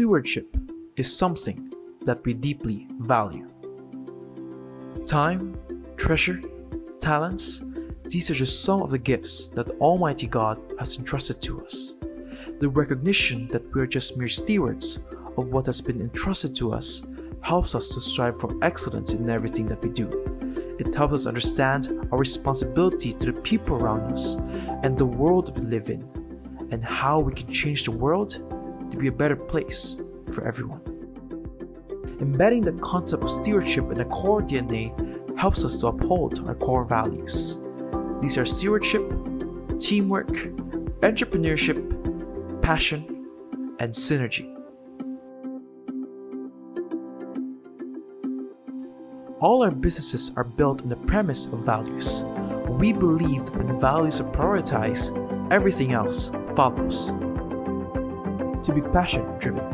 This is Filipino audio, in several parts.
stewardship is something that we deeply value. Time, treasure, talents, these are just some of the gifts that Almighty God has entrusted to us. The recognition that we are just mere stewards of what has been entrusted to us helps us to strive for excellence in everything that we do. It helps us understand our responsibility to the people around us and the world we live in, and how we can change the world to be a better place for everyone. Embedding the concept of stewardship in our core DNA helps us to uphold our core values. These are stewardship, teamwork, entrepreneurship, passion, and synergy. All our businesses are built on the premise of values. We believe that when values are prioritized, everything else follows to be passion driven.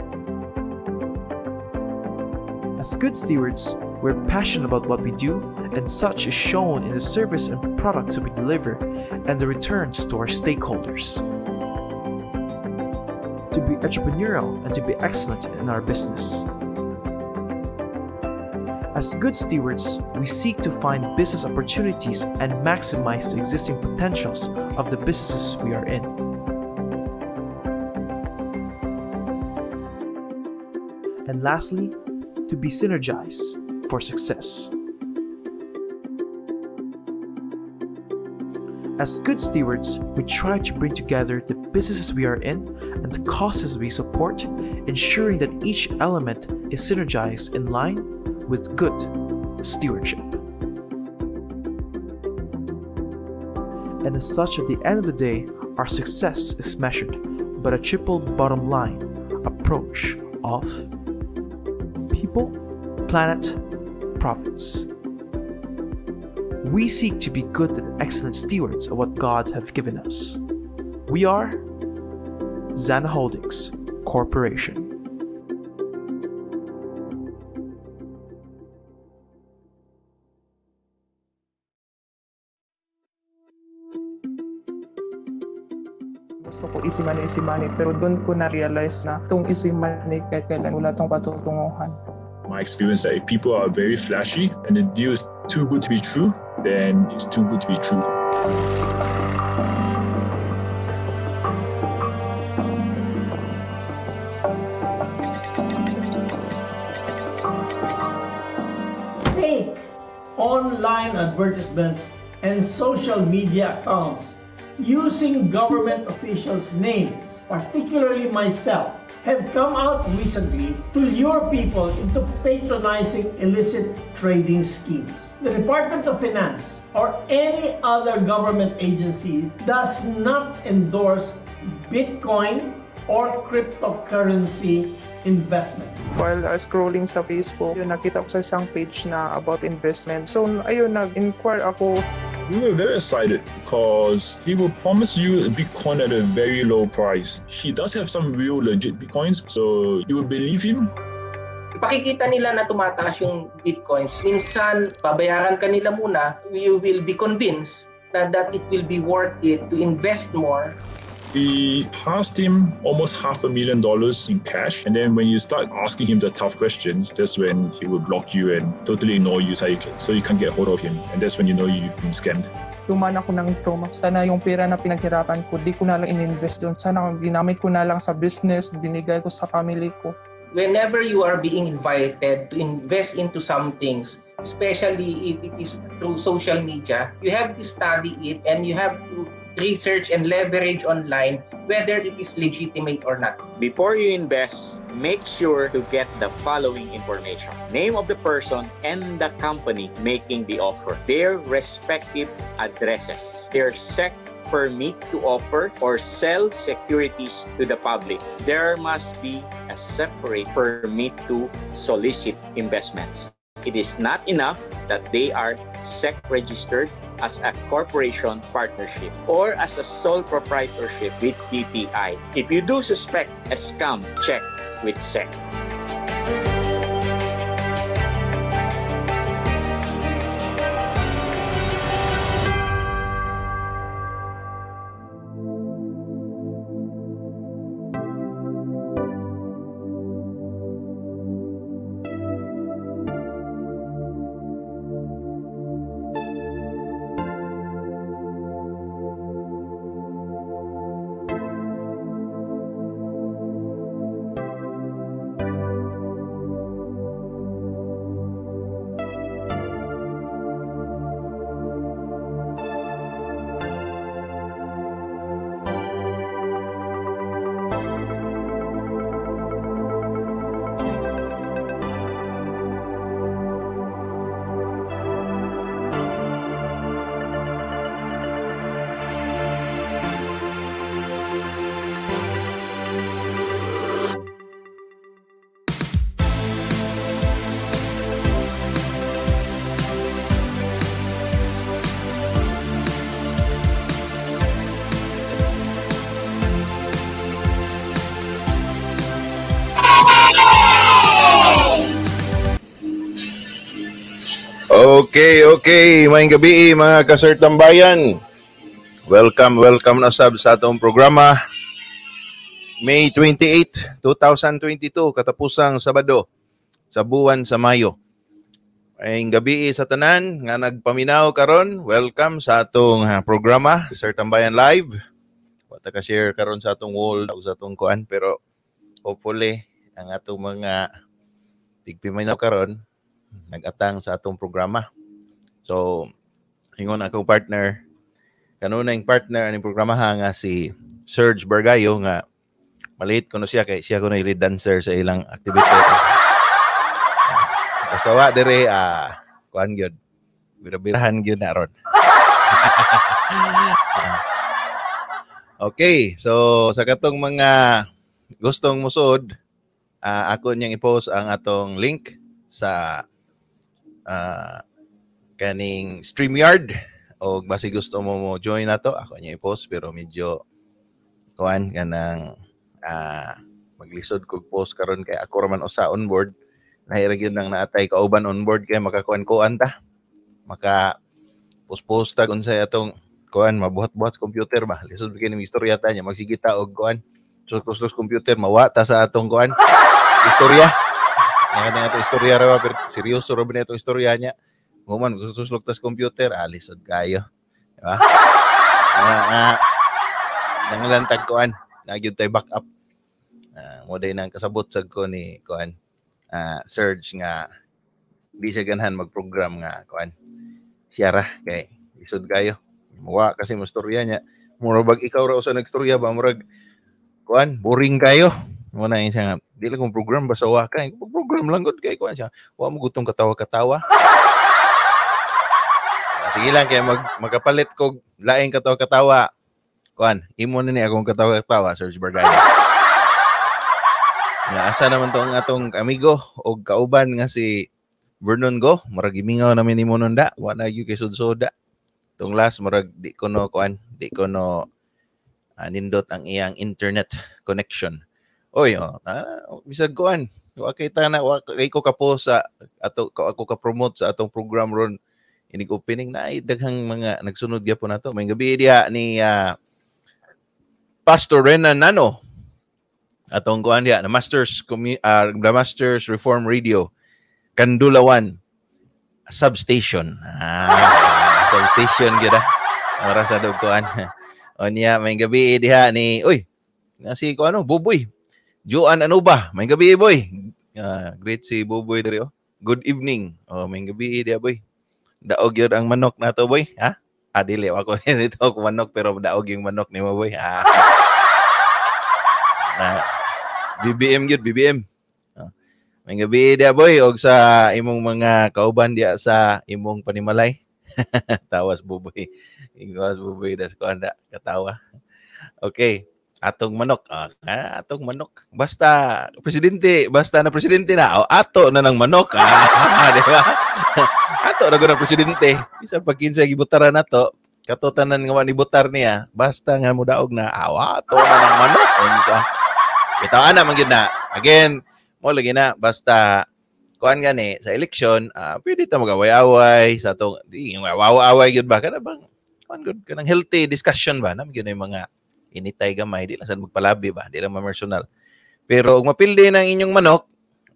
As good stewards, we're passionate about what we do, and such is shown in the service and products we deliver and the returns to our stakeholders. To be entrepreneurial and to be excellent in our business. As good stewards, we seek to find business opportunities and maximize the existing potentials of the businesses we are in. and lastly, to be synergized for success. As good stewards, we try to bring together the businesses we are in and the causes we support, ensuring that each element is synergized in line with good stewardship. And as such, at the end of the day, our success is measured by a triple bottom line approach of people, planet, profits. We seek to be good and excellent stewards of what God have given us. We are Zana Holdings Corporation. gusto ko isi money, isi money. Eh, pero doon ko na-realize na itong isi money, eh, kahit kailan wala itong patutunguhan my experience that if people are very flashy and the deal is too good to be true, then it's too good to be true. Fake online advertisements and social media accounts using government officials' names, particularly myself, have come out recently to lure people into patronizing illicit trading schemes. The Department of Finance or any other government agency does not endorse Bitcoin or cryptocurrency investments. While uh, scrolling sa Facebook, yun, nakita ko sa isang page na about investment. So ayun, nag-inquire ako we were very excited because he will promise you Bitcoin at a very low price. He does have some real legit Bitcoins, so you will believe him. Pakikita nila na tumataas yung Bitcoins. Minsan, babayaran ka nila muna. You will be convinced that it will be worth it to invest more. We passed him almost half a million dollars in cash. And then when you start asking him the tough questions, that's when he will block you and totally ignore you so you, can, so you can't get hold of him. And that's when you know you've been scammed. Tuman ko ng trauma. Sana yung pera na pinaghirapan ko, di ko na lang ininvest doon. Sana ginamit ko na lang sa business, binigay ko sa family ko. Whenever you are being invited to invest into some things, especially if it is through social media, you have to study it and you have to research and leverage online whether it is legitimate or not. Before you invest, make sure to get the following information. Name of the person and the company making the offer, their respective addresses, their sec permit to offer or sell securities to the public. There must be a separate permit to solicit investments. It is not enough that they are SEC registered as a corporation partnership or as a sole proprietorship with PPI. If you do suspect a scam, check with SEC. Okay, maayong gabi mga kasir bayan. Welcome, welcome na sab sa atong programa. May 28, 2022, katapusang Sabado sa buwan sa Mayo. Maayong gabi sa tanan nga nagpaminaw karon. Welcome sa atong ah, programa, Sir Bayan Live. Wata ka share karon sa atong wall sa atong kuan pero hopefully ang atong mga tigpimay karon nagatang sa atong programa. So, ingon akong partner, kanunay partner aning programaha nga si Serge Bergayo nga maliit ko no siya kay siya ko na lead dancer sa ilang activity. Ah, basta wa dire ah uh, kuan gyud. Birabirahan gyud na ron. okay, so sa katong mga gustong musod, uh, ako niyang i-post ang atong link sa uh, kaning StreamYard o basi gusto mo mo join nato ako niya i-post pero medyo kuan kanang uh, maglisod kog post karon kay ako man usa on board nahirag yun nang naatay kauban on board kay makakuan-kuan ta maka post-post tag unsay atong kuan mabuhat-buhat computer ba lisod bigyan ng istorya ta niya magsige ta og kuan sus computer mawa ta sa atong kuan istorya Nakatang atong istorya ra pero seryoso ra ba itong istorya niya Woman, sususlog tas computer, alisod ah, kayo. Di ba? Nga, ah, nga. Ah. Nangalan tagkuan. Nagyod tayo back up. Uh, Muday nang kasabot sag ko ni kuan. Uh, Surge nga di siya ganhan magprogram nga kuan. Siyara kay isod kayo. Muwa kasi mustorya niya. Mura bag ikaw ra usa nagstorya ba murag kuan boring kayo. Mo na siya nga. dili lang program basta wa kay. Program lang gud kay kuan siya. Wa mo gutong katawa-katawa. Sige lang kay mag magkapalit ko laing katawa katawa. Kuan, imo na ni akong katawa katawa Serge Bargaya. Na asa naman tong atong amigo o kauban nga si Vernon Go, murag imingaw namin nimo nunda, wala gyud kay sudsoda. Tong last murag di ko no kuan, di ko no uh, nindot ang iyang internet connection. Oy, oh, ah, bisag kuan, wa kay tana, ko kapo sa ato ako ka promote sa atong program ron inig opening na ay daghang mga nagsunod gyapon nato may gabi diha ni uh, Pastor Renan Nano atong kuan diha na Masters uh, the Masters Reform Radio Kandulawan substation. Ah, substation gyud ah. Para sa dog kuan. Onya may gabi diha ni uy nga si ko ano Buboy. Joan ano ba? May gabi boy. Uh, ah, great si Buboy diri oh. Good evening. Oh, may gabi diha boy daog yun ang manok na to, boy. Ha? Adili, ah, Ako dito ako manok, pero daog yung manok ni mo, boy. Ah. na, ah. BBM yun, BBM. Ah. May gabi dia, boy. Og sa imong mga kauban dia sa imong panimalay. Tawas buboy. Tawas buboy. Das ko anda. Katawa. Okay atong manok. Ah, atong manok. Basta presidente, basta na presidente na. O, ato na nang manok. Ah, di ba? ato na ng presidente. Isa pag kinsa gibutaran nato, katutanan nga ni butar niya. Basta nga mudaog na awa ah, ato na nang manok. Unsa? Bitaw ana man gyud na. Again, mo lagi na basta kuan gani sa election, uh, ah, pwede ta magaway-away sa tong di away-away gyud ba kana bang kuan gud kanang healthy discussion ba na gyud mga initay gamay, di lang sad magpalabi ba, di lang mamersyonal. Pero ug mapilde ng inyong manok,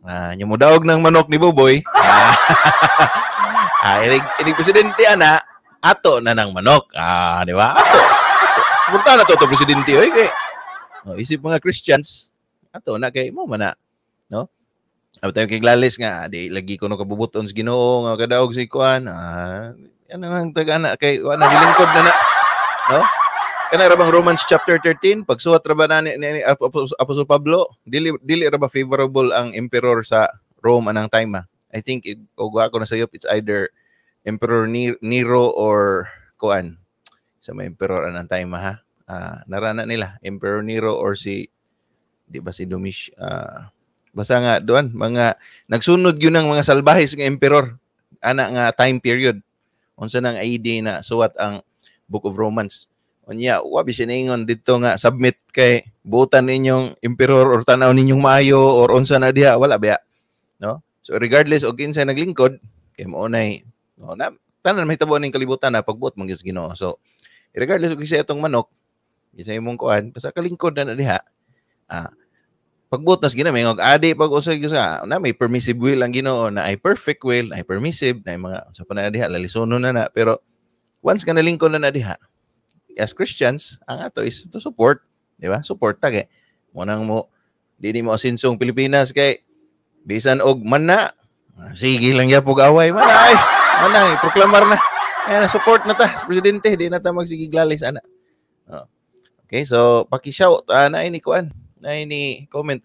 ah, uh, mo daog ng manok ni Buboy. ah, uh, inig, inig presidente ana, ato na ng manok. Ah, di ba? Ato. Suporta na to to presidente oy kay. Oh, isip mga Christians, ato na kay mo mana. no? Abi tayo kay Glalis nga, ah, di lagi ko no kabubuton sa Ginoo nga kadaog si Kuan. Ah, ano nang taga na kay wala nilingkod na na. No? Kana ra bang Romans chapter 13 pagsuwat ra ba nani ni, ni Apostol Pablo dili dili ra ba favorable ang emperor sa Rome anang time ah. I think ug og ako na sayop it's either Emperor Nero or kuan sa may emperor anang time ah, ha. Uh, narana nila Emperor Nero or si di ba si Domish uh, ah, basta nga doon mga nagsunod yun ng mga salbahe sa emperor ana nga time period unsa nang AD na suwat ang Book of Romans Unya, wabi siningon dito nga submit kay butan ninyong emperor or tanaw ninyong maayo or unsa na diha wala ba no so regardless og kinsa naglingkod kay mao nay no na tanan mahitabo ning kalibutan na pagbuot mong gyud Ginoo so regardless og kinsa atong manok isa imong kuan basta kalingkod na, na diha ah pagbuot nas ginamay og adi pag usay sa na may permissive will ang Ginoo na ay perfect will na ay permissive na ay mga sa pa na diha lalisuno na na pero once ka nalingkod na na diha as Christians, ang ato is to support. Di ba? Support ta tagi. Munang mo, dili mo sinsong Pilipinas kay bisan og man na. Sige lang ya pug away. Mana ay. Mana, proklamar na. Ayan, support na ta, presidente. Di na ta magsigiglali sana. Oh. Okay, so paki-shout uh, ah, na ini kuan, na ini comment.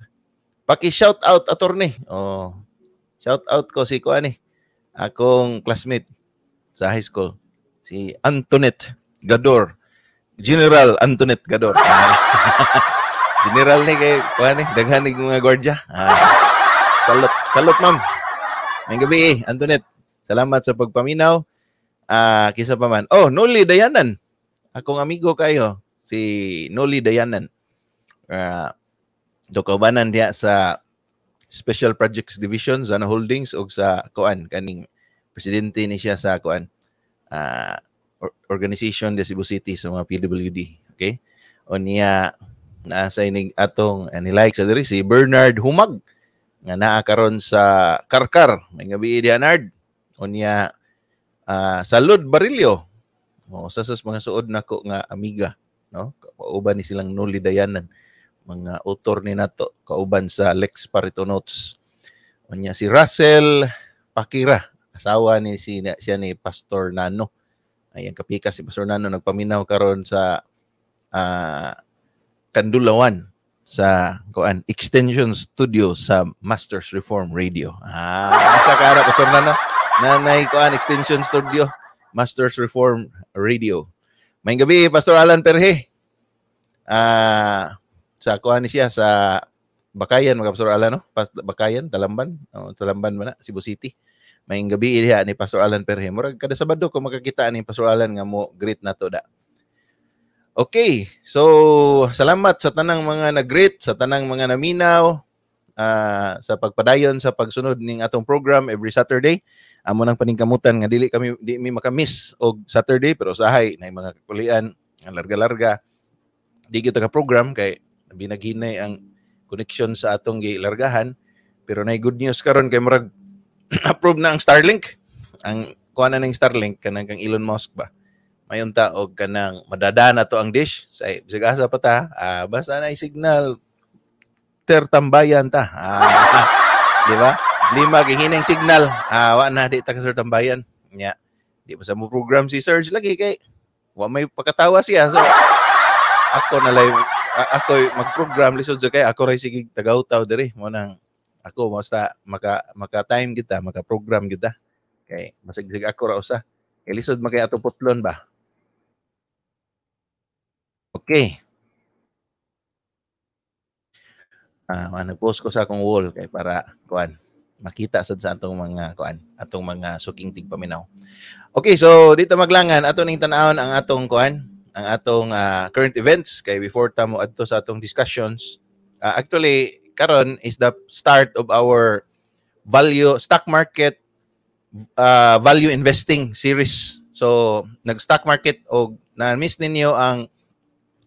Paki-shout out attorney. Oh. Shout out ko si kuan eh. Akong classmate sa high school, si Antoinette Gador. General Antoinette Gador. General ni kay kuan ni daghan ni mga gwardiya. Ah. Salot, salot ma'am. May gabi eh, Antoinette. Salamat sa pagpaminaw. Ah, kisa pa man. Oh, Noli Dayanan. Akong amigo kayo, si Noli Dayanan. Uh, ah, Dokobanan diya sa Special Projects Division sa Holdings o sa Kuan kaning presidente ni siya sa Kuan. Ah, uh, organization de Cebu City sa mga PWD. Okay? O niya, sa ni atong uh, nilike sa diri si Bernard Humag nga naa karon sa Karkar. May gabi Leonard. O niya, uh, ah, Salud Barilio. O sa mga suod nako nga amiga. No? Kauban ni silang Nuli Dayanan. Mga autor ni nato. Kauban sa Lex Parito Notes. O niya, si Russell Pakira. Asawa ni si, siya ni Pastor Nano Ayan, kapika si Pastor Nano nagpaminaw karon sa uh, Kandulawan sa kuan extension studio sa Masters Reform Radio. Ah, sa kara Pastor Nano, nanay kuan extension studio Masters Reform Radio. May gabi Pastor Alan Perhe. Ah, sa kuan siya sa Bakayan mga Pastor Alan no? Bakayan, Talamban, oh, Talamban ba na, Cebu City. Maying gabi iliha ni Pastor Alan Perhe. Murag kada Sabado ko makakita ni Pastor Alan nga mo greet na to da. Okay, so salamat sa tanang mga nag-greet, sa tanang mga naminaw, uh, sa pagpadayon sa pagsunod ning atong program every Saturday. Amo nang paningkamutan nga dili kami di mi makamiss og Saturday pero sahay na mga kakulian, ang larga-larga. Di kita ka program kay binaghinay ang connection sa atong gilargahan. Pero na good news karon kay murag approve na ang Starlink. Ang kuha na ng Starlink kanang kang Elon Musk ba. Mayon ta kanang madadana to ang dish sa bisag pa ta. Ah, basta na signal tertambayan ta. Ah, di ba? Lima gihineng signal. Ah, wa na di ta ka tambayan. Nya. Yeah. Di mo sa mo program si Serge lagi kay wa may pagkatawa siya. So ako na live ako magprogram program lisod sa kay ako ray sige tagautaw diri mo nang ako basta maka maka time kita, maka program kita. Kay masigsig ako ra usa. elisod lisod atong putlon ba. Okay. Ah, uh, ano, nag-post ko sa akong wall kay para kuan makita sad sa atong mga kuan, atong mga suking tigpaminaw. Okay, so dito maglangan ato ning tan-awon ang atong kuan, ang atong uh, current events kay before ta mo adto sa atong discussions. Uh, actually karon is the start of our value stock market uh, value investing series. So nag stock market og na miss ninyo ang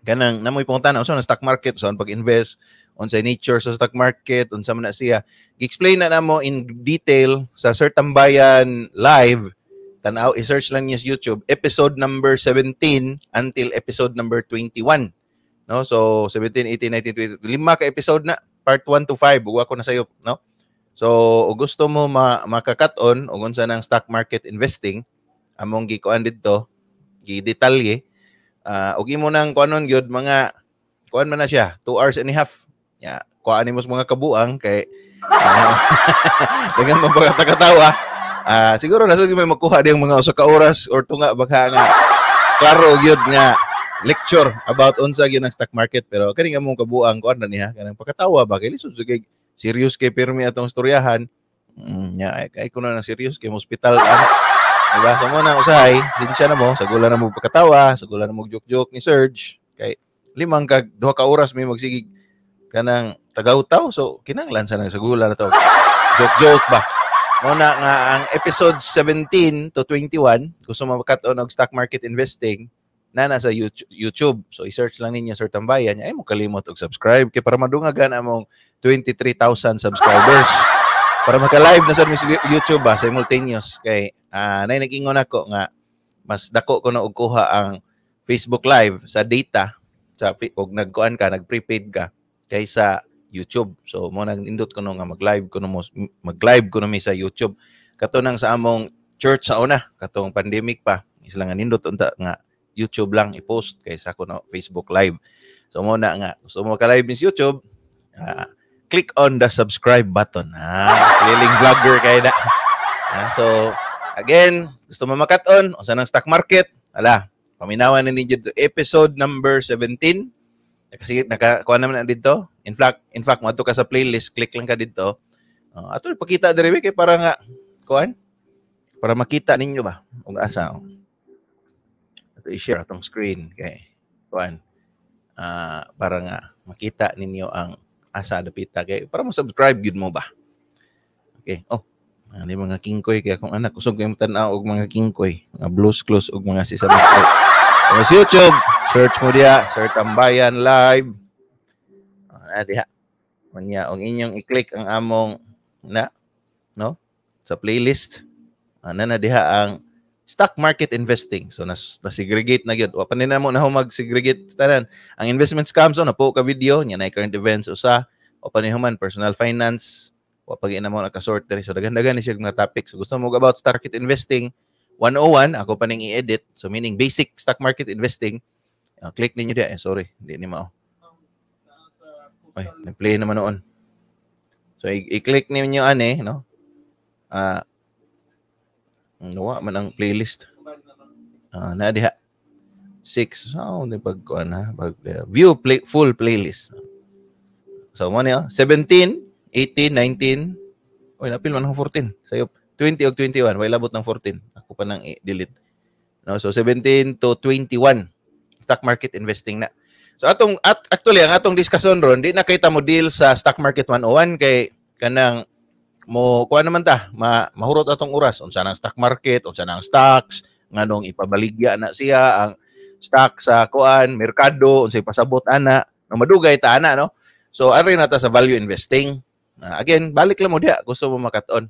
kanang namoy pangutan na, so stock market so pag invest on unsay nature sa stock market unsa man na siya explain na namo in detail sa certain bayan live tanaw i-search lang niya sa YouTube episode number 17 until episode number 21 no so 17 18 19 20 lima ka episode na part 1 to 5 uwa ko na sa iyo no so gusto mo ma makakat on og unsa nang stock market investing among gikuan didto detalye uh, ah, og mo nang kuanon gyud mga kuan man na siya 2 hours and a half ya yeah, kuan mo mga kabuang kay uh, ah, dengan mapagkatakatawa uh, ah, siguro na sa may makuha diyang mga usa ka oras or tunga baka nga klaro gyud nga lecture about unsa gyud ang stock market pero kani nga mong kabuang kuan na niya kanang pagkatawa ba kay lisod sige serious kay pirmi atong istoryahan mm, nya ay, ay kuno na serious kay hospital ano diba sa mo na usay sinsya na mo sagula na mo pagkatawa sagula na mo joke-joke ni Serge kay limang kag duha ka oras may magsigig kanang tagawtaw so kinanglan sa nang sagula na to joke-joke ba mo nga ang episode 17 to 21 gusto mo makat-on og stock market investing na nasa YouTube. So i-search lang ninyo Sir Tambayan, ay mo kalimot og subscribe kay para madungagan among 23,000 subscribers. para maka-live na sa YouTube ba ah, simultaneous kay uh, nay nagingon ako nga mas dako ko na og kuha ang Facebook Live sa data sa og nagkuan ka, nag-prepaid ka kaysa YouTube. So mo nang indot ko no nga mag-live ko no mag-live ko no mi sa YouTube. Kato nang sa among church sa una, katong pandemic pa. Isla nga nindot unta nga YouTube lang i-post kaysa kuno Facebook Live. So muna nga, gusto mo ka-live sa YouTube, uh, click on the subscribe button. Ha? Liling vlogger kayo na. Ha? Ah, so, again, gusto mo makat-on, sa ng stock market, ala, paminawan na ninyo episode number 17. Kasi nakakuha naman na dito. In fact, in fact, mato ka sa playlist, click lang ka dito. Uh, ato ipakita diri kay para nga kuan para makita ninyo ba ug asa. Oh to i-share atong screen kay kuan uh, ah, para nga makita ninyo ang asa dapita kay para mo subscribe gid mo ba. Okay. Oh, ani mga kingkoy kaya kung anak kusog kayong tanaw og mga kingkoy, mga blues close og mga si Sa YouTube, search mo dia Sir Tambayan Live. Ana ah, diha. Unya og inyong i-click ang among na no sa playlist. Ana ah, na diha ang stock market investing. So nas nasegregate na gyud. Wa pa na mo na mag-segregate tanan. Ang investment scams ano, na po ka video nya na current events usa. Wa pa human personal finance. Wa pa na mo nakasort diri. So daghan dagan ni siya mga topics. So, gusto mo about stock market investing 101 ako pa ning i-edit. So meaning basic stock market investing. Uh, click ninyo diha. Eh, sorry, di ni mao. Oy, nag-play naman noon. So i-click ninyo ane, ah, no? Ah, uh, Nawa man ang playlist. Uh, na diha. Six. Oh, eh, ni pag na. Pag, eh, view play, full playlist. So, mo niya. 17, 18, 19. Uy, napil man ang 14. Sayop. 20 o 21. Way labot ng 14. Ako pa nang delete No, so 17 to 21 stock market investing na. So atong at, actually ang atong discussion ron di na kita mo deal sa stock market 101 kay kanang mo kuan naman ta ma, mahurot atong oras unsa nang stock market unsa nang stocks nganong ipabaligya na siya ang stock sa kuan merkado unsay pasabot ana no madugay ta ana no so ari na ta sa value investing uh, again balik lang mo dia gusto mo makaton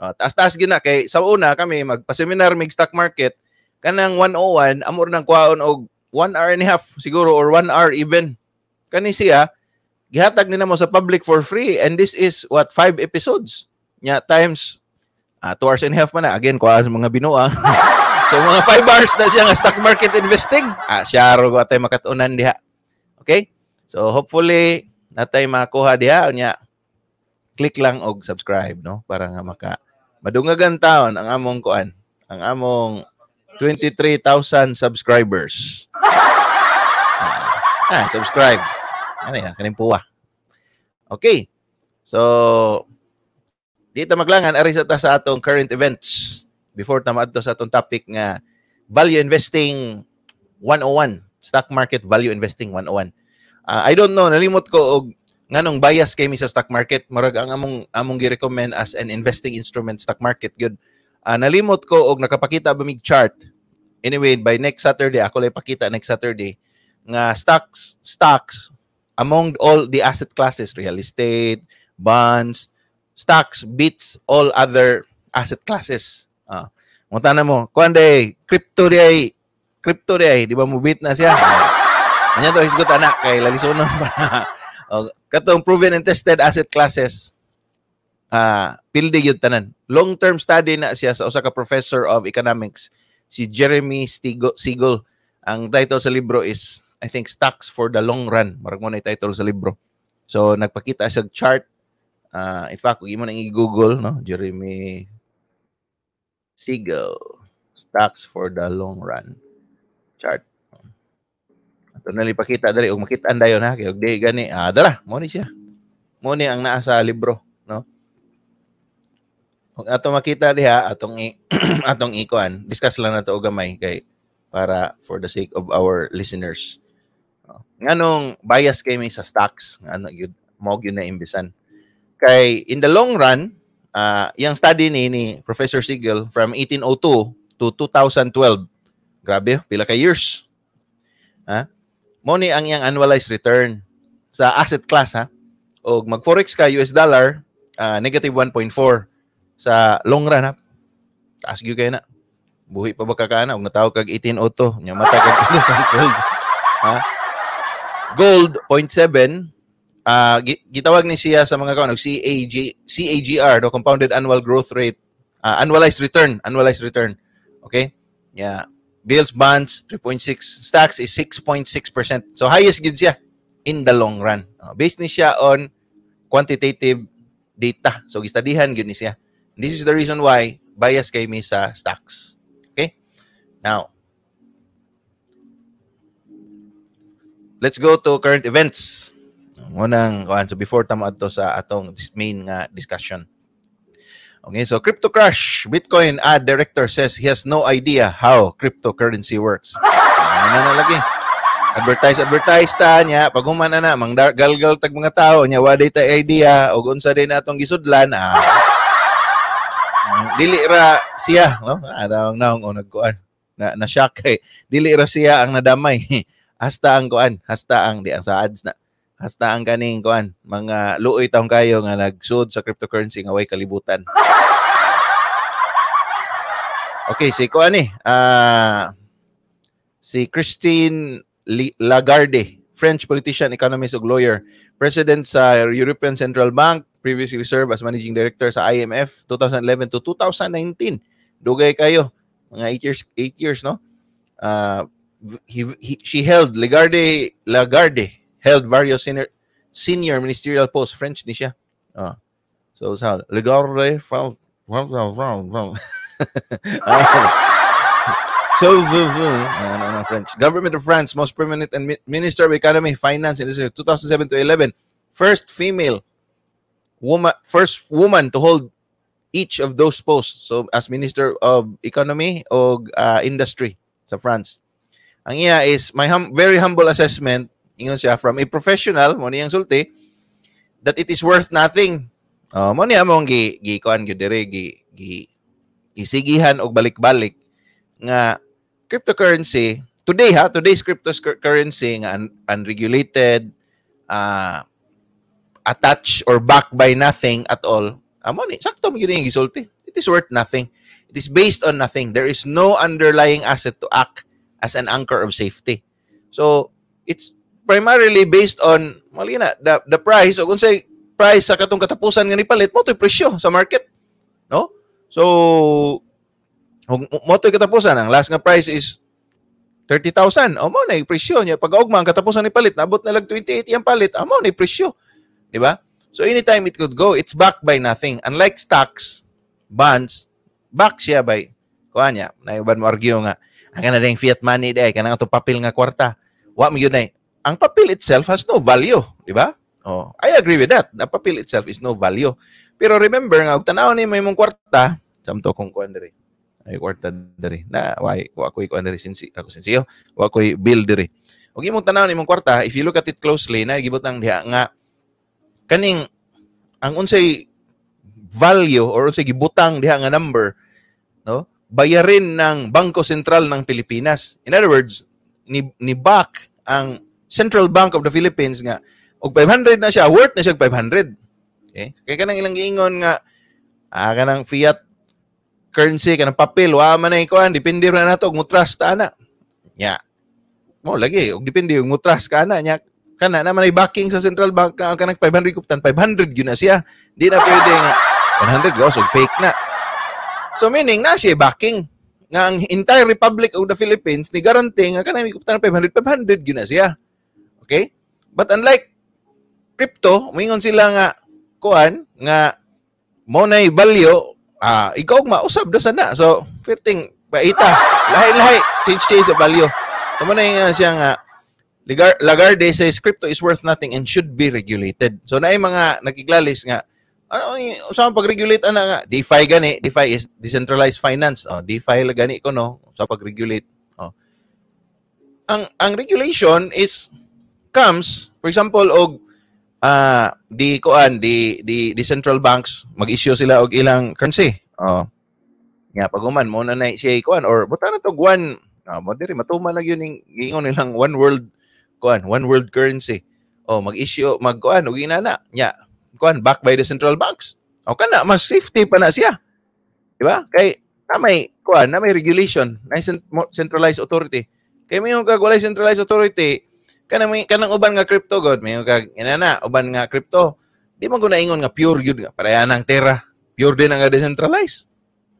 uh, taas-taas gyud na kay sa una kami magpa-seminar mig stock market kanang 101 amor nang kuhaon og 1 hour and a half siguro or 1 hour even kani siya gihatag nila mo sa public for free and this is what five episodes nya times uh, two hours and a half man na again kuha sa mga binua so mga five hours na siya nga stock market investing ah siya ro ko atay makatunan diha okay so hopefully natay makuha diha nya click lang og subscribe no para nga maka madungagan taon ang among kuan ang among 23,000 subscribers ah, subscribe ano yan? Kaning puwa. Okay. So, dito maglangan, arisa ta sa atong current events. Before tamaad to sa atong topic nga Value Investing 101. Stock Market Value Investing 101. Uh, ah, I don't know, nalimot ko og nganong bias kay mi sa stock market murag ang among among gi-recommend as an investing instrument stock market good uh, nalimot ko og nakapakita ba mig chart anyway by next Saturday ako lay pakita next Saturday nga stocks stocks among all the asset classes, real estate, bonds, stocks, bits, all other asset classes. Ah. Mo tanan mo, kuan day, crypto day, crypto day, di ba mo bit na siya? Anya to hisgot anak kay lalisunon pa na. O, oh, katong proven and tested asset classes uh, pildi yun tanan. Long-term study na siya sa Osaka professor of economics si Jeremy Stigo, Siegel. Ang title sa libro is I think stocks for the long run. Marag mo na title sa libro. So nagpakita sa chart. Uh, in fact, kung mo nang i-google, no? Jeremy Siegel. Stocks for the long run. Chart. Ito na pakita dali. Kung makita dayon ha. Kaya di gani. Ah, dala. Muni siya. Muni ang naa sa libro. No? Kung ato makita diha, atong i atong ikuan. Discuss lang na to gamay kay para for the sake of our listeners nganong bias kay may sa stocks ano yun mo yun na imbisan kay in the long run uh, yung study ni, ni Professor Siegel from 1802 to 2012 grabe pila ka years ha ah, mo ni ang yang annualized return sa asset class ha og mag forex ka US dollar uh, negative 1.4 sa long run ha taas gyud kay na buhi pa ba ka kana og natawo kag 1802 nya mata kag 2012 ha Gold, 0.7. Uh, ah, gitawag ni siya sa mga kaunog, CAG, CAGR, no? Compounded Annual Growth Rate. Uh, annualized return. Annualized return. Okay? Yeah. Bills, bonds, 3.6. Stocks is 6.6%. So, highest gid siya in the long run. Uh, based ni siya on quantitative data. So, gistadihan gid ni siya. This is the reason why bias kay mi sa stocks. Okay? Now, let's go to current events. Unang, kuan so before tamo ato sa atong main nga discussion. Okay, so Crypto Crash, Bitcoin ad director says he has no idea how cryptocurrency works. ano na lagi? Advertise, advertise ta niya. Pag humana na, mang galgal tag mga tao niya, waday ta idea, o unsa din atong gisudlan, ah. Dili ra siya, no? Ano ang naong o nagkuan? Na, na shock eh. Dili ra siya ang nadamay. hasta ang kuan, hasta ang di ang sa ads na. Hasta ang kaning kuan, mga luoy taong kayo nga nagsud sa cryptocurrency nga way kalibutan. Okay, si kuan ni, eh, ah, uh, si Christine Lagarde, French politician, economist ug lawyer, president sa European Central Bank, previously served as managing director sa IMF 2011 to 2019. Dugay kayo, mga 8 years 8 years no? Uh, he, he, she held Lagarde Lagarde held various senior senior ministerial posts. French nisha, Oh. Ah. So it's how Lagarde from from from from. so ah, no, no, French government of France most permanent and minister of economy finance in 2007 to 11 first female woman first woman to hold each of those posts so as minister of economy or uh, ah, industry sa France Ang iya is, my hum- very humble assessment, ingon siya, from a professional, mo niyang sulti, that it is worth nothing. Oh, mo niya mong gi, gi, kuan, gi, dire, gi, gi, isigihan og balik-balik nga cryptocurrency today ha today's cryptocurrency nga un- unregulated uh, ah, attached or backed by nothing at all amo ah, ni sakto mo gyud gisulti it is worth nothing it is based on nothing there is no underlying asset to act as an anchor of safety. So, it's primarily based on, mali na, the, the price, o kung say, price sa katong katapusan nga nipalit, mo ito'y presyo sa market. No? So, mo ito'y katapusan, ang last nga price is 30,000. O mo na presyo niya. Pag augma, ang katapusan ni palit, nabot na lang 28 yung palit, amo na presyo. Di ba? So anytime it could go, it's backed by nothing. Unlike stocks, bonds, back siya by, kuha niya, naiban mo argue nga, kana ding fiat money day kana ato papel nga kwarta wa mo yun ay ang papel itself has no value di ba oh i agree with that the papel itself is no value pero remember nga og tanaw ni may mong kwarta samto kong kuan diri ay kwarta diri na why wa koy kuan diri sinsi ako yo. wa ko koy bill diri og imong tanaw ni mong kwarta if you look at it closely na gibutang diha nga kaning ang unsay value or unsay gibutang diha nga number no bayarin ng Bangko Sentral ng Pilipinas. In other words, ni, ni back ang Central Bank of the Philippines nga og 500 na siya, worth na siya og 500. Okay? Eh, kaya kanang ilang giingon nga ah, kanang fiat currency kanang papel wa man na ikuan depende na nato og trust ta ana. Nya. Mo lagi og depende og trust ka ana nya kana naman ay backing sa central bank kanang 500 kuptan 500 gyud na siya. Di na pwede nga 100 gawas og fake na. So meaning na siya backing nga ang entire Republic of the Philippines ni guarantee nga kanang ikuptan 500 500 gyud na siya. Okay? But unlike crypto, mingon sila nga kuan nga money value ah ikaw mausab do sana. So perting paita lahi-lahi change change of value. So mo na nga siya nga Lagarde says crypto is worth nothing and should be regulated. So na mga nagiklalis nga ano sa pag-regulate ana nga DeFi gani DeFi is decentralized finance oh DeFi gani ko no sa pag-regulate oh ang ang regulation is comes for example og uh, di kuan di di, di central banks mag-issue sila og ilang currency oh nga paguman mo na na siya kuan or buta na to one oh, mo diri matuma lang yun ning ingon nilang one world kuan one world currency oh mag-issue mag kuan og inana nya yeah kuan back by the central banks. O kana mas safety pa na siya. Di ba? Kay na may kuan na may regulation, na centralized authority. Kay mayo kag walay centralized authority, kana may kanang uban nga crypto god, mayo kag inana uban nga crypto. Di man ko ingon nga pure gyud nga para ang terra Pure din ang decentralized.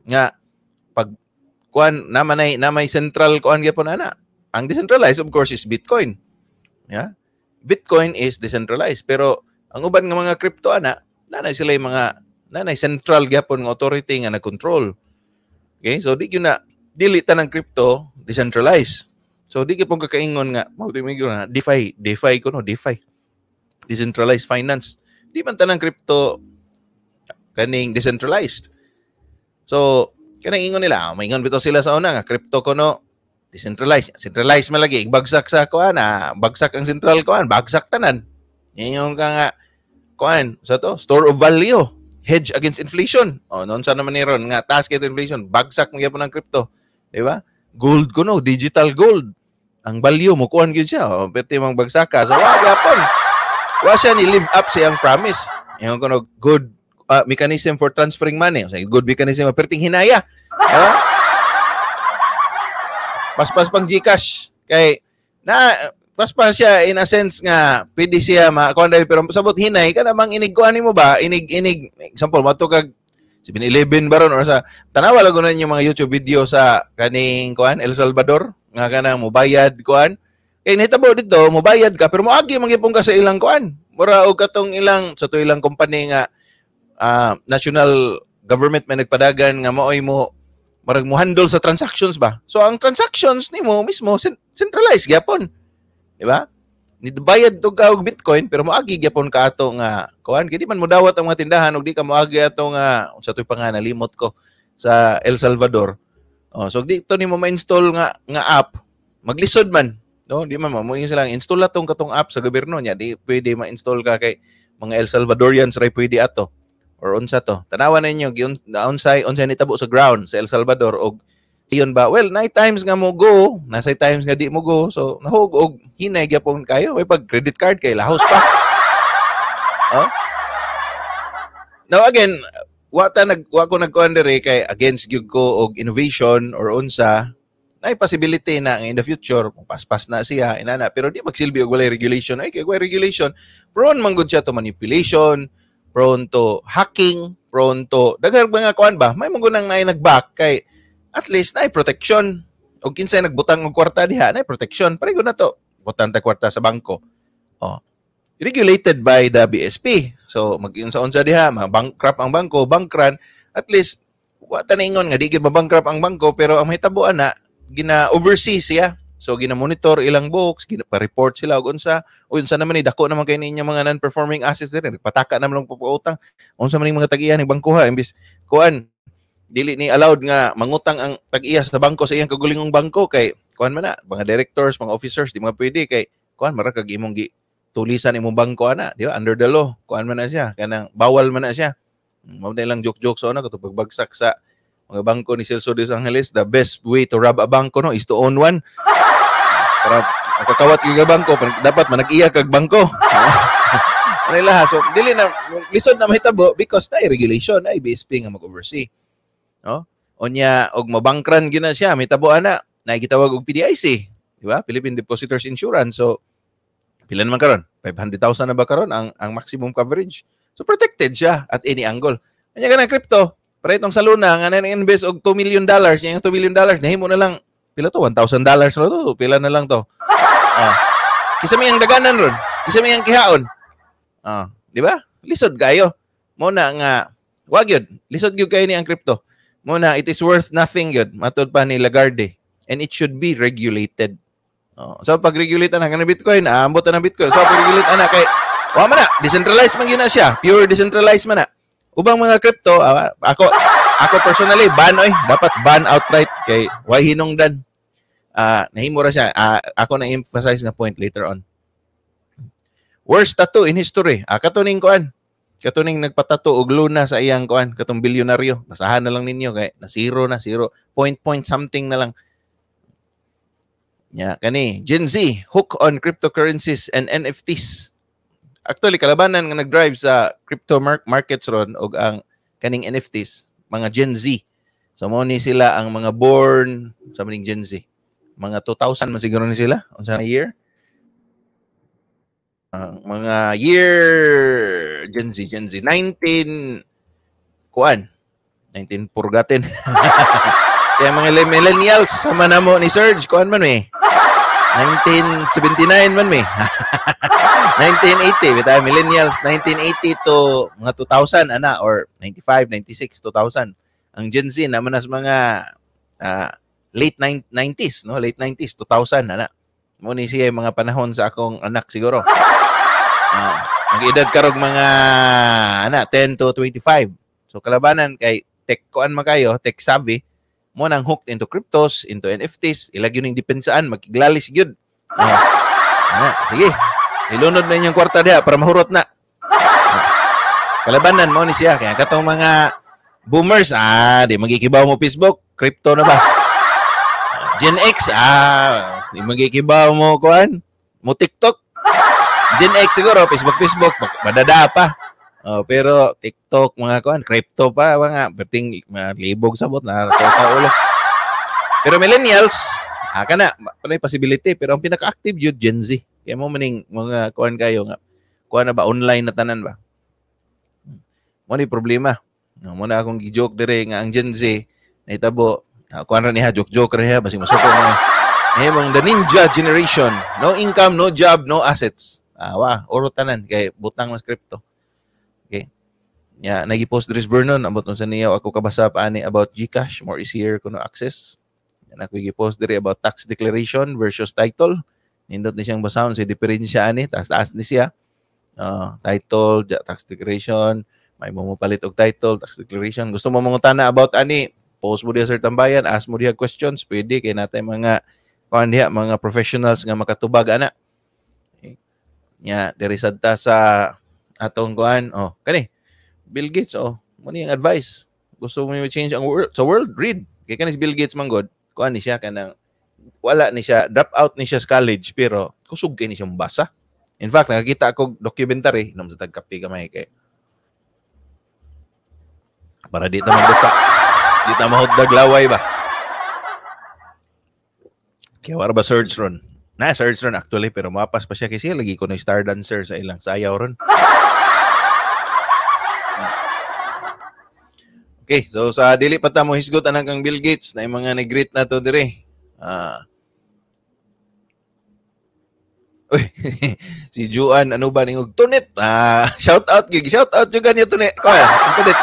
Nga pag kuan na manay na may central kuan gyapon ana. Ang decentralized of course is Bitcoin. Yeah? Bitcoin is decentralized pero ang uban nga mga crypto ana, nanay sila yung mga nanay central gyapon nga authority nga control. Okay? So di gyud na dili ta ng crypto decentralized. So di gyud pong kakaingon nga mao na DeFi, DeFi ko no, DeFi. Decentralized finance. Di man tanang crypto kaning decentralized. So kanang ingon nila, oh, maingon bitaw sila sa una nga crypto ko no decentralized. Centralized man lagi, bagsak sa kuan bagsak ang central kuan, bagsak tanan. Yan yung ka nga kuan sa to store of value hedge against inflation oh noon sa naman Ron nga taas kay inflation bagsak mo gyapon ang crypto di ba gold kuno digital gold ang value mo kuan gyud siya oh perti mang bagsaka so wa gyapon wa siya ni live up sa yang promise yung kuno good uh, mechanism for transferring money so good mechanism perting hinaya pas pas pang Gcash kay na mas siya in a sense nga pwede siya makakuan dahil pero sabot hinay ka namang inigkuan nimo ba inig inig example mato kag 7-Eleven ba ron or sa tanawa na yung mga YouTube video sa kaning kuan El Salvador nga kanang mubayad kuan kay eh, nitabo dito mubayad ka pero moagi mangipong ka sa ilang kuan mura og katong ilang sa to ilang company nga uh, national government may nagpadagan nga maoy mo marag mo handle sa transactions ba so ang transactions nimo mismo centralized gyapon Di ba? Nidbayad to ka og Bitcoin pero moagi gyapon ka ato nga kuan gidi man mo dawat ang mga tindahan og di ka moagi ato nga sa tuy pa nga nalimot ko sa El Salvador. Oh, so di to mo ma-install nga nga app, maglisod man. No, di man mo sila install atong katong app sa gobyerno niya, di pwede ma-install ka kay mga El Salvadorians ray pwede ato or unsa to. na ninyo giun unsay unsay nitabo sa ground sa El Salvador og iyon ba? Well, night times nga mo go, nasa times nga di mo go. So, nahugog, og hinay gyapon kayo. May pag credit card kay lahos pa. oh? Now again, wata nag wa ko nagkuan kay against gyud ko og innovation or unsa ay possibility na in the future kung paspas na siya inana pero di magsilbi og walay regulation ay kay walay regulation prone man gud siya to manipulation prone to hacking prone to daghan mga kuan ba may mga nang naay nagback kay at least na protection. og kinsay nagbutang og kwarta diha na protection. parego na to. Butang ta kwarta sa bangko. Oh. Regulated by the BSP. So mag-unsa-unsa diha, bankrupt ang bangko, bankran, at least wa ingon nga di gid mabankrupt ang bangko pero ang mahitabuan na gina-oversee siya. So gina-monitor ilang books, gina-report sila og unsa, o unsa naman ni eh, dako naman kay ninya mga non-performing assets diri pataka na lang po utang. Unsa man ning mga tag ni bangko ha imbis kuan dili ni allowed nga mangutang ang tag-iya sa bangko sa iyang kagulingong bangko kay kuan man na mga directors mga officers di mga pwede kay kuan mara kag imong gi tulisan imong bangko ana di ba under the law kuan man na siya kanang bawal man na siya hmm, mao na lang joke-joke sa una katong pagbagsak sa mga bangko ni Celso de Angeles the best way to rob a bangko no is to own one para nakakawat ka bangko dapat manag-iya kag bangko Ano laha? So, dili na, lisod na mahitabo because na regulation, ay BSP nga mag-oversee. No? Onya og mabangkran gyud na siya, mitabo na, gitawag og PDIC, di ba? Philippine Depositors Insurance. So pila man karon? 500,000 na ba karon ang ang maximum coverage? So protected siya at any angle. Kanya ka na crypto. Para itong sa Luna, nga na invest og 2 million dollars, yung 2 million dollars, nahimo na lang, pila to, 1,000 dollars na to, pila na lang to. Ah. Kisa may ang daganan ron. Kisa may ang kihaon. Ah, di ba? Lisod kayo. Mo na nga, wag yun. Lisod gyud kayo ni ang crypto. Muna, it is worth nothing yun. Matod pa ni Lagarde. And it should be regulated. Oh, so, pag regulate na ka ng Bitcoin, aambot na ng Bitcoin. So, pag regulate na kay... Wa na, decentralized man yun na siya. Pure decentralized man na. Ubang mga crypto, ah, ako, ako personally, ban, oy, dapat ban outright kay why hinungdan. Ah, nahimura siya. Ah, ako na-emphasize na point later on. Worst tattoo in history. Ah, katuning an katuning nagpatato og luna sa iyang kuan katong bilyonaryo basahan na lang ninyo kay na zero na zero point point something na lang nya yeah, kani Gen Z hook on cryptocurrencies and NFTs actually kalabanan nga nagdrive sa crypto mar- markets ron og ang kaning NFTs mga Gen Z so mo ni sila ang mga born sa maning Gen Z mga 2000 man siguro ni sila unsa na year uh, mga year Gen Z, Gen Z 19 kuan 19 purgatin. Kaya mga millennials sama na mo ni Serge kuan man eh. 1979 man me. 1980 bitay millennials 1980 to mga 2000 ana or 95 96 2000 ang Gen Z naman as mga uh, late 90s no late 90s 2000 ana Muni siya mga panahon sa akong anak siguro. Uh, ah, ang edad karog mga ana 10 to 25. So kalabanan kay tech koan man kayo, tech savvy, mo nang hooked into cryptos, into NFTs, ilagyo ning depensaan magiglalis gyud. Uh, ah, ana, sige, Ilunod na inyong kwarta diha para mahurot na. Ah, kalabanan mo ni siya. Kaya katong mga boomers, ah, di magikibaw mo Facebook, crypto na ba? Gen X, ah, magikiba mo, kuan? Mo TikTok? Gen X siguro, Facebook, Facebook, madada pa. Oh, pero TikTok, mga kuan, crypto pa, mga, berting, mga libog sabot, na ulo. Pero millennials, ah, kana, panay possibility, pero ang pinaka-active yun, Gen Z. Kaya mo maning, mga kuan kayo nga, kuan na ba, online na tanan ba? Mo ni problema. Muna akong gi-joke dire nga ang Gen Z, nahitabo, Ah, Kuan ra niya joke-joke ra niya basig masuko mga himong the ninja generation. No income, no job, no assets. Awa, ah, oro tanan kay butang mas crypto. Okay. Ya, yeah, nagi-post Vernon about unsa niya ako kabasa pa ani about GCash, more easier kuno access. Yan ako gi-post diri about tax declaration versus title. Nindot ni siyang basahon sa diferensya ani, taas-taas ni siya. Uh, title, tax declaration, may mo palit og title, tax declaration. Gusto mo mong tana about ani post mo diya sir tambayan, ask mo diya questions, pwede kay natay mga kuan diha mga professionals nga makatubag ana. Okay. Nya diri sad ta sa atong kuan, oh, kani. Bill Gates oh, mo ang advice. Gusto mo change ang world sa world read. Kay kanis Bill Gates man god, kuan ni siya kanang wala ni siya, drop out ni siya sa college pero kusog kay ni siyang basa. In fact, nakakita ako documentary nung sa tagkapi kamay kay para di naman buka. Di ta mahuddag laway ba? Kaya wala ba search ron? Na search ron actually pero mapas pa siya kasi lagi ko na star dancer sa ilang sayaw ron. Okay, so sa dili pa ta mo hisgot anak kang Bill Gates na mga nag-greet na to dire. Ah. Uy, si Juan, ano ba ning tunit? Ah, shout out gig, shout out juga niya tunit. Ko, tunit.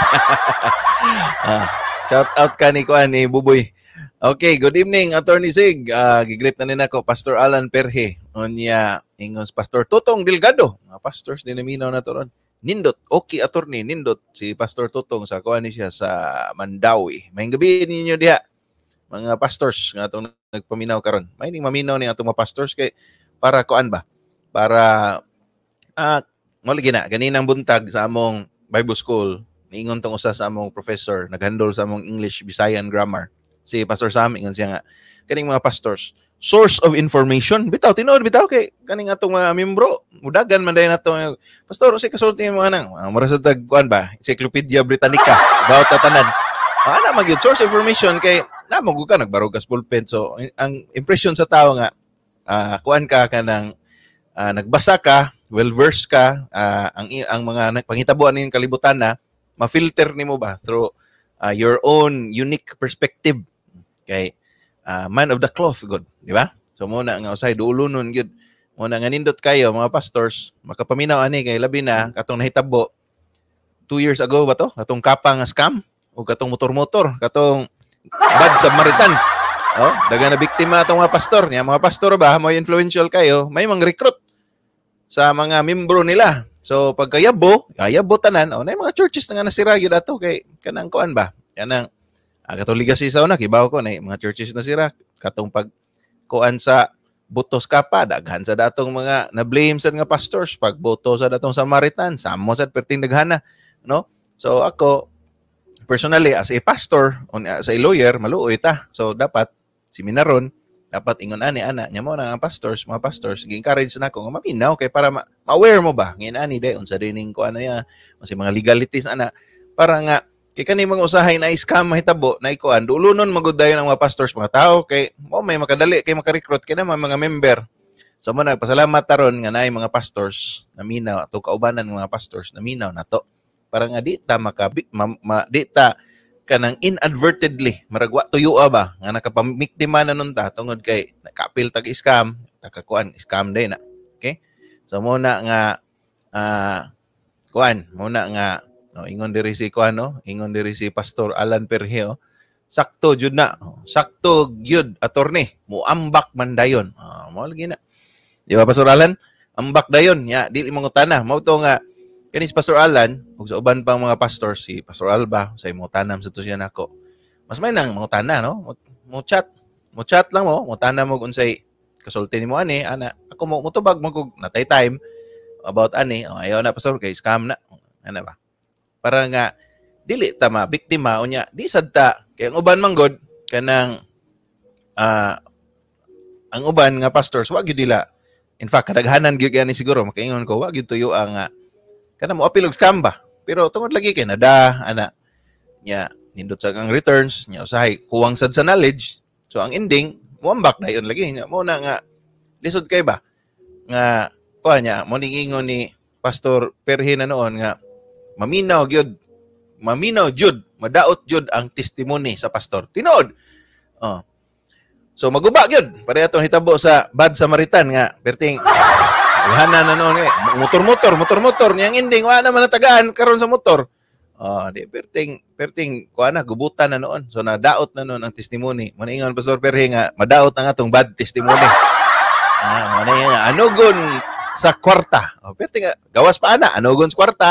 ah. Shout out ka ni Kuan ni Buboy. Okay, good evening Attorney Sig. Uh, gigreet na nina ko Pastor Alan Perhe. Unya ingos Pastor Tutong Delgado. Mga pastors dinaminaw na to ron. Nindot, okay attorney, nindot si Pastor Tutong sa kuan siya sa Mandawi. May gabi ninyo diha. Mga pastors nga atong nagpaminaw karon. May ning maminaw ni atong mga pastors kay para kuan ba? Para ah uh, mo ganinang buntag sa among Bible School Miingon tong usa sa among professor, naghandle sa among English Bisayan grammar. Si Pastor Sam ingon siya nga kaning mga pastors, source of information bitaw tinuod bitaw kay kaning atong mga miyembro mudagan man dayon nato pastor unsay kasulti mo anang ah, mura sa tag kuan ba encyclopedia britannica bawat tatanan ana ah, magyud source of information kay na magud ka nagbarugas ka so ang impression sa tao nga uh, kuan ka kanang uh, nagbasa ka well versed ka uh, ang ang mga pangitabuan ning kalibutan na ma-filter nimo ba through uh, your own unique perspective kay uh, man of the cloth god di ba so mo na nga usay dulo nun gyud mo na nga nindot kayo mga pastors makapaminaw ani kay labi na katong nahitabo two years ago ba to katong kapa nga scam o katong motor-motor katong bad Samaritan oh daga na biktima atong mga pastor niya mga pastor ba mo influential kayo may mang recruit sa mga membro nila So pag kayabo, yabo tanan, o na mga churches na nga nasira gyud ato kay kanang kuan ba? Yan ang ah, Katolika si sauna kibaw ko na mga churches nasira katong pag kuan sa butos ka pa daghan sa datong mga na blame sa mga pastors pag boto sa datong Samaritan samo sad perting daghana no so ako personally as a pastor on as a lawyer maluoy ta so dapat seminaron si dapat ingon ani ana nya mo na nga pastors mga pastors gi-encourage na ko nga mapinaw kay para ma- aware mo ba ngin ani day unsa dining ko ana ya unsay mga legalities ana para nga kay kani mga usahay na scam mahitabo na ikuan dulunon magud ang mga pastors mga tao kay mo may makadali kay makarecruit kay na mga member So mo nagpasalamat taron nga naay mga pastors na minaw ato kaubanan ng mga pastors na minaw nato. Para nga di ta makabi ma, ma, di ta kanang inadvertently maragwa tuyo ba nga nakapamiktima na nun ta tungod kay nakapil tag scam takakuan scam day na okay so mo na nga uh, kuan mo na nga oh, ingon diri si kuan no ingon diri si pastor Alan Perheo sakto jud na sakto gyud attorney muambak man dayon oh, mo lagi na di ba pastor Alan ambak dayon ya dili mo tana mao to nga Kani si Pastor Alan, ug sa uban pang mga pastor, si Pastor Alba, sa imo tanam sa siya nako. Mas may nang mga tana, no? Mo chat. Mo chat lang mo, mo tanam mo unsay kasulti nimo ani, ana. Ako mo mutubag mo kog natay time about ani. Oh, ayaw na pastor kay scam na. Ana ba? Para nga dili tama ma biktima unya, di sad ta kay ang uban man god kanang uh, ang uban nga pastors wag gyud nila in fact kadaghanan gyud ani siguro makaingon ko wag gyud tuyo ang uh, Kana mo apilog scam ba? Pero tungod lagi kay nada ana nya nindot sa ang returns nya usahay kuwang sad sa knowledge. So ang ending wambak na yun lagi nya mo na nga lisod kay ba nga kuha nya mo ni ingon ni Pastor Perhe na noon nga maminaw gyud maminaw jud madaot jud ang testimony sa pastor tinuod oh so maguba gyud pare atong hitabo sa bad samaritan nga perting wala na na noon eh. Motor-motor, motor-motor. Niyang ending, wala naman natagaan karon sa motor. Oh, di, perting, perting, kuha na, gubutan na noon. So, nadaot na noon ang testimony. Maningon, Pastor Perhe nga, madaot nga atong bad testimony. Ah, maningon nga, anugon sa kwarta. Oh, perting, ah, gawas pa ana, anugon sa kwarta,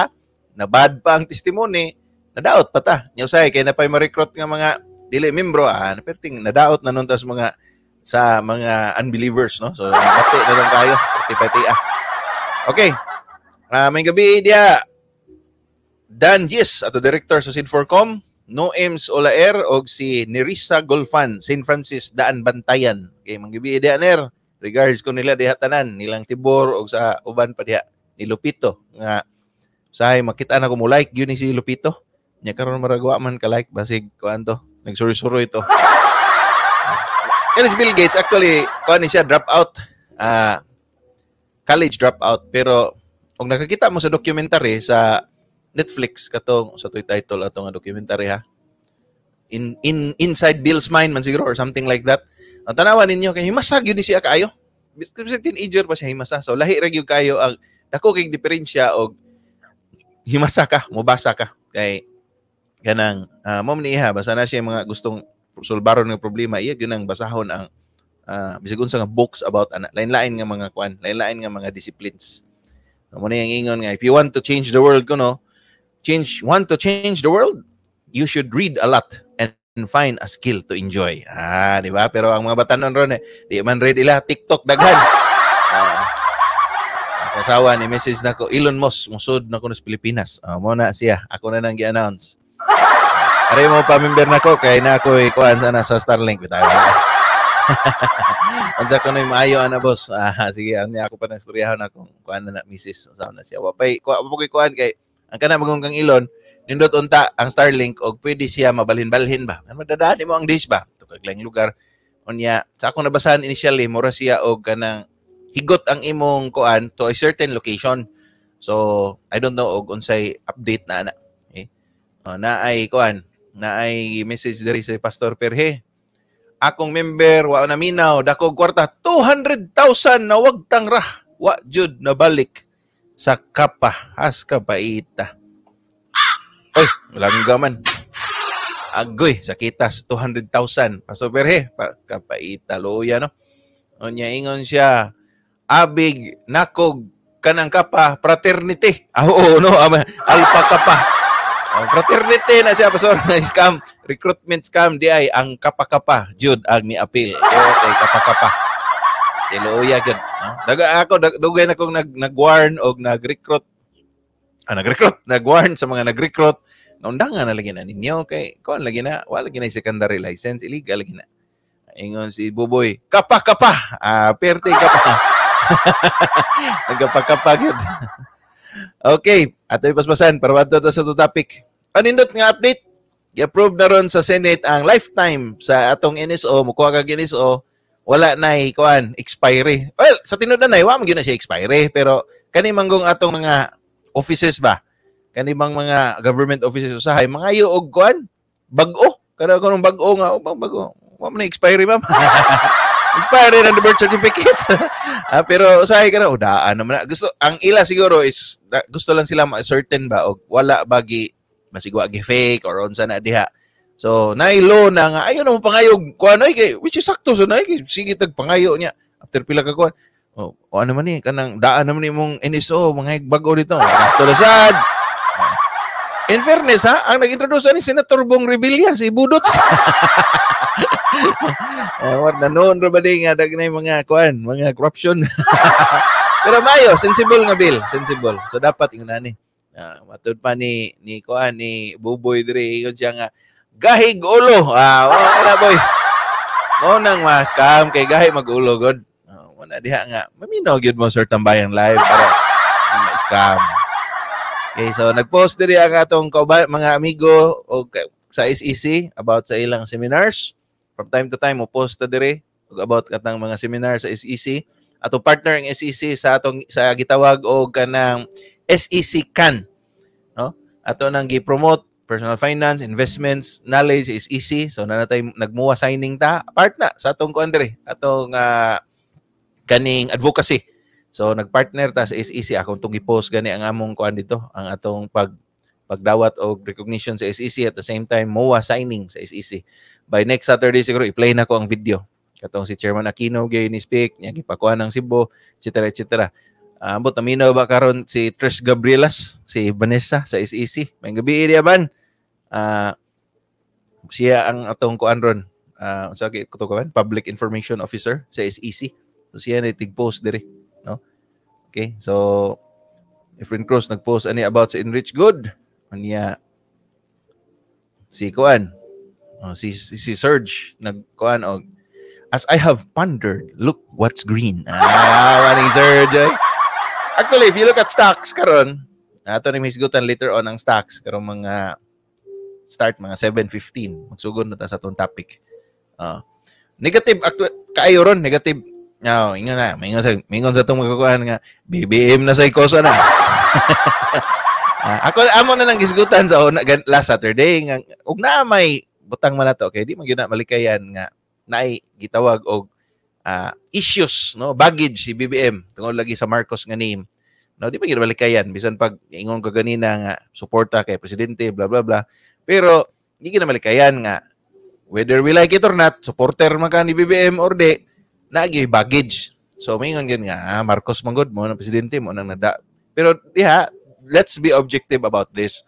na bad pa ang testimony, nadaot pa ta. Nyo say, kaya na pa ma-recruit nga mga dili membro, ah, perting, nadaot na noon tas mga sa mga unbelievers, no? So, pati na lang tayo. Pati-pati, ah. Okay. Uh, may gabi, dia. Dan Gis, ato director sa Sid4Com. No Ems Olaer og si Nerissa Golfan, St. Francis Daan Bantayan. Okay, manggibi dia ner. Regards ko nila diha tanan, nilang Tibor og sa uban pa diha ni Lupito nga sahay makita na ko mo like yun ni si Lupito. Nya karon maragwa man ka like basig kuan to. Nagsurisuro ito. Pero si Bill Gates, actually, kuhan siya, drop out. Uh, college drop out. Pero, kung nakakita mo sa documentary sa Netflix, katong sa to'y title atong documentary ha, in, in, Inside Bill's Mind man siguro or something like that. Ang tanawan ninyo, kay himasag yun ni siya kayo. Kasi teenager pa siya himasa. So, lahi ragyog kayo ang dako kay diferensya og himasa ka, mubasa ka. Kay ganang, uh, ah, mom ni iha basta na siya mga gustong solbaron nga problema iya yun ang basahon ang uh, bisag unsa nga books about ana lain-lain nga mga kwan lain-lain nga mga disciplines mo na ingon nga if you want to change the world kuno change want to change the world you should read a lot and find a skill to enjoy ah di ba pero ang mga batanon ron eh di man read ila TikTok daghan ah, ni message nako Elon Musk musod na ko sa Pilipinas ah, mo na siya ako na nang gi-announce Aray mo pa member na ko kay na ako eh, kuan na sa Starlink bitaw. Unsa ko nay maayo ana boss. Ah, sige ang ako pa nang storyahan ako kuan na misis sa na siya. Wapay kuan pa kuan kay ang kana magong kang ilon nindot unta ang Starlink og pwede siya mabalhin-balhin ba. Ano dadaan mo ang dish ba? Tukag lang lugar. Unya, sa akong nabasahan initially mura siya og kanang higot ang imong kuan to a certain location. So, I don't know og unsay update na ana. Eh. Uh, na ay kuan na ay message diri sa Pastor Perhe. Akong member wa na minaw dakog kwarta 200,000 na wag tangrah wa jud na balik sa kapa has kapaita. Oy, langga man. Agoy, sakitas 200,000. Pastor Perhe, kapaita loya no. Unya ingon siya, abig nakog kanang kapa fraternity. Ah, oo, no, alpha kapa. Uh, fraternity na siya, pastor. scam, recruitment scam di ay ang kapakapa, jud ang ni apil. Okay, kapakapa. Iluya gud. No? Daga ako dugay na kong nag nagwarn og nag-recruit. Ah, nag-recruit, nagwarn sa mga nag-recruit. Naundangan na lagi na ninyo Okay, kon lagi na wala lagi na secondary license, illegal lagi na. Ingon si Buboy, kapakapa. Ah, perte kapakapa. Nagapakapa gud. Okay, ato ipaspasan para mato sa to topic. Anindot nga update, i-approve na ron sa Senate ang lifetime sa atong NSO, mukuha kag NSO, wala na eh, kuan expiry. Well, sa tinud na eh, wa man gyud na siya expiry, pero kani manggong atong mga offices ba? Kani mga government offices usahay mga iyo og kuan bag-o. Kada kanong bag-o nga, oh, bag-o. Wa na expiry ba? Expired na the birth certificate. ah, pero usahay ka na, udaan naman. Gusto, ang ila siguro is, gusto lang sila ma-certain ba o wala bagi masigwa gi fake or unsa na diha. So, nailo na nga, ayun mo pangayog, kuha na, which is sakto, so na, sige, tagpangayo niya. After pila ka kuha, oh, o ano man ni, kanang daan naman ni mong NSO, mga bago dito, Astro In fairness, ha, ang nag-introduce ni Senator Bong Revilla, si Budot. Awat eh, na noon ra ba ding adag na mga kuan, mga corruption. Pero mayo, sensible nga bill, sensible. So dapat ingon ni. Uh, ah, matud pa ni ni kuan ni Buboy Dre, ingon siya nga gahig ulo. Ah, wala boy. Mo nang mas kam kay gahi magulo god. Uh, ah, wala diha nga. Mamino gyud mo sir tambayang live para ma-scam. Okay, so nag-post diri ang atong kauban, mga amigo o sa SEC about sa ilang seminars. From time to time, mo post ta diri about katang mga seminars sa SEC. Ato partner ang SEC sa atong sa gitawag og kanang SEC Can. No? Ato nang gi-promote personal finance, investments, knowledge is easy. So nanatay nagmuwa signing ta part na sa atong kuan atong uh, kaning advocacy So nagpartner ta sa SEC akong tong i-post gani ang among kuan dito, ang atong pag pagdawat og recognition sa SEC at the same time MOA signing sa SEC. By next Saturday siguro i-play na ko ang video. Katong si Chairman Aquino gay ni speak, niya gipakuan ng Cebu, etc. etc. Ah, ambot uh, amino ba karon si Trish Gabrielas, si Vanessa sa SEC. May gabi iya ban. Uh, siya ang atong kuan ron. Uh, unsa gyud ko to Public Information Officer sa SEC. So siya na tig-post diri no okay so if Efren Cruz nagpost any about sa enrich good niya si Kuan oh, si si, si Serge nagkuan og as I have pondered look what's green ah running Serge eh? actually if you look at stocks karon ato ni misgutan later on ang stocks karong mga start mga 7:15 magsugod na ta sa tong topic uh, negative actu- kaayo ron negative Oo, oh, ingon na. Mingon sa, mingon sa itong magkukuhan nga, ah, BBM na sa ikoso na. Ah, ako, amo na nang gisgutan sa una, last Saturday. Nga, ug na may butang man nato, okay? Di man yun na malikayan nga naay gitawag og uh, issues, no? Baggage si BBM. Tungod lagi sa Marcos nga name. No, di ba yun malikayan? Bisan pag ingon ka ganina nga, suporta kay presidente, bla bla bla. Pero, di gina malikayan nga, whether we like it or not, supporter man ka ni BBM or di, Nagi baggage. So may nga nga, ah, Marcos Manggod mo, na presidente mo, nang nada. Pero diha, let's be objective about this.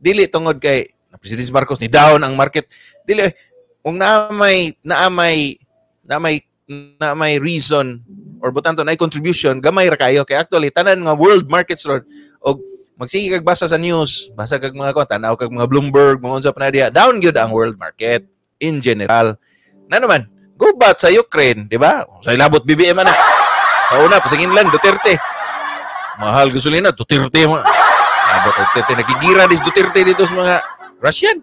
Dili tungod kay na presidente Marcos ni down ang market. Dili kung naamay naamay naamay na may reason or butanto na contribution gamay ra kayo kay actually tanan nga world markets ron og magsige kag basa sa news basa kag mga kon tanaw kag mga Bloomberg mga unsa pa na diha down gyud ang world market in general na naman Go back sa Ukraine, di ba? Sa labot BBM na. Sa una, pasingin lang, Duterte. Mahal gasolina, Duterte mo. Labot Duterte. Nagigira dis Duterte dito sa mga Russian.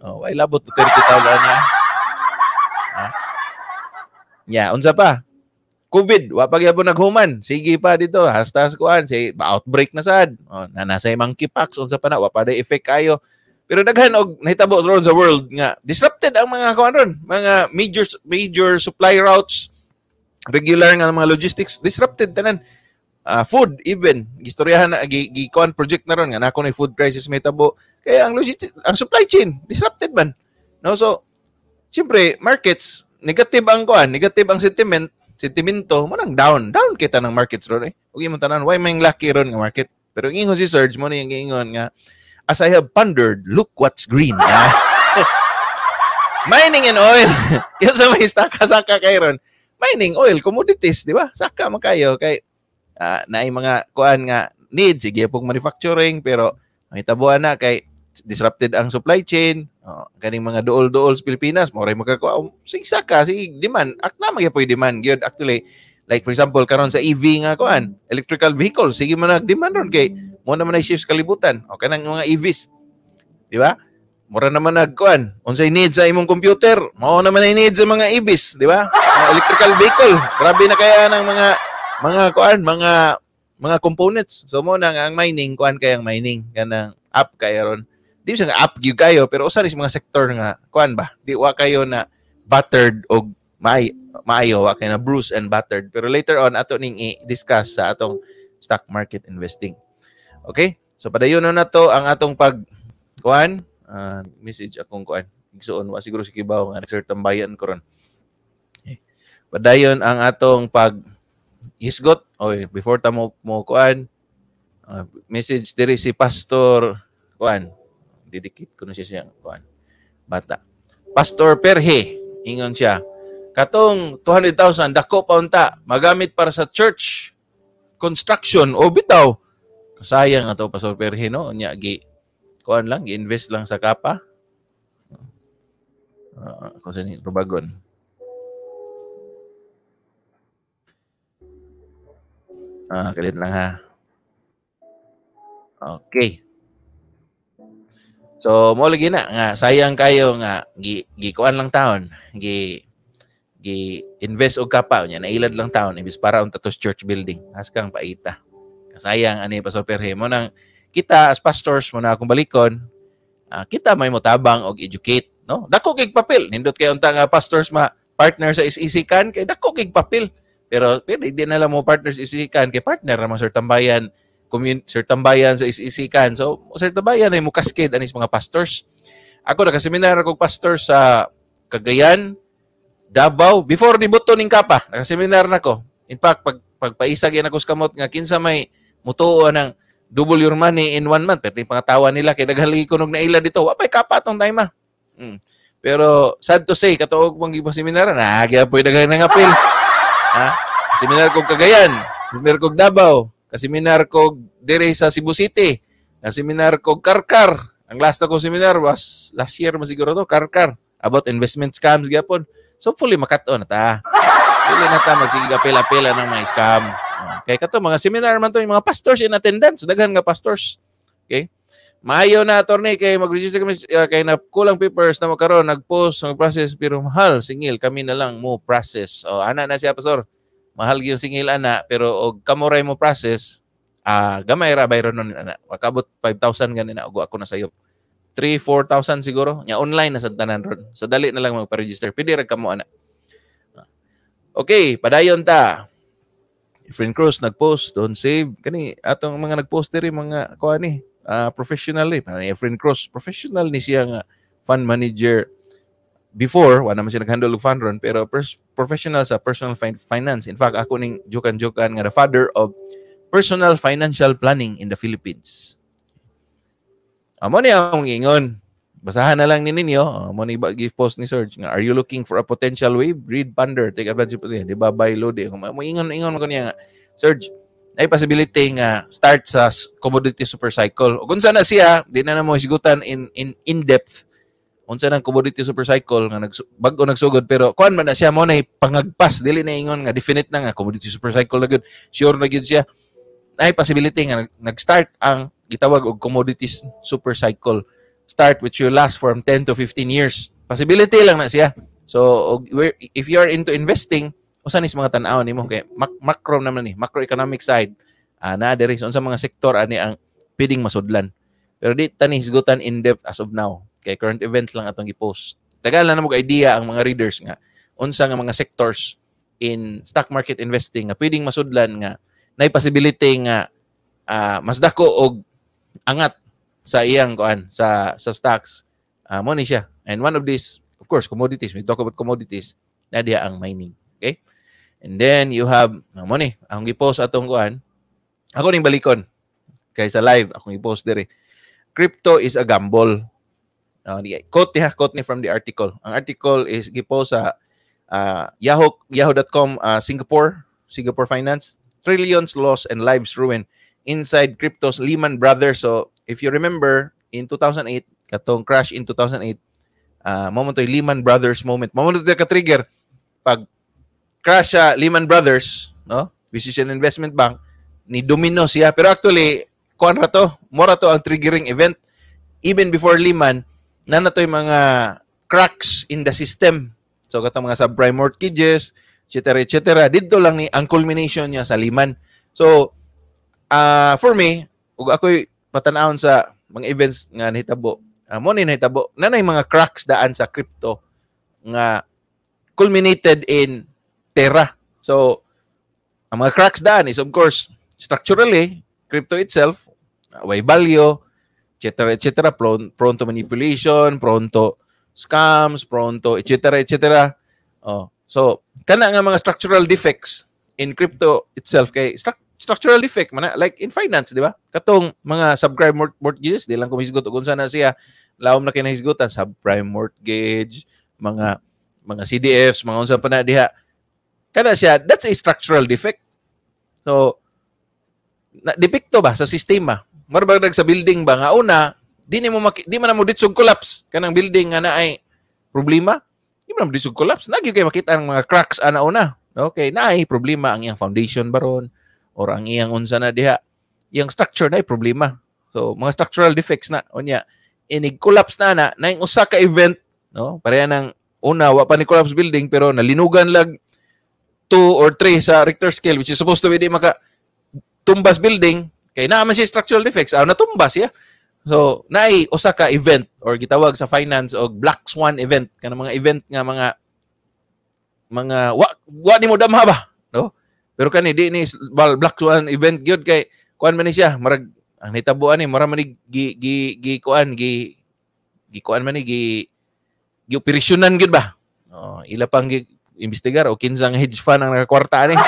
Oh, ay labot Duterte tawla niya. Ha? Ya, yeah, unsa pa? COVID, wa pa gyapon naghuman. Sige pa dito, hastas kuan, si outbreak na sad. Oh, na nasa monkeypox unsa pa na, wa pa day effect kayo. Pero daghan og nahitabo ron sa world nga disrupted ang mga kuan mga major major supply routes, regular nga mga logistics disrupted tanan. Uh, food even gistoryahan na gi, gi project na ron nga nako na food crisis metabo tabo. Kaya ang logistic ang supply chain disrupted man. No so syempre markets negative ang kuan, negative ang sentiment, sentimento mo nang down. Down kita ng markets ron eh. Ug imong tanan why may lucky ron nga market. Pero ingon si Serge mo ni ingon nga As I have pondered, look what's green. Ah. Mining and oil. Yun sa may saka-saka kayo ron. Mining, oil, commodities, di ba? Saka man kayo. Kay, uh, na mga kuan nga need. Sige pong manufacturing, pero may tabuan na kay disrupted ang supply chain. Oh, kaning mga dool-dool sa Pilipinas, mauray magkakuha. Um, sige saka, sige demand. Ak na magyapon demand. Gyud actually, Like for example, karon sa EV nga kuan, electrical vehicle, sige man nag-demand ron kay mo naman ay shift sa kalibutan. O kanang mga EVs. Di ba? Mura naman nagkuan. Unsay need sa imong computer? Mao naman ay need sa mga EVs, di ba? electrical vehicle. Grabe na kaya ng mga mga kuan, mga mga components. So mo na ang mining, kuan kay ang mining kanang app kay ron. Di sa app gyud kayo pero usa mga sector nga kuan ba? Di wa kayo na battered og may maayo wa kay na bruised and battered. Pero later on ato ning i-discuss sa atong stock market investing. Okay? So padayon na to ang atong pag kuan uh, message akong kuan. Igsuon wa siguro si Kibaw nga certain bayan karon. Okay. Padayon ang atong pag isgot oy before ta mo mo kuan uh, message diri si Pastor kuan didikit ko na siya siya kuan bata. Pastor Perhe ingon siya katong 200,000 dako paunta magamit para sa church construction o bitaw Kasayang ato Pastor Perhe no nya gi kuan lang invest lang sa kapa. Uh, ah, kung saan rubagon. Ah, kalit lang ha. Okay. So mo lagi na nga sayang kayo nga gi kuan lang taon, gi gi invest og kapa nya nailad lang taon ibis para unta to church building. Has kang paita. Kasayang ani Pastor Perhe mo nang kita as pastors mo na akong balikon, uh, kita may motabang og educate, no? Dako kay papel, nindot kay unta nga pastors ma partner sa isisikan kay dako kay papel. Pero pwede di na lang mo partners isisikan kay partner ra man Sir Tambayan, commun- Sir Tambayan sa isisikan. So Sir Tambayan ay mo cascade anis mga pastors. Ako na nakaseminar ako pastor sa Cagayan, Davao, before ni Buto ning Kapa, seminar na ko. In fact, pag pagpaisag yan ako sa kamot nga kinsa may mutuo ng double your money in one month. Pero yung pangatawan nila, kaya naghali ko nung naila dito, wapay kapatong time ah. Mm. Pero sad to say, katuog mong ibang seminar, nahagya po yung naghalang ng apil. ha? Seminar kog Cagayan, seminar kog Davao, seminar kog Dire sa Cebu City, seminar kog Karkar. Ang last na seminar was last year masiguro to, Karkar, about investment scams gapon. So fully makato na ta. Dili na ta magsigig pila apila ng mga scam. Okay, kato mga seminar man to yung mga pastors in attendance, daghan nga pastors. Okay? Maayo na attorney kay mag-register kami uh, kay na kulang papers na makaron nag-post nag-process pero mahal singil kami na lang mo process. O ana na siya pastor. Mahal gyud singil ana pero og kamoray mo process ah uh, gamay ra bayron nun ana. Wakabot 5,000 ganina og ako na sayop. 3 4,000 siguro. Nya online na sa tanan ron. So dali na lang magpa-register. Pwede ra kamo ana. Okay, padayon ta. Friend Cruz nagpost doon save kani atong mga nagpost diri mga kuan ni uh, professional eh. Parang Efren Cross, professional ni siya nga fund manager before wala naman siya naghandle og fund run pero pers- professional sa personal fin- finance. In fact, ako ning jokan-jokan nga the father of personal financial planning in the Philippines. Amo ni ang ingon basahan na lang ni ninyo, oh, mo ni ba gift post ni Serge nga, are you looking for a potential wave? Read Ponder, take advantage po niya. Di ba, buy low day. Mo ingon ingon mo kanya nga, Serge, ay possibility nga start sa commodity super cycle. O kung sana siya, di na na mo sigutan in, in, in depth unsa nang commodity super cycle nga nags bag-o nagsugod pero kuan man na siya mo na pangagpas dili na ingon nga definite na nga commodity super cycle na gud sure na gud siya na possibility nga nag-start ang gitawag og commodities super cycle start which will last from 10 to 15 years. Possibility lang na siya. So, if you are into investing, usan is mga tanaw nimo kay mak- macro naman ni, macroeconomic side. Uh, ah, na there is unsa mga sector ani ang pwedeng masudlan. Pero di tani hisgutan in depth as of now. Kay current events lang atong i-post. Tagal na mo idea ang mga readers nga unsa nga mga sectors in stock market investing nga pwedeng masudlan nga naay possibility nga uh, mas dako og angat sa iyang kuan sa sa stocks uh, mo ni siya and one of these of course commodities we talk about commodities na diha ang mining okay and then you have uh, mo ni ang gipost atong kuan ako ning balikon kay sa live akong i-post dire crypto is a gamble uh, quote niya quote ni from the article ang article is gipost sa uh, yahoo yahoo.com uh, Singapore Singapore Finance trillions loss and lives ruined inside crypto's Lehman Brothers so if you remember, in 2008, katong crash in 2008, uh, moment to Lehman Brothers moment. Moment to ka-trigger pag crash siya Lehman Brothers, no? Which is an investment bank ni domino siya. Pero actually, kuan ra to, mora to ang triggering event even before Lehman na na to'y mga cracks in the system. So katong mga subprime mortgages, etc. etc. Dito lang ni ang culmination niya sa Lehman. So uh, for me, ug ako'y matanahon sa mga events nga nahitabo uh, mo ni nahitabo na nay mga cracks daan sa crypto nga culminated in Terra so ang mga cracks daan is of course structurally crypto itself uh, way value etc etc prone, prone to manipulation prone to scams prone to etc etc oh so kana nga mga structural defects in crypto itself kay stru- structural effect man ah. like in finance di ba katong mga subprime mortgages di lang kumisgot og unsa siya laom na kay subprime mortgage mga mga CDFs mga unsa pa na diha kada siya that's a structural defect so na, depekto ba sa sistema marbag nag sa building ba nga una di ni mo maki, di man mo ditsog collapse kanang building nga na ay problema di man mo ditsog collapse nagyo kay makita ang mga cracks ana ah, una okay na ay problema ang iyang foundation baron or ang iyang unsa na diha yung structure na ay problema so mga structural defects na unya inig collapse na na na usa ka event no pareha nang una wa pa ni collapse building pero nalinugan lag 2 or 3 sa Richter scale which is supposed to be di maka tumbas building kay naa man si structural defects aw natumbas ya yeah? so naay usa ka event or gitawag sa finance og black swan event kanang mga event nga mga mga wa, wa ni mo damha ba no pero kani di ni black swan event gyud kay kuan man ni siya marag ang nitabuan ni mura man ni gi gi gi kuan gi gi kuan man ni gi gi operasyonan gyud ba. Oh, ila pang gi imbestigar o kinsang hedge fund ang nakakwarta ni. Eh.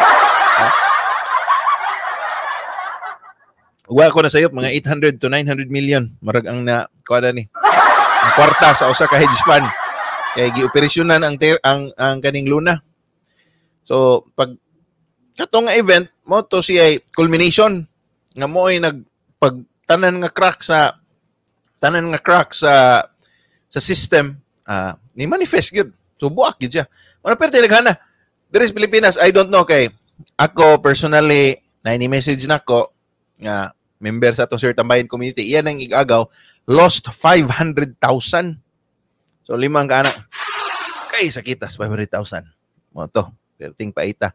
Uwa ko na sayop mga 800 to 900 million marag ang na kuan ani. Ang kwarta sa usa ka hedge fund. Kay gioperasyonan ang ter, ang ang kaning luna. So pag kato nga event mo to siya culmination nga mo ay nagpag nga crack sa tanan nga crack sa sa system uh, ni manifest gyud so buak gyud siya ano pero tinaghana there is Pilipinas I don't know kay ako personally na ini message nako nga member sa atong Sir Tambayan community iya nang igagaw lost 500,000 so limang ka anak kay sakitas 500,000 mo to perting paita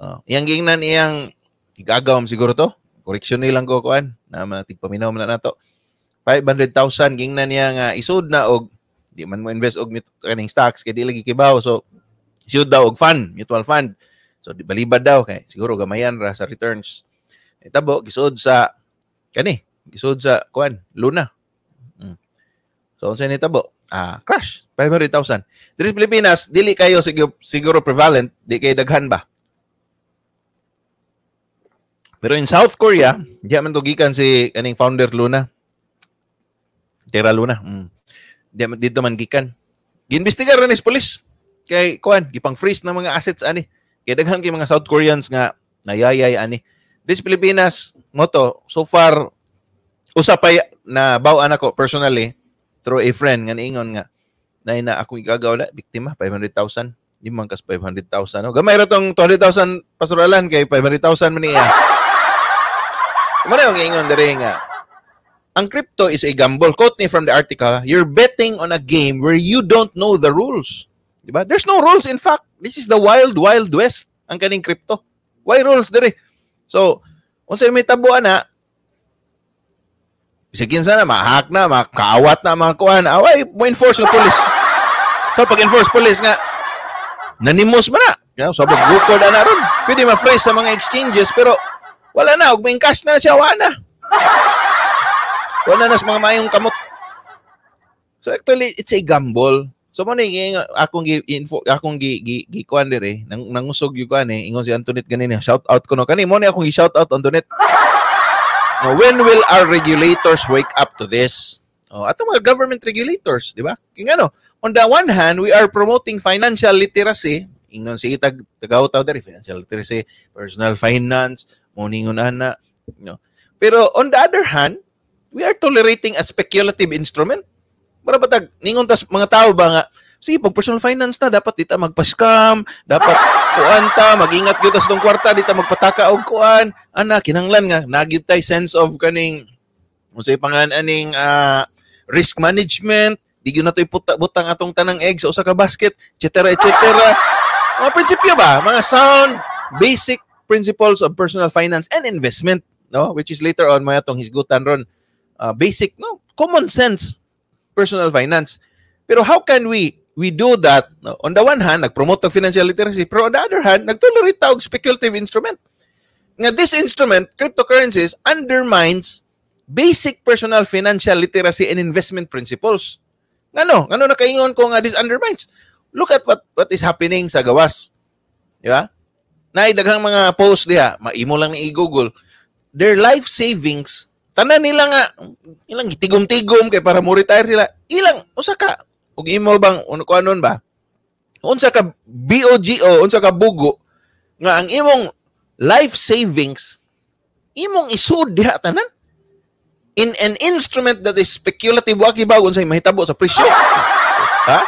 Oh, iyang gingnan iyang igagawm siguro to. Koreksyon nilang ko kuan. Na mga tigpaminaw na nato. 500,000 gingnan niya nga isud na og di man mo invest og kaning stocks kay di lagi kibaw. So isud daw og fund, mutual fund. So di balibad daw kay siguro gamayan ra sa returns. Itabo gisud sa kani, gisud sa kuan, Luna. Mm. So unsa ni tabo? Ah, crash 500,000. Diri Pilipinas dili kayo siguro prevalent, di kay daghan ba? Pero in South Korea, di man to gikan si kaning founder Luna. Tera Luna. Mm. Di man dito man gikan. Giinvestigar ra ni pulis. Kay kuan, gipang freeze ng mga assets ani. Kay daghan kay mga South Koreans nga nayayay ani. This Pilipinas mo to, so far usapay na bawan ko personally through a friend nga ingon nga na ina ako igagaw la biktima 500,000 limang kas 500,000 no gamay ra tong 200,000 pasuralan kay 500,000 man niya Muna yung ingon diri nga. Ang crypto is a gamble. Quote ni from the article, you're betting on a game where you don't know the rules. Diba? There's no rules in fact. This is the wild wild west ang kaning crypto. Why rules diri? So, unsa may tabuan na, bisag kinsa na, mahak na, makaawat na, mga kuhan, away, mo enforce ng police. So, pag-enforce police nga, nanimos ba na? So, pag-bukod na na ron. Pwede ma-phrase sa mga exchanges, pero wala na, ug cash na, na siya, wala na. wala na sa mga mayong kamot. So actually, it's a gamble. So mo eh, ni akong gi info akong gi gi, gi kuan dire eh. nang nangusog yu kuan eh ingon si Antonet ganini shout out ko no kani mo ni akong gi shout out Antonet. Now, when will our regulators wake up to this? Oh, ato mga government regulators, di ba? Kaya ano, on the one hand, we are promoting financial literacy. Ingon si tag tagaw taw dire financial literacy, personal finance, Muningon ana. No. Pero on the other hand, we are tolerating a speculative instrument. Para batag, ningon tas mga tao ba nga, sige, pag personal finance na, dapat dita magpa-scam, dapat kuan ta, mag-ingat gyud tas tong kwarta, dita magpataka og kuan. Ana, kinanglan nga, nagyud tay sense of kaning, unsay pangan aning uh, risk management, di gyud na toy butang atong tanang eggs sa usa ka basket, etc. etc. Mga prinsipyo ba? Mga sound, basic Principles of Personal Finance and Investment, no? Which is later on mga tong hisgutan ron. Uh, basic, no? Common sense personal finance. Pero how can we we do that? No? On the one hand, nagpromote ng financial literacy, pero on the other hand, nagtolerate taog speculative instrument. Nga this instrument, cryptocurrencies, undermines basic personal financial literacy and investment principles. Ngano? Ngano na nakaingon ko nga this undermines? Look at what what is happening sa gawas. Di ba? na daghang mga post diha, maimo lang ni i-google, their life savings, tanan nila nga, ilang gitigom tigum kay para mo retire sila, ilang, usa ka, ug imo bang, ano ko anon ba, unsa ka BOGO, unsa ka bugo, nga ang imong life savings, imong isud diha tanan, in an instrument that is speculative wa kibaw unsay mahitabo sa presyo ha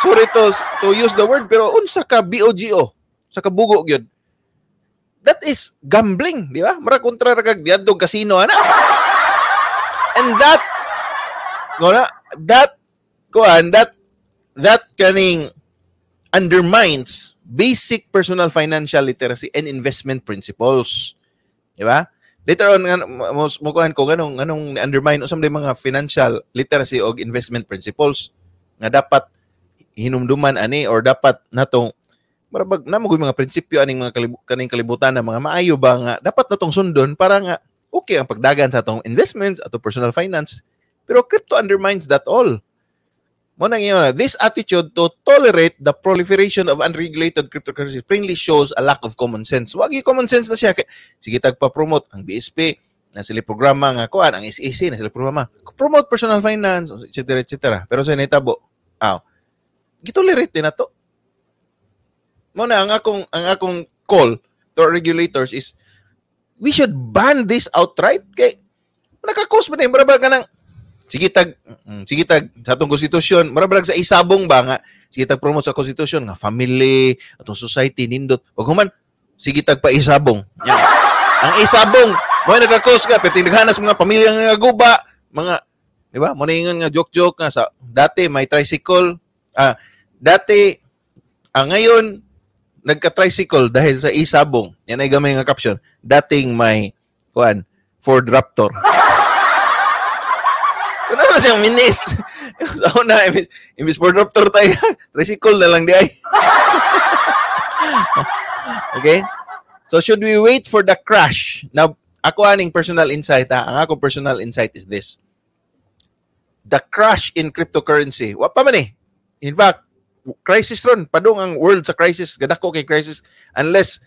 sorry to to use the word pero unsa ka BOGO sa kabugo gyud that is gambling, di ba? Mara kontra ra kag diadto casino ana. And that wala that kuan that that kaning undermines basic personal financial literacy and investment principles. Di ba? Later on, mo kuhan ko, ganong, ganong undermine usam day mga financial literacy o investment principles nga dapat hinumduman ani or dapat natong marabag na mo mga prinsipyo aning mga kalib- kaning kalibutan na mga maayo ba nga dapat natong sundon para nga okay ang pagdagan sa atong investments ato personal finance pero crypto undermines that all mo nang iyon this attitude to tolerate the proliferation of unregulated cryptocurrencies plainly shows a lack of common sense wagi common sense na siya sige tagpa-promote ang BSP na sila programa nga kuan ang SEC na sila programa promote personal finance etc etc pero sa nitabo aw gitolerate na to mo na ang akong ang akong call to regulators is we should ban this outright kay nakakos ba na marabag ka ng sigitag mm, tag sa atong konstitusyon marabag sa isabong ba nga sige promote sa konstitusyon nga family atong society nindot wag man sigitag pa isabong yeah. ang isabong mo nagakos ka pwede naghanas mga pamilya nga guba mga di ba mo nga joke-joke nga sa dati may tricycle ah dati ah, ngayon nagka-tricycle dahil sa isabong. Yan ay gamay nga caption. Dating may, kuan, Ford Raptor. so, na ba siyang minis? so, na, imbis, imbis Ford Raptor tayo, tricycle na lang di ay. okay? So, should we wait for the crash? Now, ako aning personal insight, ha? ang akong personal insight is this. The crash in cryptocurrency, wa pa man eh. In fact, crisis ron padung ang world sa crisis gadako kay crisis unless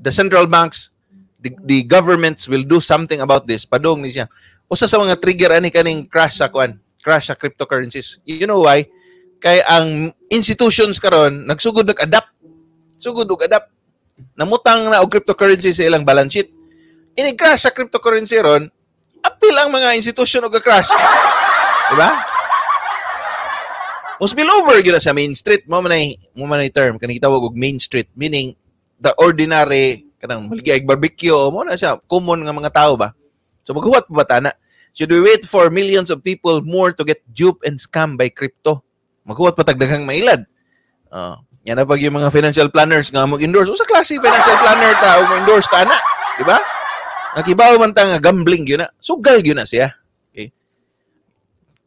the central banks the, the governments will do something about this padung ni siya usa sa mga trigger ani kaning crash sa kwan crash sa cryptocurrencies you know why kay ang institutions karon nagsugod nag-adapt sugod og adapt namutang na og cryptocurrency sa ilang balance sheet ini crash sa cryptocurrency ron apil ang mga institution og crash di ba o spillover gyud sa main street mo manay mo manay term kanang gitawag og main street meaning the ordinary kanang maligayag barbecue mo na siya common nga mga tao ba. So maghuwat pa ba tana? Should we wait for millions of people more to get duped and scammed by crypto? Maghuwat pa tagdaghang mailad. Uh, yan na pag yung mga financial planners nga mo endorse usa klase financial planner ta mo endorse ta na, di ba? Nakibaw man ta nga gambling gyud na. Sugal gyud na siya. Okay.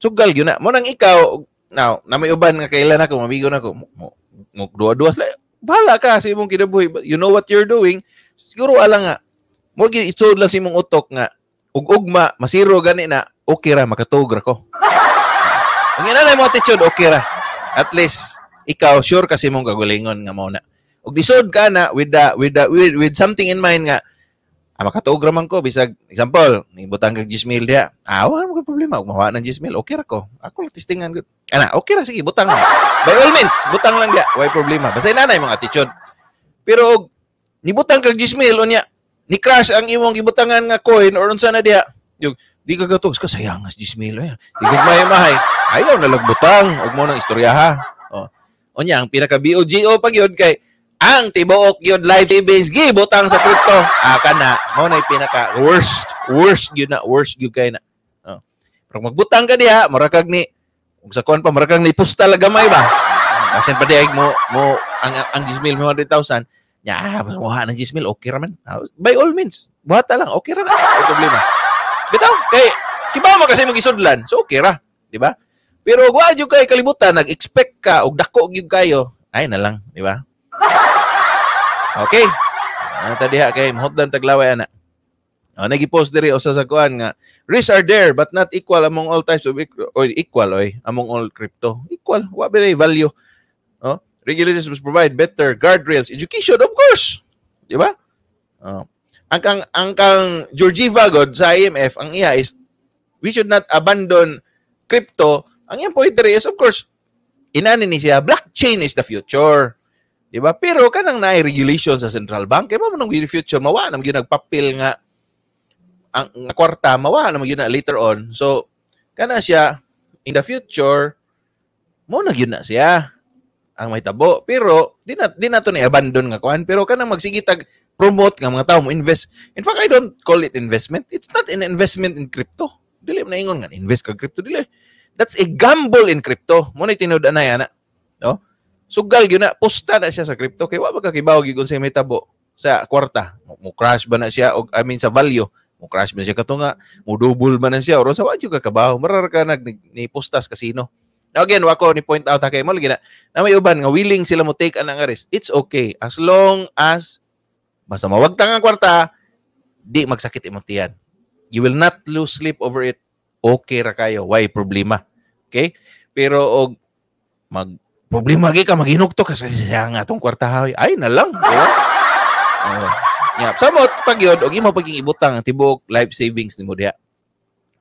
Sugal gyud na. Mo nang ikaw now na may uban nga kailan ako mabigo na ako mo duwa-duwas lang bahala ka si mong kinabuhi you know what you're doing siguro ala nga mo gid lang si mong utok nga ug ugma masiro gani na okay ra makatog ko ang ina mo attitude okay ra at least ikaw sure kasi mong kagalingon nga mao ug disod ka na with the, with the, with, with something in mind nga Ah, makatuog raman ko, bisag, example, ibutang kag 10 mil dia. Ah, wala mo problema. Kung mawa ng 10 okay ra ko. Ako lang testingan. Ana, okay ra, sige, butang lang. By all means, butang lang dia. Why problema? Basta inanay mong attitude. Pero, og, nibutang kag 10 mil, unya, ni crash ang imong gibutangan nga coin or unsa na dia. Yung, di ka gatog, ka sayangas 10 mil. Di ka may mahay. Ayaw na lagbutang. Huwag mo nang istorya ha. O, oh. unya, ang pinaka-BOGO pag yon kay, ang tibuok yun live events gibutang sa crypto aka ah, na mo na pinaka worst worst gyud na worst gyud kay na oh. pero magbutang ka diha mura kag ni ug sa kon pa mura kag ni pusta talaga may ba kasi pa diay mo mo ang ang 10 mil 100,000 nya ah, mo ha ng 10 okay ra man ah, by all means buhata lang okay ra no problema bitaw kay kibaw mo kasi magisudlan so okay ra di ba pero gwa jud kay kalibutan nag-expect ka og dako gyud kayo ay na lang di ba Okay. Ata ah, diha kay mahutdan taglaway ana. Oh, nagi-post diri o sa kuan nga risks are there but not equal among all types of or equal oy among all crypto. Equal wa ba value? Oh, regulators must provide better guardrails, education of course. Di ba? Oh. Ang kang ang kang Georgieva God sa IMF ang iya is we should not abandon crypto. Ang iyang poetry is of course inani ni siya blockchain is the future. Di ba? Pero kanang naay regulation sa central bank kay eh, mo nang future mawa na gyud nagpapil nga ang nga kwarta mawa na gyud na later on. So kana siya in the future mo na gyud na siya ang may tabo. Pero di na di nato ni abandon nga kuan pero kanang magsigitag promote nga mga tao mo invest. In fact, I don't call it investment. It's not an investment in crypto. Dili na ingon nga invest ka crypto dili. That's a gamble in crypto. Mo na tinud anay ana. No? sugal gyud na pusta na siya sa crypto kay wa magkakibaw gyud sa mahitabo sa kwarta mo, crash ba na siya og I mean sa value mo crash ba na siya katunga mo double ba na siya or sa wa ka kabaw marar ka nag ni postas kasino Now again, ko ni point out kay mo lagi na, na may uban nga willing sila mo take anang risk. It's okay as long as basta mawagtang ang kwarta, di magsakit imong tiyan. You will not lose sleep over it. Okay ra kayo. Why problema? Okay? Pero og mag problema gi ka maginugto ka sa siyang atong kwartahay. Ay na lang. Diba? uh, mo, Samot pag yun, og imo paging ibutang ang tibok life savings nimo diha.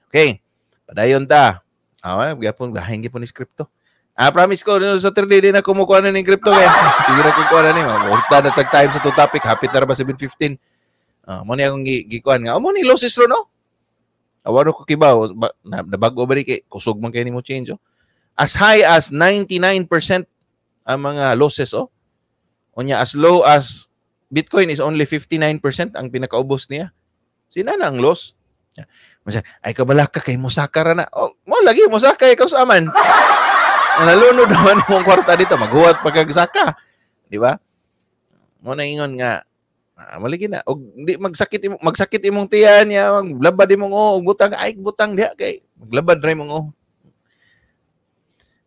Okay. Padayon ta. Ah, gyapon gahin gyapon ni kripto. Ah, promise ko, no, sa 3 day na kumukuha na ng crypto kaya. Siguro kung kuha na ni, magulta na tag time sa two topic, Happy na ba 715. Ah, mo ni akong gikuan nga. Amo ni losses ro no? Awaro ko kibaw, ba, nabago ba ni kay kusog man kay mo change. Oh as high as 99% ang mga losses oh. O niya as low as Bitcoin is only 59% ang pinakaubos niya. Sina na ang loss? Ay kabalaka kay Musaka ra na. Oh, mo lagi Musaka ikaw sa aman. Nalunod naman mong kwarta dito, maghuwat pagkagsaka. Di ba? Mo na ingon nga Ah, mali na. Og di magsakit imong magsakit imong tiyan niya, maglabad imong o oh, og butang ay butang diha kay maglabad ra imong o. Oh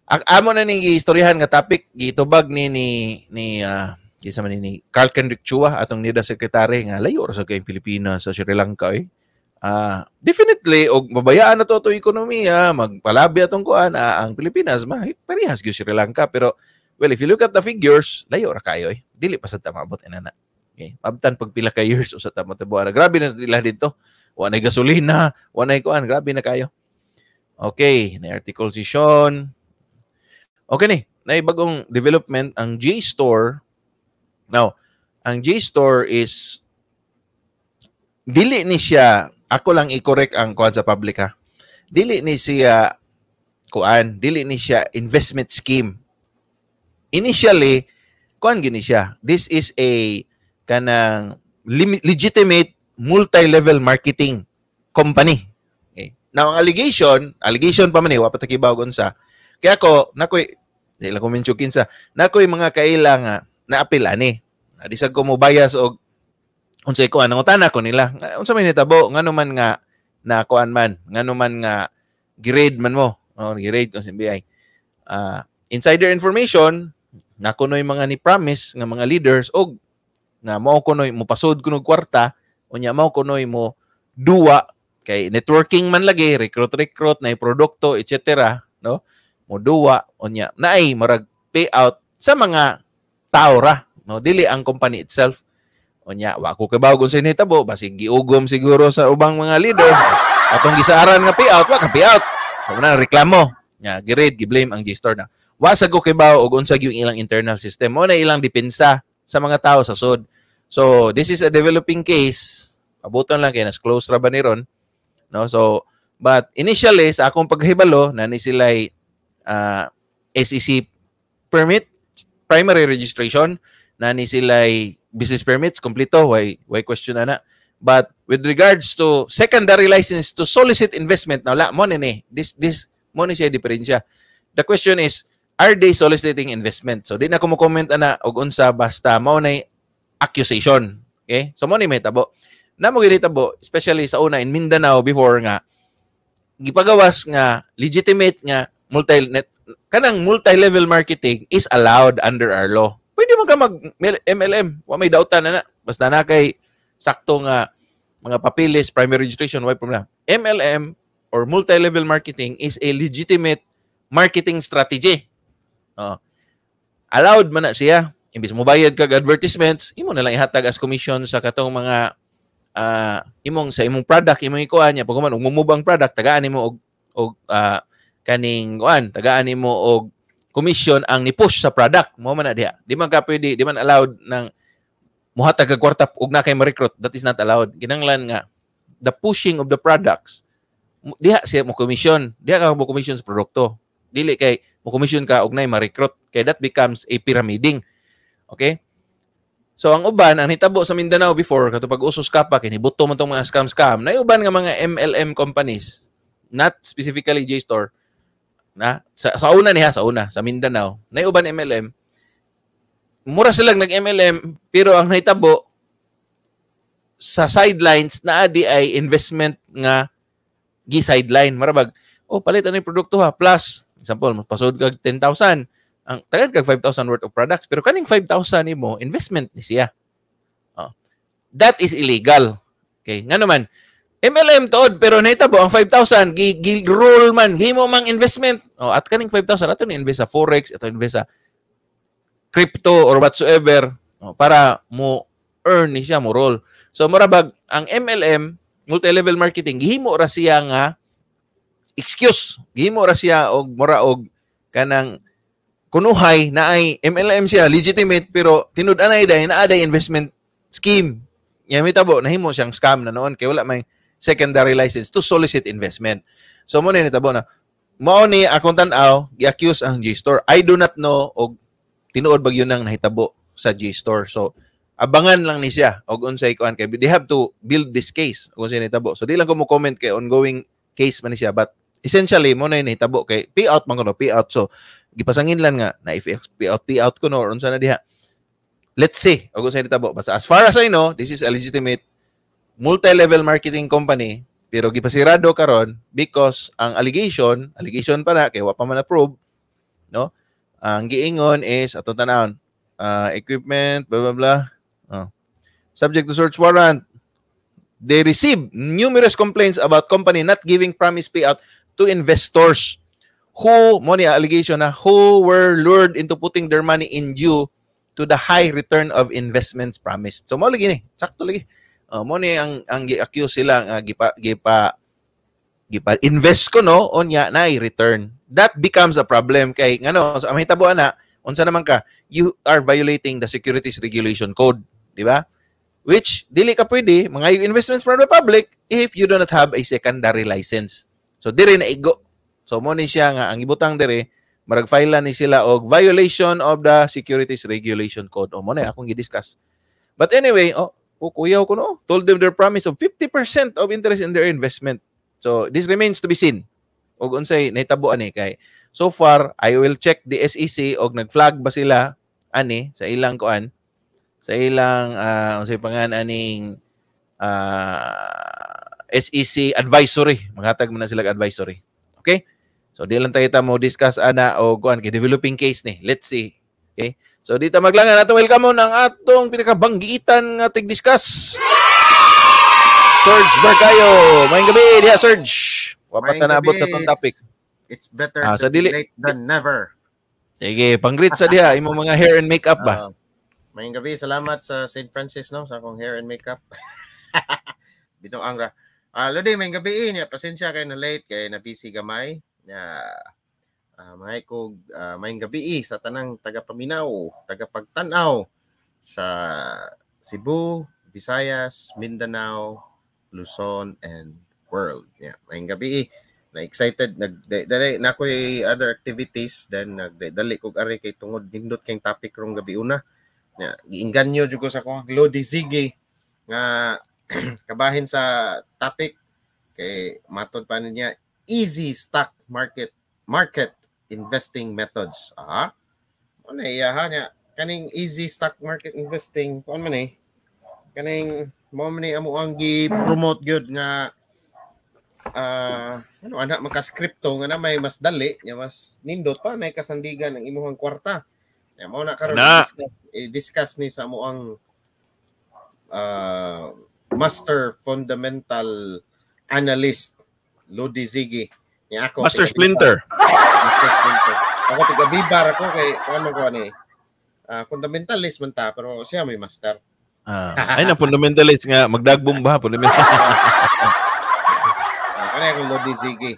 amo na ning istoryahan nga topic gitubag ni ni ni uh, ah, kisa man ni Carl Kendrick Chua atong nida secretary nga layo ra sa kay Pilipinas sa Sri Lanka eh. Uh, definitely og mabayaan na to to ekonomiya magpalabi atong kuan uh, ang Pilipinas ma parehas gyud Sri Lanka pero well if you look at the figures layo ra kayo eh. Dili pa sad ta maabot inana. Okay. pag pila ka years usa ta tamo tabuara. Grabe na sila dito. Wa nay gasolina, wa nay kuan, grabe na kayo. Okay, na article si Sean. Okay ni, na bagong development ang JSTOR. Now, ang JSTOR is dili ni siya ako lang i-correct ang kuan sa public ha. Dili ni siya kuan, dili ni siya investment scheme. Initially, kuan gini siya. This is a kanang legitimate multi-level marketing company. Okay. Now, ang allegation, allegation pa man eh, wapat nakibaw sa, kaya ako, nakoy, dahil ako mention kinsa, nakoy mga kailang nga, naapila ni. Nadisag ko mo bias og unsay ko anong utana ko nila. Unsa may nitabo, ngano man nga na kuan man, ngano man nga grade man mo, no, grade sa BI. Uh, ah, insider information nakunoy mga ni promise nga mga leaders og nga mao kunoy mo pasod kuno kwarta unya mao kunoy mo duwa kay networking man lagi recruit recruit na produkto etc no moduwa unya naay murag payout sa mga tao ra no dili ang company itself unya wa ko kay bagon sa nitabo basi giugom siguro sa ubang mga leader atong gisaaran nga payout wa ka payout sa so, na reklamo nya gi blame ang G-store na wa sa ko kay bao og unsag yung ilang internal system mo na ilang depensa sa mga tao sa sud so this is a developing case abutan lang kay nas close ra ba ni ron no so but initially sa akong paghibalo na ni sila uh, SEC permit, primary registration, na ni sila'y business permits, kompleto, why, why question na But with regards to secondary license to solicit investment, now la, money ni, this, this, money ni siya diferensya. The question is, are they soliciting investment? So, di na kumukomment na og unsa basta mao na accusation. Okay? So, money ni may tabo. Na mo tabo, especially sa una in Mindanao before nga, gipagawas nga legitimate nga multi net kanang multi-level marketing is allowed under our law. Pwede man ka mag MLM, wa may dautan na na. Basta na kay sakto nga mga papilis, primary registration, why problema. MLM or multi-level marketing is a legitimate marketing strategy. Uh, allowed man na siya. Imbis mo bayad kag advertisements, imo na lang ihatag as commission sa katong mga uh, imong sa imong product, imong ikuan niya. Pag umumubang product, tagaan nimo og og uh, kaning kuan tagaan nimo og commission ang ni-push sa product mo man na diha di man ka pwede di man allowed ng muhatag kag kwarta og na kay recruit that is not allowed kinanglan nga the pushing of the products diha siya mo commission diha ka mo commission sa produkto dili kay mo commission ka og nay ma-recruit kay that becomes a pyramiding okay So ang uban ang hitabo sa Mindanao before kato pag usos ka pa kini buto man tong mga scam scam na uban nga mga MLM companies not specifically JSTOR na sa, sa una niya sa una sa Mindanao na uban MLM mura sila nag MLM pero ang nahitabo sa sidelines na adi ay investment nga gi sideline marabag oh palit ano yung produkto ha plus example magpasod kag 10,000 ang tagad kag 5,000 worth of products pero kaning 5,000 nimo investment ni siya oh. that is illegal okay nga naman MLM tood pero neta bo ang 5,000 gi, gi rule man himo mang investment. Oh, at kaning 5,000 ato ni invest sa forex, ato invest sa crypto or whatsoever oh, para mo earn ni siya mo roll. So mura bag ang MLM multi-level marketing gihimo ra siya nga excuse. Gihimo ra siya og mura og kanang kunuhay na ay MLM siya legitimate pero tinud-anay dai na aday investment scheme. Yami tabo nahimo siyang scam na noon kay wala may secondary license to solicit investment. So mo ni tabo na mao ni accountant tan-aw accuse ang G-Store. I do not know og tinuod ba yun ang nahitabo sa G-Store. So abangan lang ni siya og unsay kuan kay they have to build this case kung siya nahitabo. So di lang ko mo comment kay ongoing case man ni siya but essentially mo na nahitabo kay pay out man ko no, pay out. So gipasangin lang nga na if pay out pay out ko no unsa na diha. Let's see og unsay nahitabo. Basta as far as I know, this is a legitimate multi-level marketing company pero gipasirado karon because ang allegation, allegation pa na kay wa pa man approve, no? Ang giingon is ato tanawon, uh, ah, equipment, blah blah blah. Oh. Subject to search warrant. They received numerous complaints about company not giving promise payout to investors who, mo allegation na, who were lured into putting their money in due to the high return of investments promised. So, mo lagi ni, sakto lagi. Uh, mo ni ang ang gi-accuse sila nga uh, gipa gipa gipa invest ko no onya na return. That becomes a problem kay ngano so mahitabo ana unsa naman ka you are violating the securities regulation code, di ba? Which dili ka pwede mga investments from the public if you do not have a secondary license. So dire na igo. So mo ni siya nga ang ibutang dire marag file ni sila og violation of the securities regulation code o mo na akong gi-discuss. But anyway, oh, kukuyaw ko no, told them their promise of 50% of interest in their investment. So, this remains to be seen. Og unsay nahitabo ani kay so far I will check the SEC og nag-flag ba sila ani sa ilang kuan sa ilang uh, unsay pangan aning uh, ah, SEC advisory, maghatag man sila advisory. Okay? So di lang tayo mo discuss ana og kuan kay developing case ni. Let's see. Okay? So dito maglangan nato welcome on ang atong pinakabanggiitan nga tig-discuss. Serge Barcayo, maayong gabi diha Serge. Wa pa tanabot sa tong topic. It's better ah, to so dili, late than never. Sige, pang-greet sa diha imong mga hair and makeup ba. Uh, maayong gabi, salamat sa St. Francis no sa akong hair and makeup. Binoang ra. Ah, uh, Lodi, maayong gabi niya. Pasensya kay na late kay na busy gamay. Na yeah Uh, ah, may kog uh, ah, mayong gabi eh, sa tanang tagapaminaw, tagapagtanaw sa Cebu, Visayas, Mindanao, Luzon and world. Yeah, mayong gabi eh. na excited nag dali na ko other activities then nagdali kog ari kay tungod nindot kay topic rong gabi una. Yeah, giinganyo jud ko sa kong Lodi Ziggy nga kabahin sa topic kay matod pa niya easy stock market market investing methods. Ah, ano iya eh, ha niya? Kaning easy stock market investing, kung man eh. Kaning mo man eh, amo ang gi-promote gyud nga uh, ano anak maka crypto nga na may mas dali, nya mas nindot pa may kasandigan ang imuhang kwarta. Nya mao na karon i-discuss, i-discuss ni sa mo ang uh, master fundamental analyst Lodi Ziggy. Niya ako. Master Splinter. Ako tiga bibar ako kay ano ko ni ano uh, eh. ah, fundamentalist man ta pero siya may master. Ah, uh, ay na fundamentalist nga magdagbong ba fundamentalist. uh, ah, Kani akong Lodi Ziggy.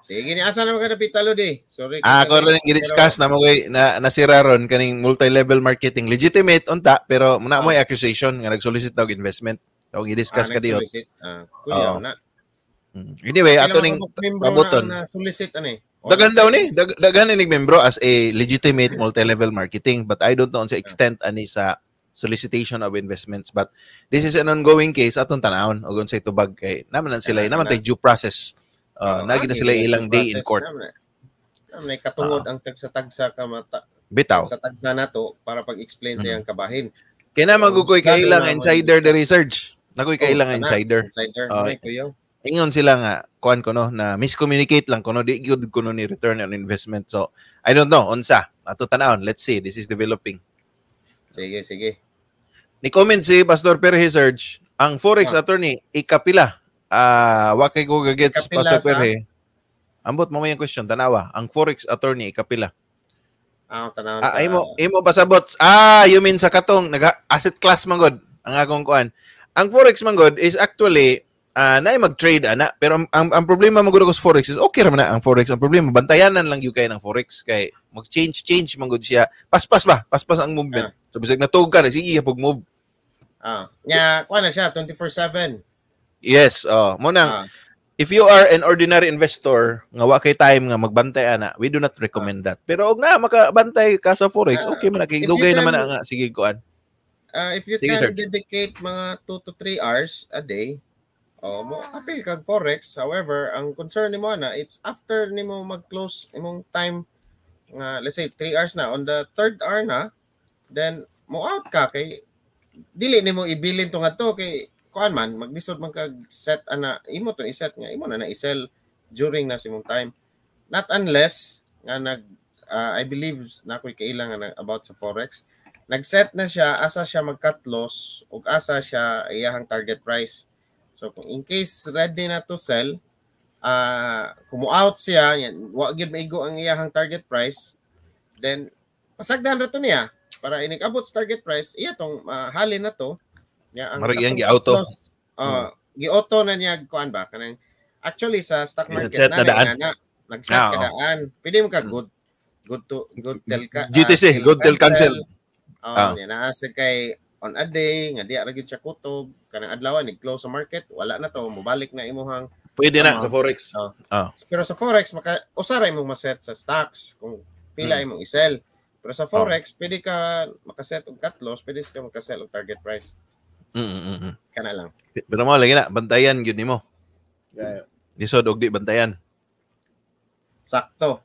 Sige ni asa na ka pitalo di. Sorry. Ah, ko rin i-discuss na mo na nasira ron kaning multi-level marketing. Legitimate unta pero muna mo oh. accusation nga nagsolicit og investment. Tawag i-discuss ah, ka diot. Ah, kuya oh. na. Mm. Anyway, ato ning pabuton. Na, na solicit ano eh. Daghan daw ni, dag, daghan ni membro as a legitimate multi-level marketing but I don't know on sa extent ani sa solicitation of investments but this is an ongoing case atong tanawon og unsay tubag kay naman lang sila naman tay due process uh, oh, nagi na sila ilang day in court may eh. eh, katungod uh, ang tagsa-tagsa ka mata bitaw sa tagsa nato para pag-explain sa mm-hmm. iyang kabahin kay na magukoy kay ilang insider the research nagoy oh, kay ilang insider insider uh, ingon sila nga kuan ko no na miscommunicate lang ko no di gyud ko no ni return on investment so i don't know unsa ato tan-awon let's see this is developing sige sige ni comment si pastor Perry Serge ang forex yeah. attorney ikapila ah uh, wa kay ko gagets pastor Perry ambot mo question tanawa ang forex attorney ikapila Ah, oh, Ah, imo, imo pasabot. Ah, you mean sa katong nag asset class manggod ang akong kuan. Ang forex manggod is actually uh, ah, na mag-trade ana pero ang, ang, ang problema mo ko sa forex is okay ra man na ang forex ang problema bantayanan lang gyud kay ng forex kay mag-change change man gud siya paspas ba paspas ang movement uh. so bisag natog ka sige pag move ah uh, nya kuan siya 24/7 yes oh mo nang uh. Ah. If you are an ordinary investor, nga wa kay time nga magbantay ana, we do not recommend uh, that. Pero og na makabantay ka sa forex, uh, okay man kay dugay naman na nga sige kuan. Uh, if you Sige, can sir. dedicate mga 2 to 3 hours a day, o, oh, mo apil kag forex. However, ang concern nimo na it's after nimo mag-close imong time nga uh, let's say 3 hours na on the third hour na then mo out ka kay dili nimo ibilin tong ato kay kuan man magbisod man kag set ana imo to iset nga imo na na i-sell during na simong time not unless nga nag uh, I believe na ko'y kailangan na about sa forex nagset na siya asa siya magcut loss ug asa siya iyahang target price So kung in case ready na to sell, uh, ah, kumu-out siya, yan, wa gid maigo ang iyahang target price, then pasagdan ra to niya para inigabot sa target price, iya tong uh, ah, halin na to. Ya ang Marigyan gi-auto. Uh, hmm. gi-auto na niya kuan ba kanang actually sa stock market na, na, na, na nag-set no. kadaan. Pwede mo ka hmm. good good to good tell ka. GTC, uh, good tell cancel. Oh, uh. yan na kay on a day nga diya ra gyud siya kutob kanang adlaw ni close sa market wala na to mobalik na imuhang pwede um, na sa forex no. oh. Ah. pero sa forex maka usara imong maset sa stocks kung pila hmm. imong i-sell pero sa oh. forex oh. pwede ka makaset og cut loss pwede ka makasell og target price mm -hmm. kana lang pero mo lagi na bantayan gyud nimo yeah. lisod og di bantayan sakto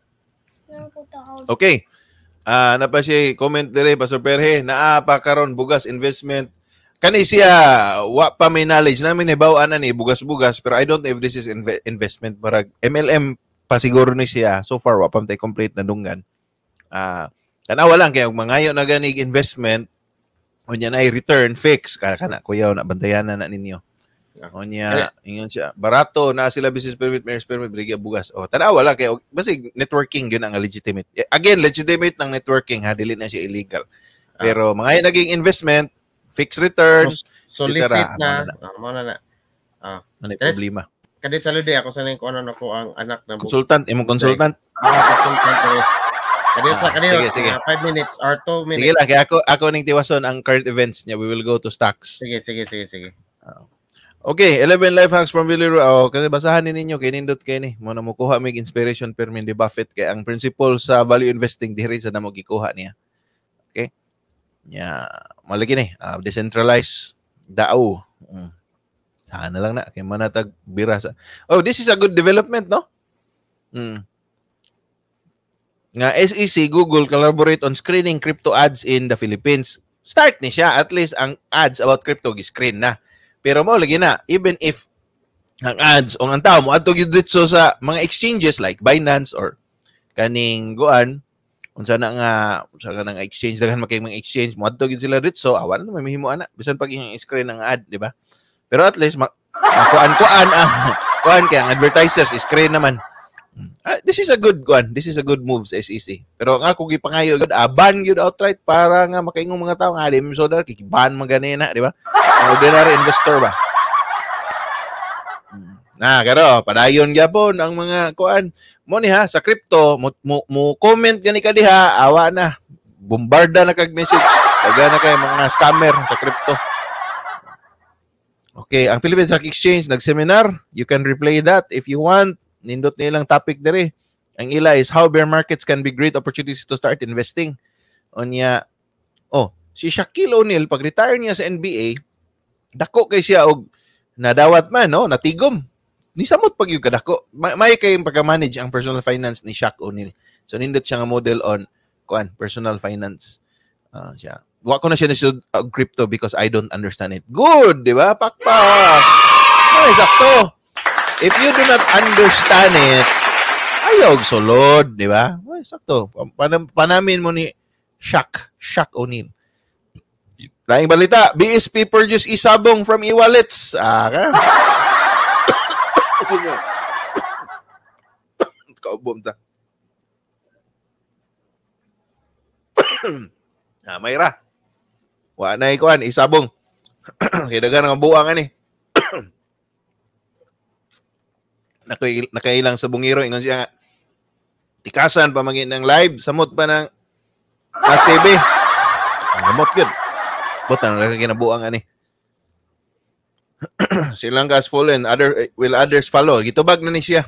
Okay uh, ah, napasay comment dire Pastor Perhe naa pa karon bugas investment kani siya wa pa may knowledge namin nibaw na ni bugas-bugas pero I don't know if this is inve- investment para MLM pa siguro ni siya so far wa pa tay complete na dunggan ah uh, tanawa lang kay mangayo na ganig investment unya na return fix kana kana kuyaw na bantayan na ninyo Ah. O niya, ingon siya. Barato na sila business permit, marriage permit, bigay bugas. Oh, tanaw wala kay basi networking yun ang legitimate. Eh, again, legitimate ng networking ha dili na siya illegal. Ah. Pero ah. mga naging investment, fixed return, solicit na, mo na ah, na. Ah, ano problema? Kadit sa lodi ako sa ning kuno ano ko ang anak na consultant, imong consultant. Ah, consultant. Kadit sa kanila, 5 minutes or 2 minutes. Sige lang, kaya ako, ako ning tiwason ang current events niya. We will go to stocks. Sige, sige, sige, sige. Oh. Okay, 11 life hacks from Billy Roy. Oh, kasi basahan ninyo kay nindot kay ni. Mo na mo kuha mig inspiration per Mindy Buffett kay ang principle sa value investing diri sa namo gikuha niya. Okay? Nya, yeah. malaki ni. Uh, decentralized dao. Mm. Sana lang na kay manatag bira sa. Oh, this is a good development, no? Mm. Nga SEC Google collaborate on screening crypto ads in the Philippines. Start ni siya at least ang ads about crypto gi-screen na pero mo lagi na even if ang ads o ang tao mo adto gyud dito sa mga exchanges like Binance or kaning Goan unsa na nga unsa ka nga exchange daghan makay mga exchange mo adto gyud sila dito awan na may himo ana bisan pag iyang screen ang ad di ba pero at least mak kuan kuan ah, kuan kay ang advertisers screen naman Uh, this is a good one. This is a good move sa SEC. Pero nga kung ipangayo gud aban ah, gyud outright para nga makaingong mga tao nga alim so dar kikiban man ganina, di ba? ordinary investor ba. Na, mm. ah, pero padayon gyapon ang mga kuan. Mo ni ha sa crypto, mo, mo, mo comment gani ka diha, awa na. Bombarda na kag message. Taga na kay mga scammer sa crypto. Okay, ang Philippine Stock Exchange nag-seminar. You can replay that if you want nindot nilang topic dere. Ang ila is how bear markets can be great opportunities to start investing. Onya, oh, si Shaquille O'Neal, pag retire niya sa NBA, dako kay siya og nadawat man, no? natigom. Nisamot pag yung kadako. May, may kayong pagka-manage ang personal finance ni Shaq O'Neal. So, nindot siya nga model on kuan personal finance. Uh, siya. Wa ko na siya nisud uh, ah, crypto because I don't understand it. Good, di ba? Pakpak! Ay, sakto! If you do not understand it, ayaw sulod, di ba? Well, sakto. panamin mo ni Shaq, Shaq O'Neal. Laing balita, BSP purchase isabong from e-wallets. Ah, ka. Kaubom ta. ah, Mayra. Wa na ikuan isabong. Kidagan nga buang ani. nakailang sa bungiro ingon siya nga tikasan pamangin ng live samot pa ng Last TV. Amot yun. Buta ano na lang kinabuang ani. Silang gas fallen. Other, eh, will others follow? Gitubag na ni siya.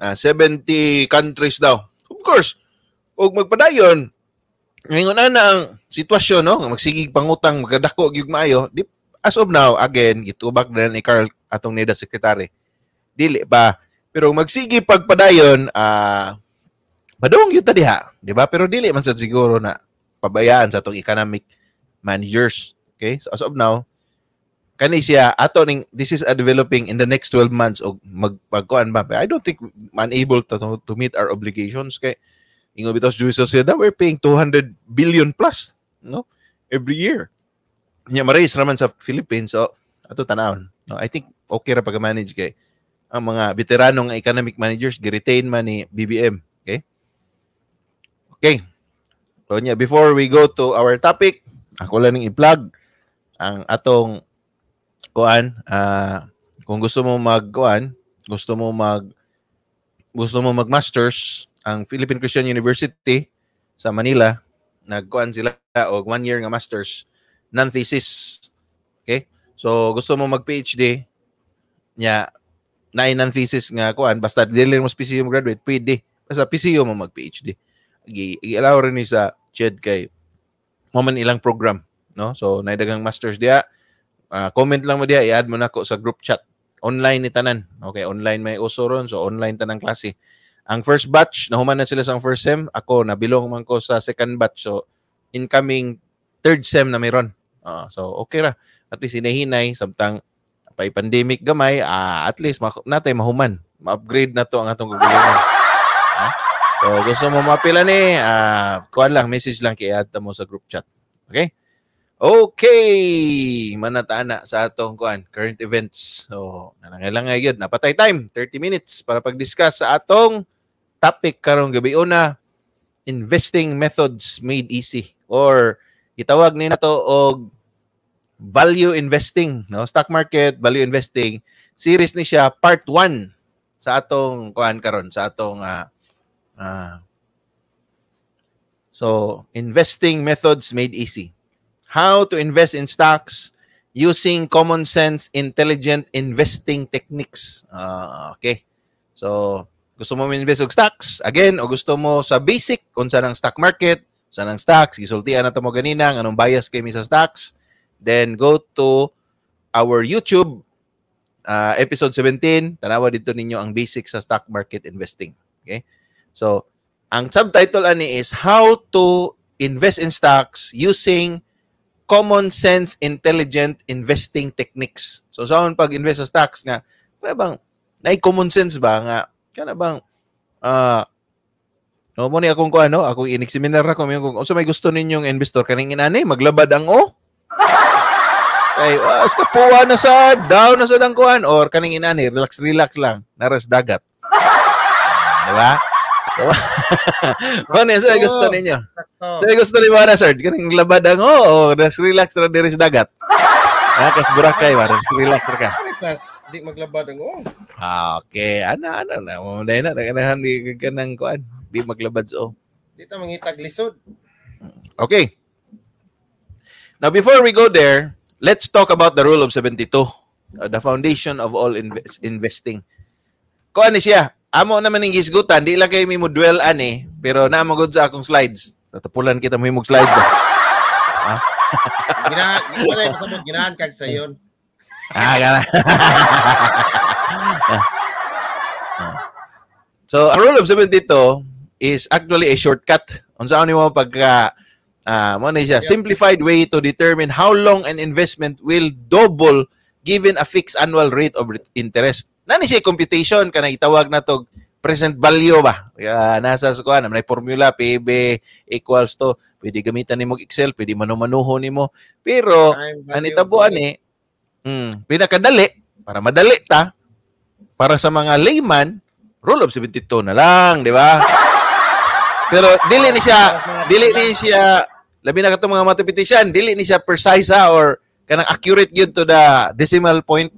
ah, 70 countries daw. Of course. Huwag magpadayon. Ngayon na na ang sitwasyon, no? Magsigig pangutang, magadako gyud maayo. as of now, again, gitubag na ni Carl atong NEDA Secretary dili ba pero magsigi pagpadayon ah uh, madung yun ta diha di ba pero dili man sa siguro na pabayaan sa atong economic managers okay so as of now kani siya ato ning this is a developing in the next 12 months og magpagkuan ba I don't think man able to, to meet our obligations kay ingon bitaw Jewish society we're paying 200 billion plus no every year nya ma-raise naman sa Philippines so ato tanawon no I think okay ra pag manage kay ang mga veteranong economic managers gi-retain man ni BBM. Okay? Okay. So niya, before we go to our topic, ako lang ning i-plug ang atong kuan uh, kung gusto mo mag kuan, gusto mo mag gusto mo mag masters ang Philippine Christian University sa Manila, nagkuan sila og one year nga masters non-thesis. Okay? So gusto mo mag PhD nya nine ang thesis nga kuan basta dili mo PCU mo graduate pwede basta PCU mo mag PhD gi-allow rin ni sa CHED kay mo man ilang program no so naidagang masters dia uh, ah, comment lang mo dia i-add mo nako sa group chat online ni tanan okay online may uso ron so online tanang klase ang first batch nahuman na sila sa first sem ako nabilong man ko sa second batch so incoming third sem na mayron uh, ah, so okay ra at least inahinay samtang pay pandemic gamay, ah, at least ma- natay mahuman. Ma-upgrade na to ang atong gugulingan. Ah? So, gusto mo mapila ni, ah, kuha lang, message lang kay add mo sa group chat. Okay? Okay, manatana sa atong kuan current events. So, nanangailang nga yun. Napatay time, 30 minutes para pag-discuss sa atong topic karong gabi una, investing methods made easy or itawag ni nato og value investing, no? Stock market, value investing. Series ni siya part 1 sa atong kuan karon, sa atong uh, uh, So, investing methods made easy. How to invest in stocks using common sense intelligent investing techniques. Uh, okay. So, gusto mo invest og stocks, again, o gusto mo sa basic kung saan ang stock market, sa ang stocks, gisultian na to mo ganina, anong bias kay sa stocks, Then go to our YouTube uh, episode 17. Tanawa dito ninyo ang basics sa stock market investing. Okay? So, ang subtitle ani is How to Invest in Stocks Using Common Sense Intelligent Investing Techniques. So, saan so pag-invest sa stocks nga, kana bang, na-common sense ba nga, kana bang, uh, no mo akong ko ano, akong inig seminar na kami kung so may gusto ninyong investor kaning inanay maglabad ang o oh, kay oh, sa puwa na sa down na sa dangkuan or kaning inani relax relax lang naras dagat. Ah, di ba? So, ano so, gusto ninyo? So, gusto ni Mana Sir, kaning labad ang oo, oh, oh relax relax ra diri sa dagat. Ah, kas burakay ba, relax ra ka. Kas di maglabad ang oo. Oh. Ah, okay. Ana ano, ano, ano? ana na, mo na na kanahan di kanang kuan, di maglabad so. Oh. Di ta mangitag lisod. Okay. Now before we go there, let's talk about the rule of 72, uh, the foundation of all invest, investing. Ko ani siya, amo naman ning gisgutan, di lang kay mi mo dwell ani, pero naamagod sa akong slides. Tatapulan kita mo imong slide ha ginahan, ginahan sa mong ginahan kag sa yon. Ah, gana. so, ang rule of 72 is actually a shortcut. Unsa ani mo pagka uh, Uh, ah, mo siya. Simplified way to determine how long an investment will double given a fixed annual rate of interest. Nani siya computation kana itawag na to present value ba? Uh, nasa sa kuan may formula PB equals to pwede gamitan nimo Excel, pwede manumanuho nimo. Pero ang itabuan ni eh, mm, pinakadali para madali ta para sa mga layman rule of 72 na lang, di ba? Pero dili ni siya dili ni siya labi na katong mga mathematician, dili ni siya precise ha, or kanang accurate gyud to the decimal point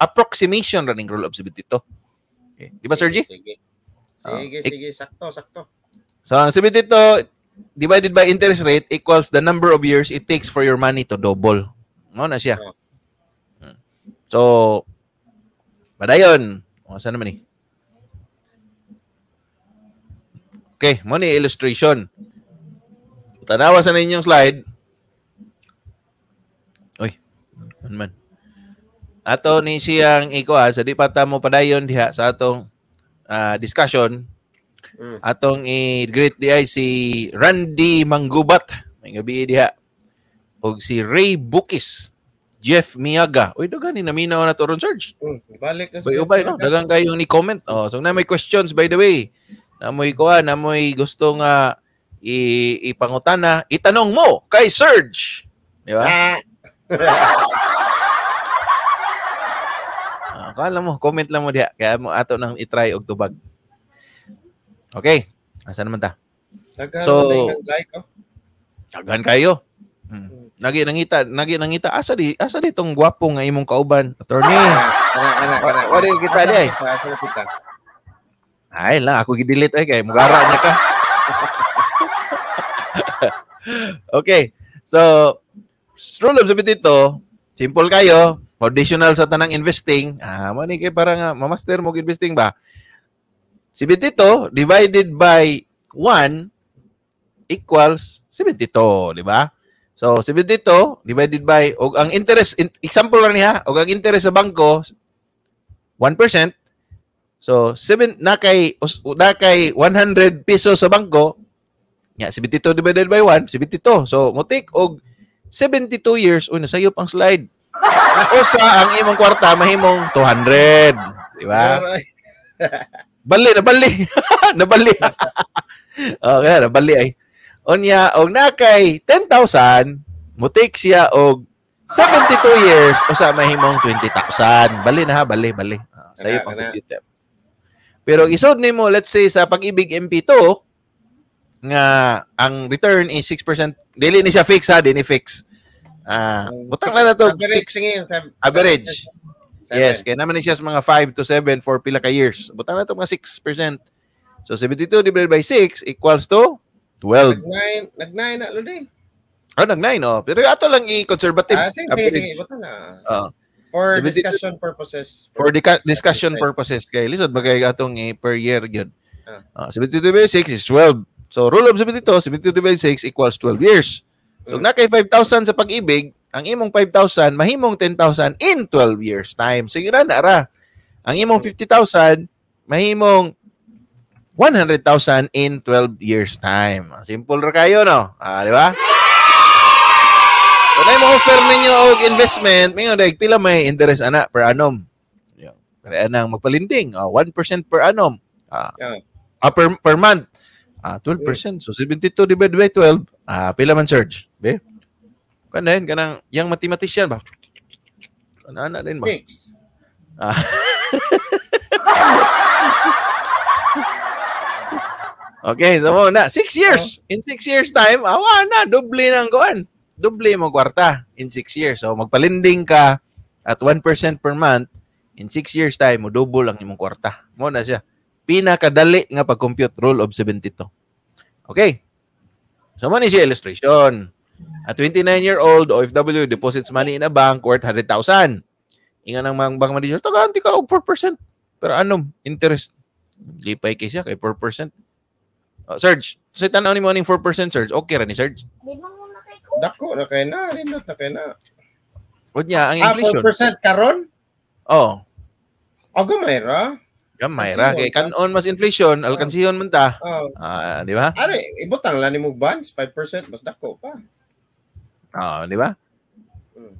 approximation running rule of sibit dito. Okay. Di ba, Sir Sige. Sige, ah, sige. Sakto, sakto. So, ang sibit dito, divided by interest rate equals the number of years it takes for your money to double. No na siya. Oh. Hmm. So, padayon. O, saan naman eh? Okay, mo ni illustration. Tanawa sa ninyong slide. Uy, man man. Ato ni siyang iko ikuan ah, sa di pata mo padayon diha sa atong uh, discussion. Mm. Atong i-greet di ay si Randy Manggubat. May gabi diha. Og si Ray Bukis. Jeff Miyaga. Uy, dagan ni naminaw na turon George. Mm, balik na Bay ubay no, dagan kayong ni comment. Oh, so na may questions by the way. Namoy ko ah, namoy gusto nga uh, i- ipangutana, itanong mo kay Serge. Di ba? Ah. Ah, akala mo, comment lang mo diha. Kaya mo ato nang itry og tubag. Okay. Asa naman ta? Daghan so, like, oh. Daghan kayo. Hmm. Nagi nangita, nagi nangita. Asa di, asa di tong gwapo nga imong kauban, attorney. Ana, ana, ana. Wa di kita di. Asa kita. Ay la, ako gi-delete ay kay mugara niya ka. okay. So, rule of 72, simple kayo, foundational sa tanang investing. Ah, mo kay para nga ah, mamaster mo investing ba? 72 divided by 1 equals 72, di ba? So 72 divided by og ang interest in, example ra niha, og ang interest sa bangko 1%. So 7 na kay na kay 100 pesos sa bangko, Yeah, 72 divided by 1, 72. So, mo take og 72 years, uy, nasayop ang slide. o sa ang imong kwarta mahimong 200, di ba? bali na bali. nabali. okay, nabali ay. Onya og nakay 10,000, mo take siya og 72 years usa mahimong 20,000. Bali na ha, bali, bali. Uh, sayop ang computer. Pero isod nimo let's say sa pag-ibig MP2, nga ang return is 6%. Dili ni siya fix ha, dili fix. Ah, uh, butang na na to. Average. Six, seven, average. Seven. Yes, kaya naman siya sa mga 5 to 7 for pila ka years. Butang na to mga 6%. So 72 divided by 6 equals to 12. Nag-9, na lodi. Oh, ah, nag-9 oh. Pero ato lang i-conservative. Ah, sige, average. sige, sige, butang na. Oo. Ah. for 72, discussion purposes. For, for di- discussion purposes kay lisod magay atong eh, per year gyud. Ah. Uh, ah, 72 by 6 is 12. So, rule of 72, 72 divided 6 equals 12 years. So, na kay 5,000 sa pag-ibig, ang imong 5,000, mahimong 10,000 in 12 years time. Sige na, nara. Ang imong 50,000, mahimong 100,000 in 12 years time. Simple ra kayo, no? Ah, di ba? Kung so, offer ninyo og investment, mingon dahil pila may interest ana per annum. Kaya nang magpalinding, oh, ah, 1% per annum. Ah, yeah. ah, per, per month. Ah, 12%. Eh. So 72 divided by 12, ah, pila man charge. Be? Kana yun, kanang, yung mathematician ba? Kana ano na din ba? Ah. Six. okay, so mo na. Six years. In six years time, awa ah, na, doble ng kuan. Doble mo kwarta in six years. So magpalinding ka at 1% per month, in six years time, mo double ang imong kwarta. Mo na siya pinakadali nga pag-compute rule of 72. Okay. So, man siya illustration. A 29-year-old OFW deposits money in a bank worth 100,000. Ingan ang mga bank manager, taganti ka og 4%. Pero ano, interest. Lipay kay siya kay 4%. Oh, Serge, sa so, tanaw ni mo aning 4% Serge, okay ra ni Serge? Dako na kay na, rindot na kay na. Wag niya ang ah, inflation. Ah, 4% karon? Oh. Aga may ra. Gamay ra kay kan on mas inflation, alkansihon ah. man ta. Oh. Uh, di ba? Are, ibutang lang nimo bonds 5% mas dako pa. Ah, oh, di ba? Hmm.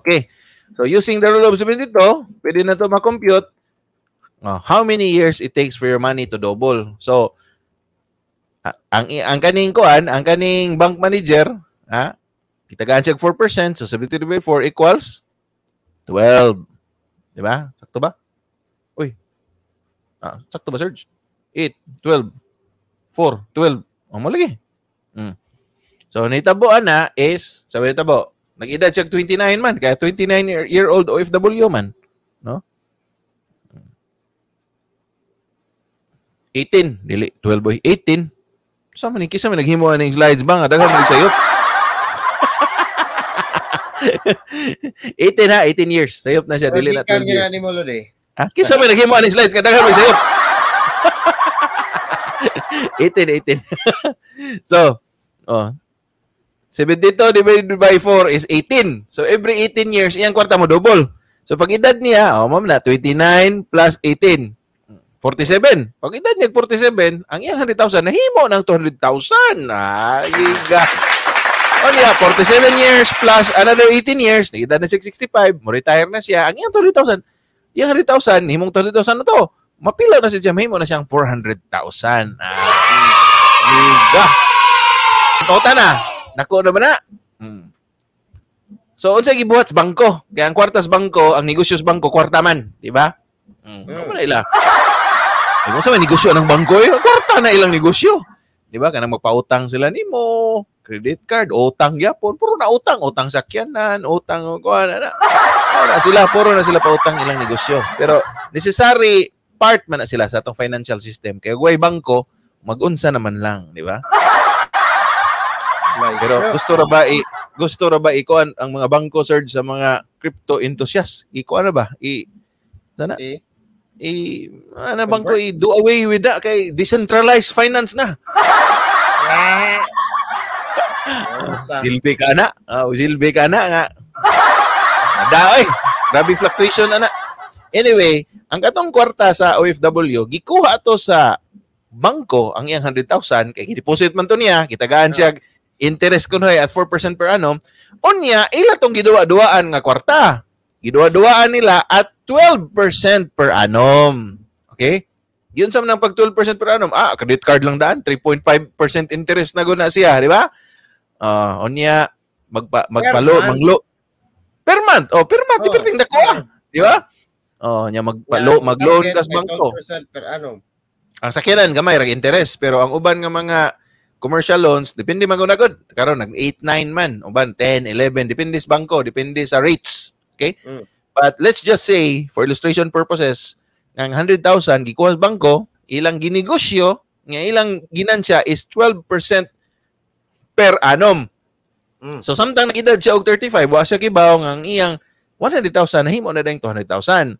Okay. So using the rule of 72, pwede na to ma-compute uh, how many years it takes for your money to double. So ang ang kaning kuan, ang kaning bank manager, ha? Kita gaan siya 4%, so 72 by 4 equals 12. Di ba? Sakto ba? Ah, sakto ba, Serge? 8, 12, 4, 12. Ang malagi. Mm. So, nitaboan na is, sabi nitabo, nag-edad siya 29 man, kaya 29-year-old OFW man. No? 18, dili, 12 boy, 18. Sa man, kisa man, naghimuan ng slides ba nga, dagan man sayop. 18 ha, 18 years. Sayop na siya, dili na 12 years. Pwede ka ni mo, Lode. Ah, Kinsa may naghimo ani slides kay daghan may sayop. 18 18. so, oh. 72 divided by 4 is 18. So every 18 years iyang kwarta mo double. So pag edad niya, oh ma'am na 29 plus 18 47. Pag edad niya 47, ang iyang 100,000 nahimo ng 200,000. Ah, giga. O niya, 47 years plus another 18 years, na edad na 665, mo retire na siya. Ang iyang 200,000 yung 100,000, himong 20,000 na to. Mapila na si Jam, himo na siyang 400,000. Ah, liga. Tota na. Nako ano na ba na? Hmm. So, unsa gibuhat sa bangko. Kaya ang kwartas bangko, ang negosyo sa bangko, kwarta man. Di ba? Hmm. Ano na ila? Ano sa may negosyo ng bangko? Eh? Kwarta na ilang negosyo. Di ba? Kanang magpautang sila ni mo, credit card, utang yapon, puro na utang, utang sakyanan, utang kuan na. Ano. na sila, puro na sila pautang ilang negosyo. Pero necessary part man na sila sa atong financial system. Kaya guway bangko, mag-unsa naman lang, di ba? Like, Pero gusto ra ba i gusto ra ba iko ang, mga bangko surge sa mga crypto enthusiasts? Iko ano ba? I sana? Eh eh, ano bang ko i eh, do away with that kay decentralized finance na. silbi ka na. Oh, silbi ka na nga. Daoy. Grabe fluctuation ana. Anyway, ang katong kwarta sa OFW gikuha to sa bangko ang iyang 100,000 kay deposit man to niya, kitagaan siya ah. interest kunoy at 4% per annum. Unya ila tong giduwa-duwaan nga kwarta. Giduwa-duwaan nila at 12% per annum. Okay? Yun sa ng pag 12% per annum, ah, credit card lang daan, 3.5% interest na guna siya, di ba? Uh, ah, onya, magpa, magpalo, per manglo. Per month. Oh, per month. Oh, Iperting na ko ah. Di ba? Oh, niya magpalo, yeah, mag-loan kas bangko. 12% per annum. Ang sakiran gamay rag interest pero ang uban nga mga commercial loans depende man unagod. Karon nag 8 9 man, uban 10, 11 depende sa bangko, depende sa rates. Okay? Mm. But let's just say, for illustration purposes, ng 100,000 gikuha sa bangko, ilang ginegosyo, nga ilang ginansya is 12% per annum. Mm. So samtang nakidad siya og 35, wa siya kibaw ng ang iyang 100,000 nahimo na dayong 200,000.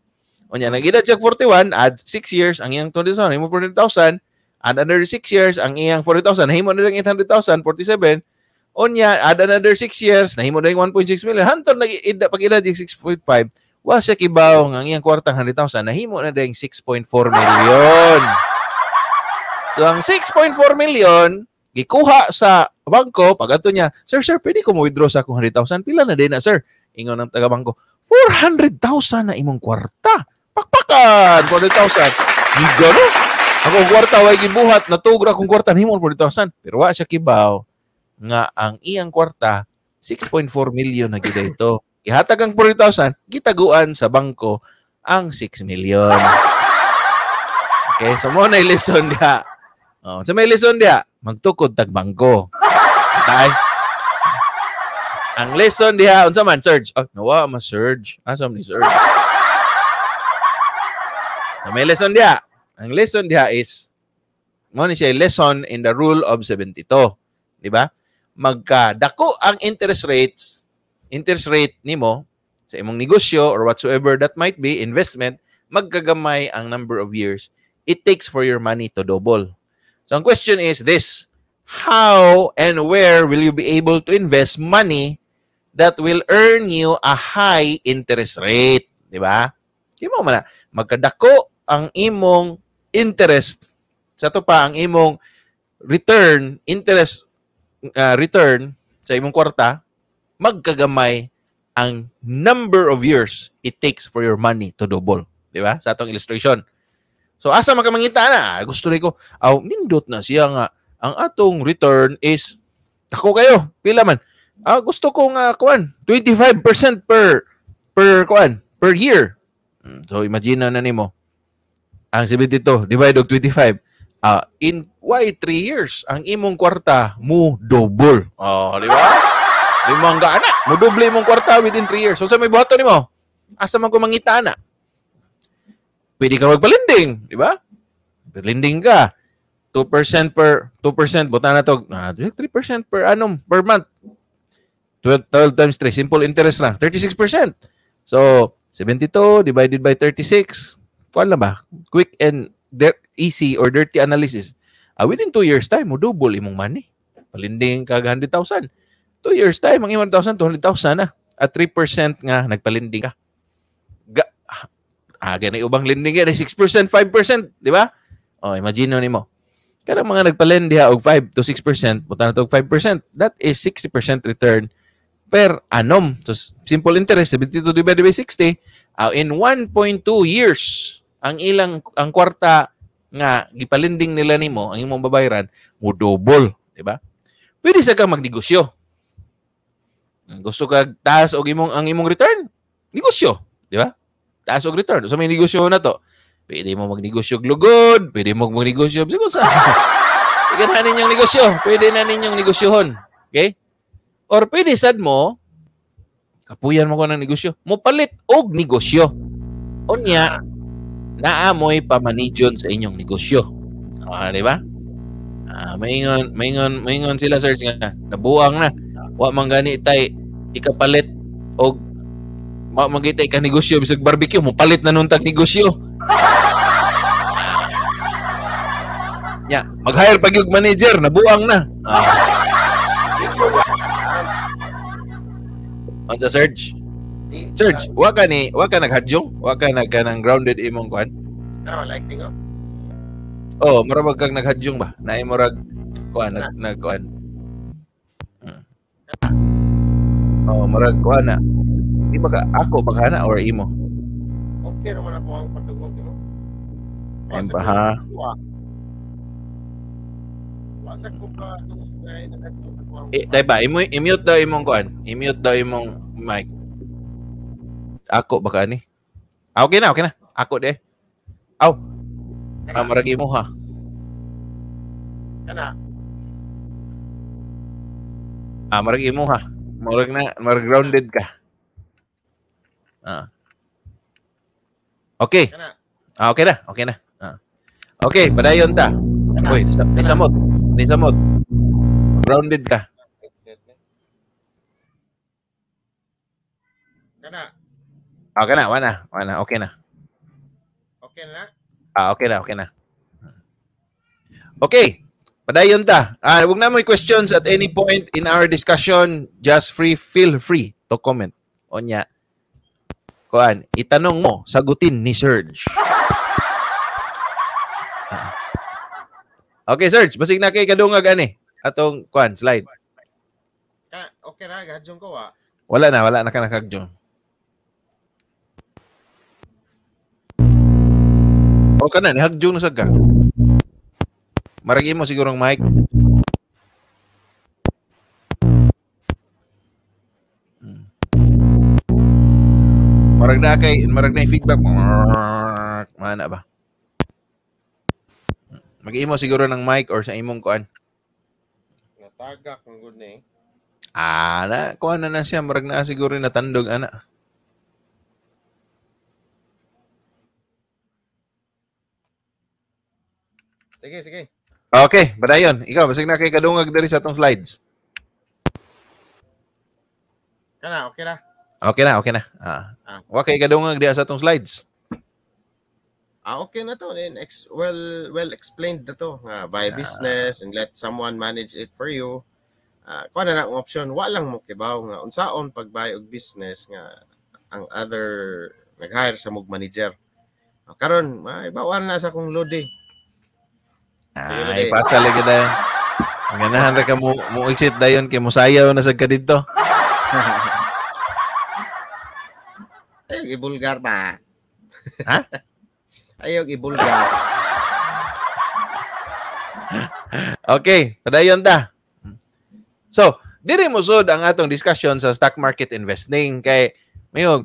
Unya nagidad siya 41, add 6 years ang iyang 20,000 nahimo 400,000, add another 6 years ang iyang 40,000 nahimo na dayong 800,000, 47, Onya, add another 6 years, nahimo na 1.6 million. Hantod nag pag ila 6.5, wa siya kibaw ang iyang kwartang 100,000, nahimo na ding 6.4 million. So ang 6.4 million gikuha sa bangko pagadto niya, "Sir, sir, pwede ko mo withdraw sa akong 100,000 pila na din na, sir." Ingon ng taga bangko, "400,000 na imong kwarta." Pakpakan 400,000. Gigano? Ako kwarta way gibuhat, natugra akong kwarta nimo 400,000, pero wa siya kibaw nga ang iyang kwarta 6.4 million na gid ito. Ihatag ang 40,000, gitaguan sa bangko ang 6 million. Okay, so mo na lesson diha. Oh, so may lesson diha, magtukod tag bangko. Tay. Ang lesson diha unsa man surge? Oh, ah, nawa ma surge. Asa man ni surge? So may lesson diha. Ang lesson diha is mo ni siya lesson in the rule of 72. Di ba? magkadako ang interest rates, interest rate nimo sa imong negosyo or whatsoever that might be, investment, magkagamay ang number of years it takes for your money to double. So ang question is this, how and where will you be able to invest money that will earn you a high interest rate? Di ba? Kimo man, magkadako ang imong interest. Sa to pa, ang imong return, interest uh, return sa imong kwarta, magkagamay ang number of years it takes for your money to double. Di ba? Sa atong illustration. So, asa makamangita na? Ah, gusto rin ko, aw, oh, nindot na siya nga. Ang atong return is, ako kayo, pila man. Ah, gusto ko nga, kuan, 25% per, per, kuan, per year. Hmm, so, imagine na nimo. Ang 72, divide og 25 uh, in why 3 years ang imong kwarta mo double. Oh, di ba? Limang ka mo double imong kwarta within 3 years. So sa may buhaton nimo, asa man ko mangita ana? Pwede ka magpalending, di ba? Lending ka. 2% per 2% buta na to. Ah, 3% per annum per month. 12, 12 times 3 simple interest na 36%. So 72 divided by 36 kuan na ba? Quick and der, easy or dirty analysis, uh, within 2 years time, mo double imong money. Palinding kag 100,000. 2 years time, mga 100,000, 200,000 na. At 3% nga, nagpalinding ka. Ga, ah, ah ganay ubang lending ka, 6%, 5%, di ba? O, oh, imagine ni mo. Kada mga nagpalendi ha, og 5 to 6%, buta na to 5%. That is 60% return per annum. So, simple interest, 72 divided by 60, uh, ah, in 1.2 years, ang ilang ang kwarta nga gipalending nila nimo ang imong babayaran mo double, di ba? Pwede sa ka magnegosyo. Gusto ka taas og imong ang imong return? Negosyo, di ba? Taas og return. So may negosyo na to. Pwede mo magnegosyo og lugod pwede mo magnegosyo bisag sa. Pwede na ninyong negosyo. Pwede na ninyong negosyohon. Okay? Or pwede sad mo, kapuyan mo ko ng negosyo, mo palit og negosyo. O niya, naamoy pamanidyon sa inyong negosyo. Ah, di ba? Ah, maingon, maingon, maingon sila search nga. Nabuang na. Wa man gani tay ikapalit og wa man gitay ka negosyo bisag barbecue mo palit na nun tag negosyo. Nya, mag-hire pa gyud manager, nabuang na. Ah. On sa search. Church, uh, wa ka ni, wa ka naghadyong, wa ka nagkanang grounded imong kwan. Pero oh, like tingo. Oh, marabag kang naghadyong ba? Na imorag kwan nag nag kuan. Hmm. Oh, marag kwan na. Di ba ka ako bagana or imo? Okay naman ako ang patugog mo. Ayun ba ha? Wasa ko pa. Eh, diba, i-mute daw imong kwan. I-mute daw imong mic. Ako baka ni. Ah, okay na, okay na. Ako de. Aw. Ah, maragi mo ha. Kana. Ah, maragi mo ha. Murag na, murag grounded ka. Ah. Okay. Kana. Ah, okay na, okay na. Ah. Okay, padayon ta. Uy, nisamot. samot. Grounded ka. Okay na, wala na. Wala na, okay na. Okay na? Ah, okay na, okay na. Okay. Padayon ta. Ah, wag na mo questions at any point in our discussion. Just free, feel free to comment. O niya. Kuan, itanong mo, sagutin ni Serge. Ah. Okay, Serge, basig na kay kadungag ani atong kuan slide. Ah, okay ra, gadjong ko wa. Ah. Wala na, wala na ka nakagdjong. O kanan, hagjong na ka. Maragi mo siguro ang mic. Hmm. Marag na kay, marag na feedback. Mana ba? Mag-imo siguro ng mic or sa imong kuan. Natagak ang good na Ah, na, kuan na na siya. Marag na siguro natandog, ana. Sige, sige. Okay, badayon. Ikaw, basig na kay kadungag diri sa atong slides. Kana, okay na. Okay na, okay na. Ah. ah. Wa kay kadungag diha sa atong slides. Ah, okay na to. Then ex well well explained na to nga uh, by ah. business and let someone manage it for you. Uh, kuha na ang option walang lang mo kibaw nga unsaon pag buy og business nga ang other nag-hire sa mug manager. Ah, karon, may bawaran na sa kong load eh. Ay, ipasalig ka dahil. Ang ganahan ka mo, mo exit dayon kay musayaw na sad ka dito. Ayog ibulgar ba? Ha? Ayog ibulgar. okay, padayon ta. So, diri mo sud ang atong discussion sa stock market investing kay Mayo,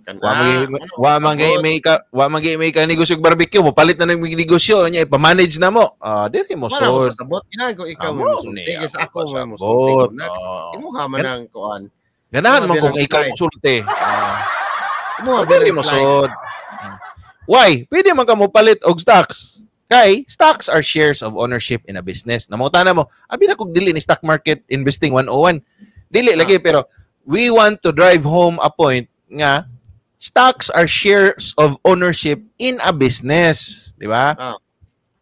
wa mangay ano, may ka, wa mangay may ka negosyo barbecue mo, palit na nang negosyo niya ipa-manage na mo. Ah, uh, dili mo so. Sabot ko ikaw mo. Tige sa ako mo. Sabot. Imo ka man ang kuan. Ganahan man kung ikaw ah. mo sulte. Imo dili mo so. Why? Pwede man ka mo palit og stocks. Kay stocks are shares of ownership in a business. Namuta na mo, abi na kog dili ni stock market investing 101. Dili lagi ah. pero we want to drive home a point nga stocks are shares of ownership in a business, di ba? Oh.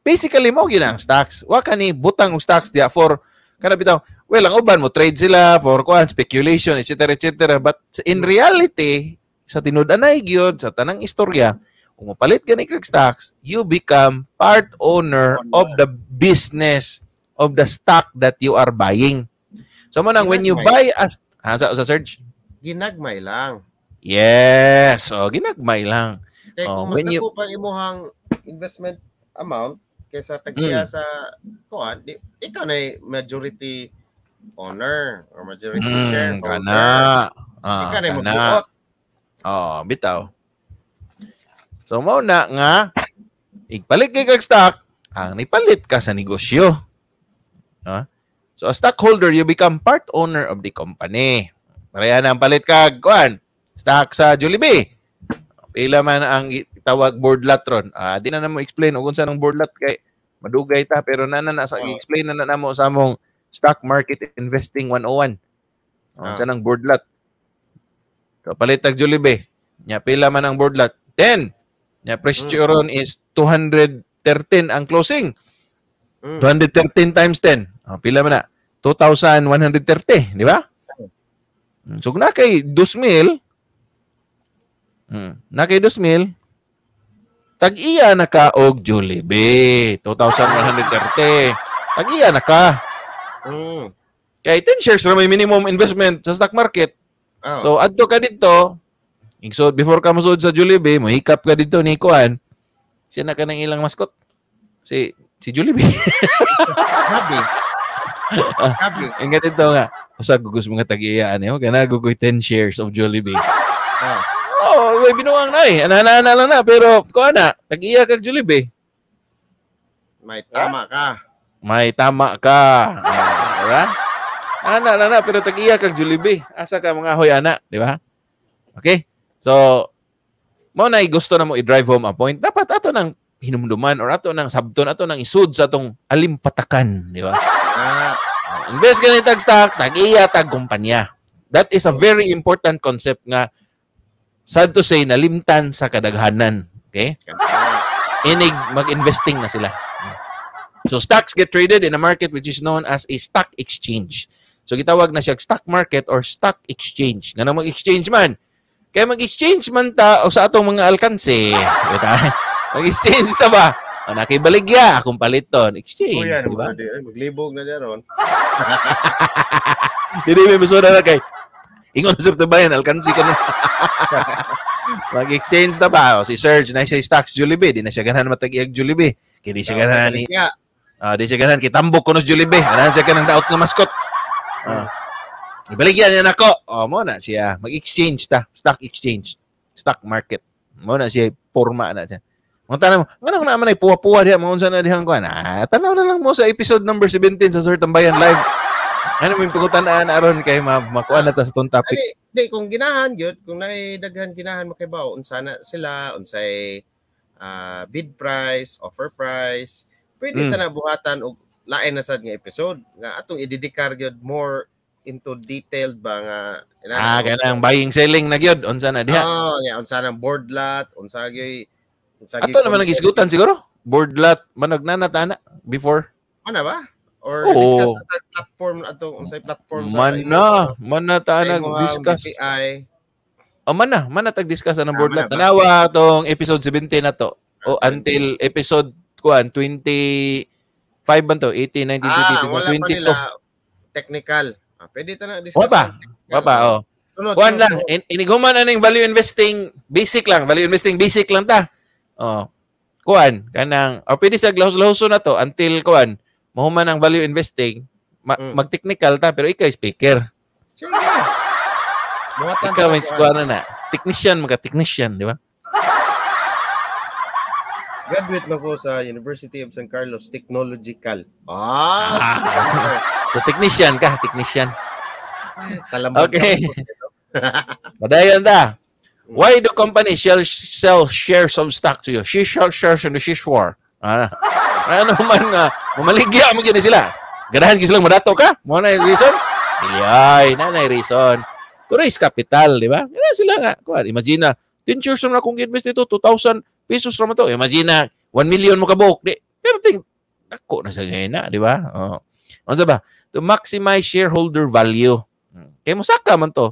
Basically mo gina ang stocks. Wa kani butang og stocks dia for kana bitaw. Well, ang uban mo trade sila for kuan speculation, etc. etc. But in reality, sa tinud-anay gyud sa tanang istorya, kung mapalit ka ni stocks, you become part owner of the business of the stock that you are buying. So mo when you buy as ha, sa, sa search ginagmay lang Yes. Oh, ginagmay lang. Kaya eh, oh, kung mas you... pa imuhang investment amount kaysa tagiya mm. sa kuan, ah, ikaw na majority owner or majority mm, share owner. Kana. Ah, ikaw na Oh, bitaw. So mo na nga igpalit kay kag stock ang nipalit ka sa negosyo. No? Huh? So as stockholder, you become part owner of the company. Pareha na ang palit kag kuan stock sa Jollibee. Pila man ang tawag board lot ron. Ah, di na namo explain ug unsa nang board lot kay madugay ta pero na na, na sa explain na na namo sa among stock market investing 101. Ah, ah. Unsa ah. nang board lot? So palit tag Jollibee. Nya pila man ang board lot? 10. Nya presyo mm. ron is 213 ang closing. 213 mm. times 10. Oh, ah, pila man na? 2,130, di ba? Mm. So na kay 2,000, Hmm. Na kay 2000, tag-iya na ka og Jollibee. 2,130. Tag-iya na ka. Mm. Kaya 10 shares na may minimum investment sa stock market. Oh. So, adto ka dito. So, before ka masood sa Jollibee, mahikap ka dito ni Kuan. Siya na ka ng ilang maskot. Si, si Jollibee. Grabe. Grabe. Ang ganito nga. Usag gugus mga tag-iyaan. Eh. Huwag na gugoy 10 shares of Jollibee. Oh. Oo, oh, binuang na eh. Ana-ana lang na. Pero, ko na, nag-iya ka Julibe. Eh. May tama ka. May tama ka. Diba? Ana na na, pero tag-iya ka Julibe. Eh. Asa ka mga hoy ana, di ba? Okay? So, mo na gusto na mo i-drive home a point. Dapat ato nang hinumduman or ato nang sabton, ato nang isud sa atong alimpatakan, di ba? Ah, Invest ka ni tag stock, tag iya, tag kumpanya. That is a very important concept nga sad to say, nalimtan sa kadaghanan. Okay? Inig, mag-investing na sila. So stocks get traded in a market which is known as a stock exchange. So gitawag na siya stock market or stock exchange. Nga na mag-exchange man. Kaya mag-exchange man ta o sa atong mga alkanse. Ah. mag-exchange ta ba? O nakibaligya, akong paliton. Exchange, oh, yan, di Maglibog na dyan ron. Oh. Hindi, may misura na kay Ingon sir to bayan, alkansi ka na. Mag-exchange na ba? O, si Serge, na siya stocks Jollibee. Di na siya ganahan matag-iag Jollibee. Kaya di siya ganahan ni... Uh, di siya ganahan. Kitambok ko nos Jollibee. Anahan siya ganahan ng daot nga maskot. Uh, ah. ibalik yan yan ako. O, mo na siya. Mag-exchange ta. Stock exchange. Stock market. Mo na siya. Forma na siya. Ang tanong mo, ano naman ay puwa-puwa diha, mga unsa na dihang kuan. Na, ah, tanaw na lang mo sa episode number 17 sa Sir Tambayan Live ano may pangutan-an aron kay ma makuha na ta sa tong topic. Di, di kung ginahan gyud, kung naay daghan ginahan makibaw unsa na sila, unsay uh, bid price, offer price, pwede mm. ta na buhatan og lain na sad nga episode nga atong idedikar gyud more into detailed ba nga ina, ah kanang buying selling na gyud unsa na diha oh yeah unsa nang board lot unsa gyud unsa gyud ato naman nag-isgutan siguro board lot managnanatana before ano ba or Oo. discuss sa platform ato sa platform sa ano, oh, man na man na ta nag discuss BPI. Ah, o man na man na tag discuss ang board lab tanawa tong episode 17 na to o ah, until episode kuan 25 man to 18 19 ah, 20 to technical ah, pwede ta na discuss pa pa oh Sunod, Kuan lang, in, iniguman na value investing basic lang, value investing basic lang ta. Oh. Kuan kanang o pwede sa glahos-lahoso na to until kuan mahuman ang value investing, ma- mm. mag-technical ta, pero ikaw speaker. Sige. ikaw may squad ano? na. Technician, magka-technician, di ba? Graduate na po sa University of San Carlos Technological. Ah! ah. so, technician ka, technician. Talambag okay. Madayan ta. Mm. Why do companies shall sell shares of stock to you? She shall shares in the Shishwar. Ah, ano man nga, ah, mamaligya mo gini sila. Ganahan gini silang madato ka. Mo na reason. Ilay, na na reason. Tourist capital, di ba? Gana sila nga. Kuan, imagine na, 10 years na akong invest nito, 2,000 pesos na to. Imagine na, 1 million mo kabuok. Di, pero think, ako na sa ngayon na, di ba? Oh. Ano ba? To maximize shareholder value. Hmm. Kaya musaka man to.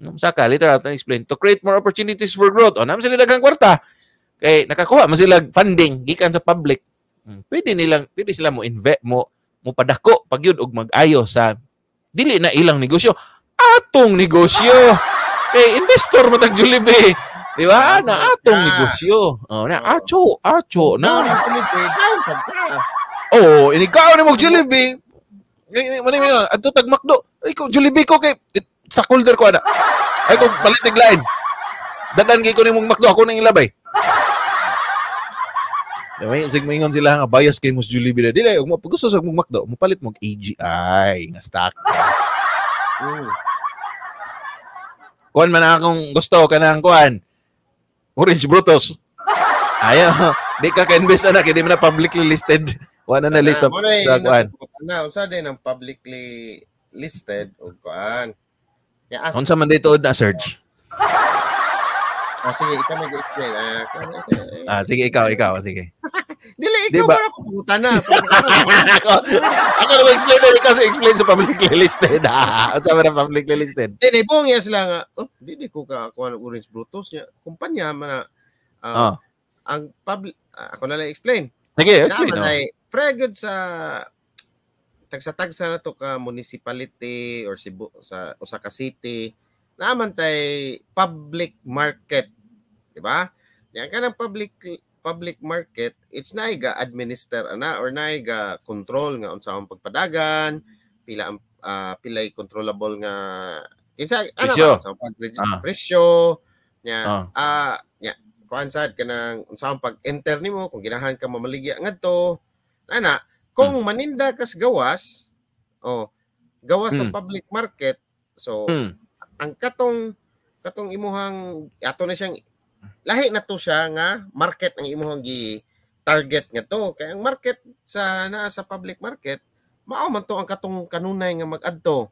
Musaka, later I'll explain. To create more opportunities for growth. O, naman sila dagang kwarta. Kay nakakuha man sila funding gikan sa public. Hmm. Pwede nilang pwede sila mo invest mo mo padako pagyud og mag-ayo sa dili na ilang negosyo atong negosyo kay investor mo tag Jollibee di ba na atong negosyo oh na acho acho na oh ini inikaw ni mo Jollibee Mani mo yun, ato tag McDo. Ay, ko, Jollibee ko kay, stakeholder ko ana. Ay, ko, palitig line. Dadan kay ko ni mo McDo, ako nang ilabay. May sig maingon sila nga bias kay mus Julie Bila. Dili ug pag gusto sa mong McDo, mupalit mo AGI nga stock. mm. Kuan man akong gusto kanang kuan. Orange Brutus. Ayo, di ka ka-invest na kay di man na publicly listed. Wala na list of sa kuan. Na usa din ang publicly listed og kuan. Yeah, Unsa man dito na search? Ah, sige, ikaw mag-explain. Ah, ah, sige, ikaw, ikaw. Sige. Dili, ikaw diba? parang puta na. ako, ako na explain na kasi explain sa publicly listed. Ah, sa mga publicly listed. Dili, pungyas lang. Oh, dili ko ka ako ng Orange Bluetooth niya. Kumpanya man na. Uh, ah, oh. Ah. Ang public, ah, ako na lang explain. Sige, explain. Naman no? Oh. ay, pre, good sa tagsa-tagsa na to ka municipality or Cebu, sa Osaka City naman tay public market di ba? Yan ka ng public public market, it's naay ga administer ana or naay ga control nga unsa ang pagpadagan, pila ang uh, pilay controllable nga insa ano sa pag ah. presyo nya ah, ah nya kuan sad kanang unsa ang pag-enter nimo kung ginahan ka mamaligya ngadto ana kung hmm. maninda kas gawas oh gawas hmm. sa public market so hmm. ang katong katong imuhang ato na siyang lahi na to siya nga market ang imong gi target nga to kay ang market sa naa sa public market mao man to ang katong kanunay nga magadto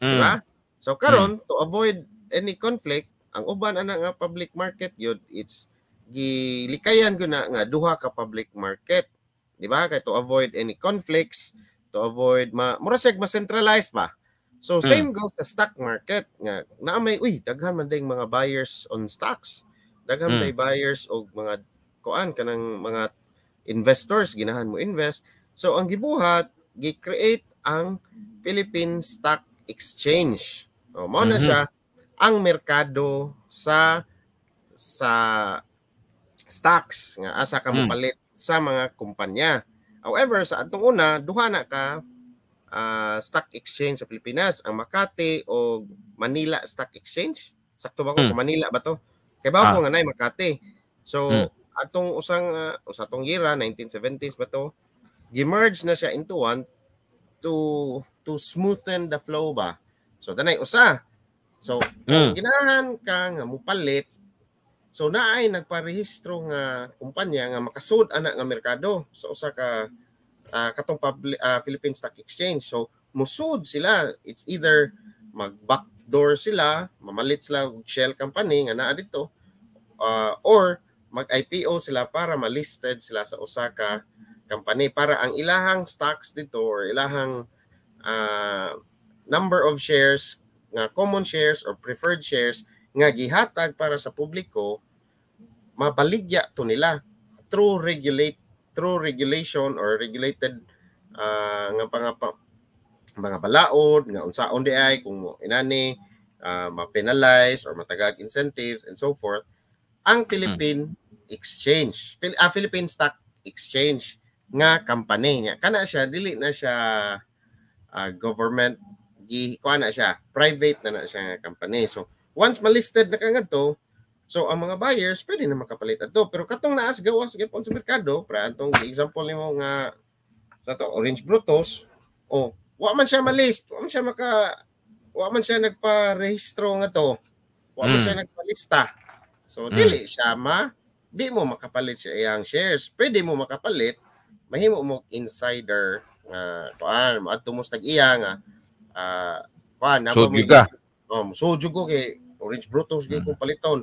diba? mm. di ba so karon mm. to avoid any conflict ang uban ana nga public market yun it's gilikayan ko na nga duha ka public market di ba kay to avoid any conflicts to avoid ma mura sig ma centralized ba so mm. same mm. goes sa stock market nga na may uy daghan man ding mga buyers on stocks Daghang mm. buyers o mga kuan kanang mga investors ginahan mo invest. So ang gibuhat gi-create ang Philippine Stock Exchange. O mao na mm-hmm. siya ang merkado sa sa stocks nga asa ka hmm. mapalit mm. sa mga kumpanya. However, sa atong una duha na ka uh, stock exchange sa Pilipinas, ang Makati o Manila Stock Exchange. Sakto ba ko? Mm. Manila ba to? Kay bago ah. nga nay Makati. So hmm. atong usang uh, usa gira ah, 1970s ba to gemerge na siya into one to to smoothen the flow ba. So tanay usa. So mm. ginahan ka nga mupalit So naay nagparehistro nga kumpanya nga makasud ana nga merkado sa so, usa ka uh, katong public, uh, ah, Philippine Stock Exchange. So musud sila it's either mag back outdoor sila, mamalit sila og shell company nga naa dito uh, or mag-IPO sila para malisted sila sa usa ka company para ang ilahang stocks dito or ilahang uh, number of shares nga common shares or preferred shares nga gihatag para sa publiko mabaligya to nila through regulate through regulation or regulated uh, nga pangapa mga balaod nga unsaon di ay kung inani uh, ma-penalize or matagag incentives and so forth ang mm. Philippine Exchange Phil uh, Philippine Stock Exchange nga company niya kana siya dili na siya uh, government gi na siya private na na siya nga company so once ma-listed na kangadto So ang mga buyers pwede na makapalit ato pero katong naas gawas gyapon sa merkado para antong example nimo nga sa to Orange Brutos o wa man siya malist, wa man siya maka wa man siya nagpa-rehistro nga to. Wa man mm. siya nagpalista. So mm. dili siya ma di mo makapalit siya iyang shares. Pwede mo makapalit mahimo mo insider nga uh, kuan mo adto mo tag iya nga uh, kuan na so, mo ka. Um, oh, so jugo kay Orange Brutus gyud mm. kong paliton.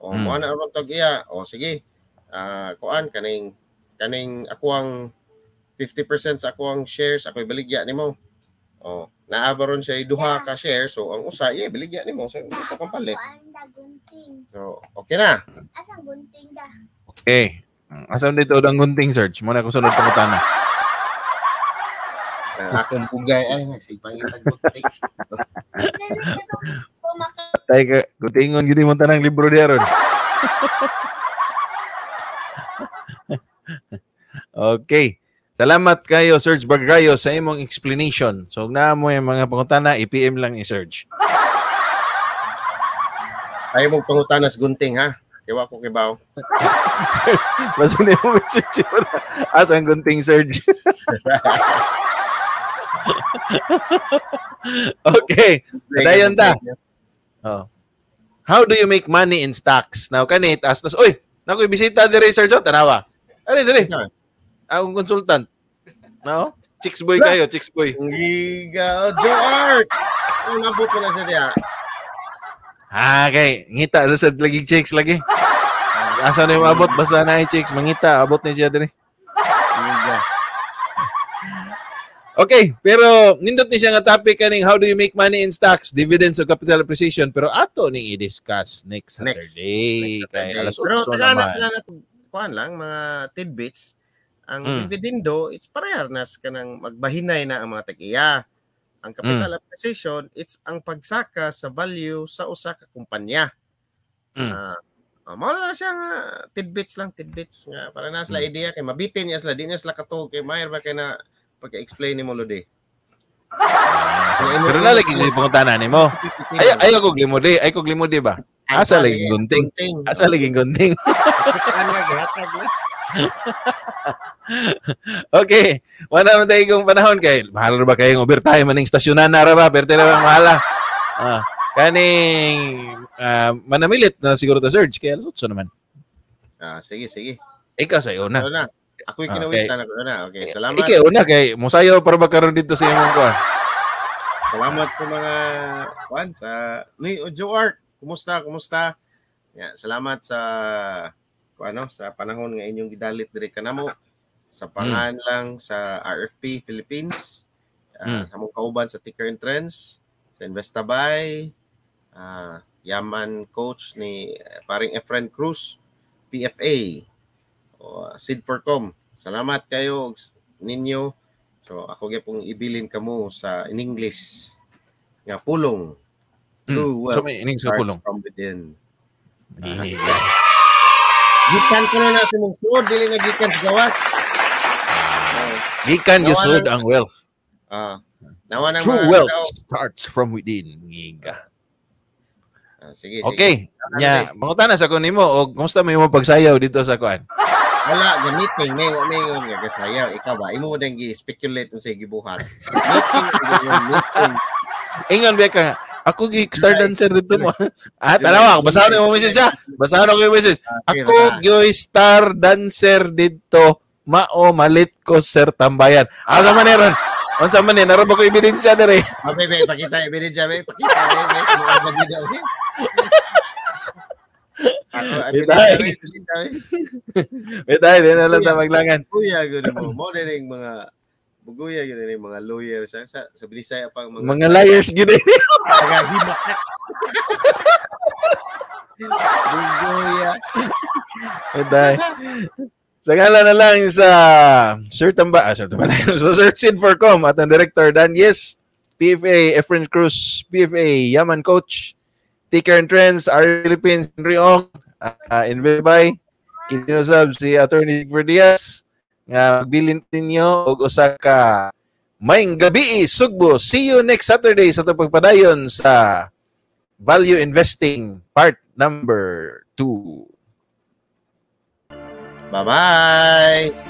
O oh, mm. mo ana tag iya. O oh, sige. Uh, kuan kaning kaning ako ang 50% sa ako ang shares ako ibaligya nimo. Oh, naabaron siya eh, duha ka share so ang usa iya yeah, biligya nimo so ito kang palit. So, okay na. Asang gunting da? Okay. Asam dito ang gunting search mo na ko sunod ko tana. Ah, akong pugay ay nagsipangin ang gunting. Tay ka gutingon gid mo tanang libro diaron. okay. Salamat kayo, Serge Bagrayo, sa imong explanation. So, na mo yung mga pangutana, i-PM lang ni Serge. Ayaw mong pangutana sa gunting, ha? Kiwa ko kibaw. Masunay mo message mo As ang ah, gunting, Serge. okay. Dayon da. Oh. How do you make money in stocks? Now, kanit, as nas, oy, nakoy bisita diri, Serge, oh, tanawa. Ari, diri. Sorry akong ah, consultant. No? Chicks boy kayo, chicks boy. Giga, oh, Joe Art! Ang labo ko sa diya. Ha, ah, kay, ngita, lusad lagi chicks lagi. Asa na yung abot, basta na yung chicks, mangita, abot na siya din Okay, pero nindot ni siya nga topic kaning how do you make money in stocks, dividends o capital appreciation pero ato ni i-discuss next Saturday. Next, next Saturday. Kay alas pero tagalas ano na kuan lang mga tidbits ang mm. dividendo, it's parehas ka ng magbahinay na ang mga tag-iya. Ang capital mm. appreciation, it's ang pagsaka sa value sa usa ka kumpanya. Mm. Uh, Oh, na siya nga tidbits lang, tidbits nga para na sila mm. idea kay mabitin niya sila, di niya sila katog kay Mayer ba kay na pagka-explain ni mo ah, Pero na lagi gyud pangutana nimo. Ay ay ko glimodi, ay ko glimodi ba? Asa lagi gunting? Asa lagi gunting? Ano nga gihatag lang. okay. Wala naman tayo kung panahon kay mahal ba kayong overtime maning stasyonan na ra ba pero tayo mahala. Ah, kaning uh, manamilit na siguro ta search. kay alas 8 naman. Ah, sige sige. Ikaw sa una. Ano na? Ako ah, kinawitan okay. ako na. Okay, eh, salamat. Ikaw una kay musayo para magkaroon dito sa imong kuan. Salamat sa mga kuan sa ni Joe Art. Kumusta? Kumusta? Yeah, salamat sa ano sa panahon nga inyong gidalit diri kanamo sa hmm. pangalang mm. sa RFP Philippines uh, mm. sa mong kauban sa Ticker and Trends sa Investabay uh, ah, Yaman coach ni eh, paring Efren Cruz PFA o uh, Sid Forcom salamat kayo ninyo so ako gyud pong ibilin kamo sa in English nga pulong mm. true wealth so, may ining sa pulong from within Uh, Gikan ko na na sumungsod, dili na gikan sa gawas. Gikan yusod ang wealth. Ah. Uh, nawa na True wealth daw. starts from within. Ngiga. Ah, sige, okay. Sige. Nya, mangutana sa kun nimo o kumusta mo imong pagsayaw dito sa kuan? Wala, meeting, may may yung gasayaw ikaw ba imo dang gi-speculate unsa gibuhat. Meeting, meeting. Ingon ba ka? Ako gi star dancer dito mo. Ah, ako. Basahan mo message siya. Basahan ko yung message. Ako gi-star dancer dito. Mao malit ko sir tambayan. Asa man ron? Unsa man ni naraba ko ebidensya dere. Abi ah, be pakita ebidensya be. Pakita be. Ako, Betay. Betay, din na lang sa maglangan. Kuya, gano'n mo. Mo mga Puguya yun na mga lawyer sa sa, sa Bisaya pa mga mga lawyers gyud ni. mga himaka. Puguya. Eday. Sagala na lang sa Sir Tamba, ah, Sir Tamba sa Sir Sid Forcom at ang Director Dan Yes, PFA, Efren Cruz, PFA, Yaman Coach, Ticker and Trends, R. Philippines, Riong, Ong, uh, ah, Invibay, Kinino Sub, si Attorney Verdias, nga magbilin ninyo og usa ka maayong gabi sugbo. See you next Saturday sa pagpadayon sa Value Investing Part number 2. Bye-bye.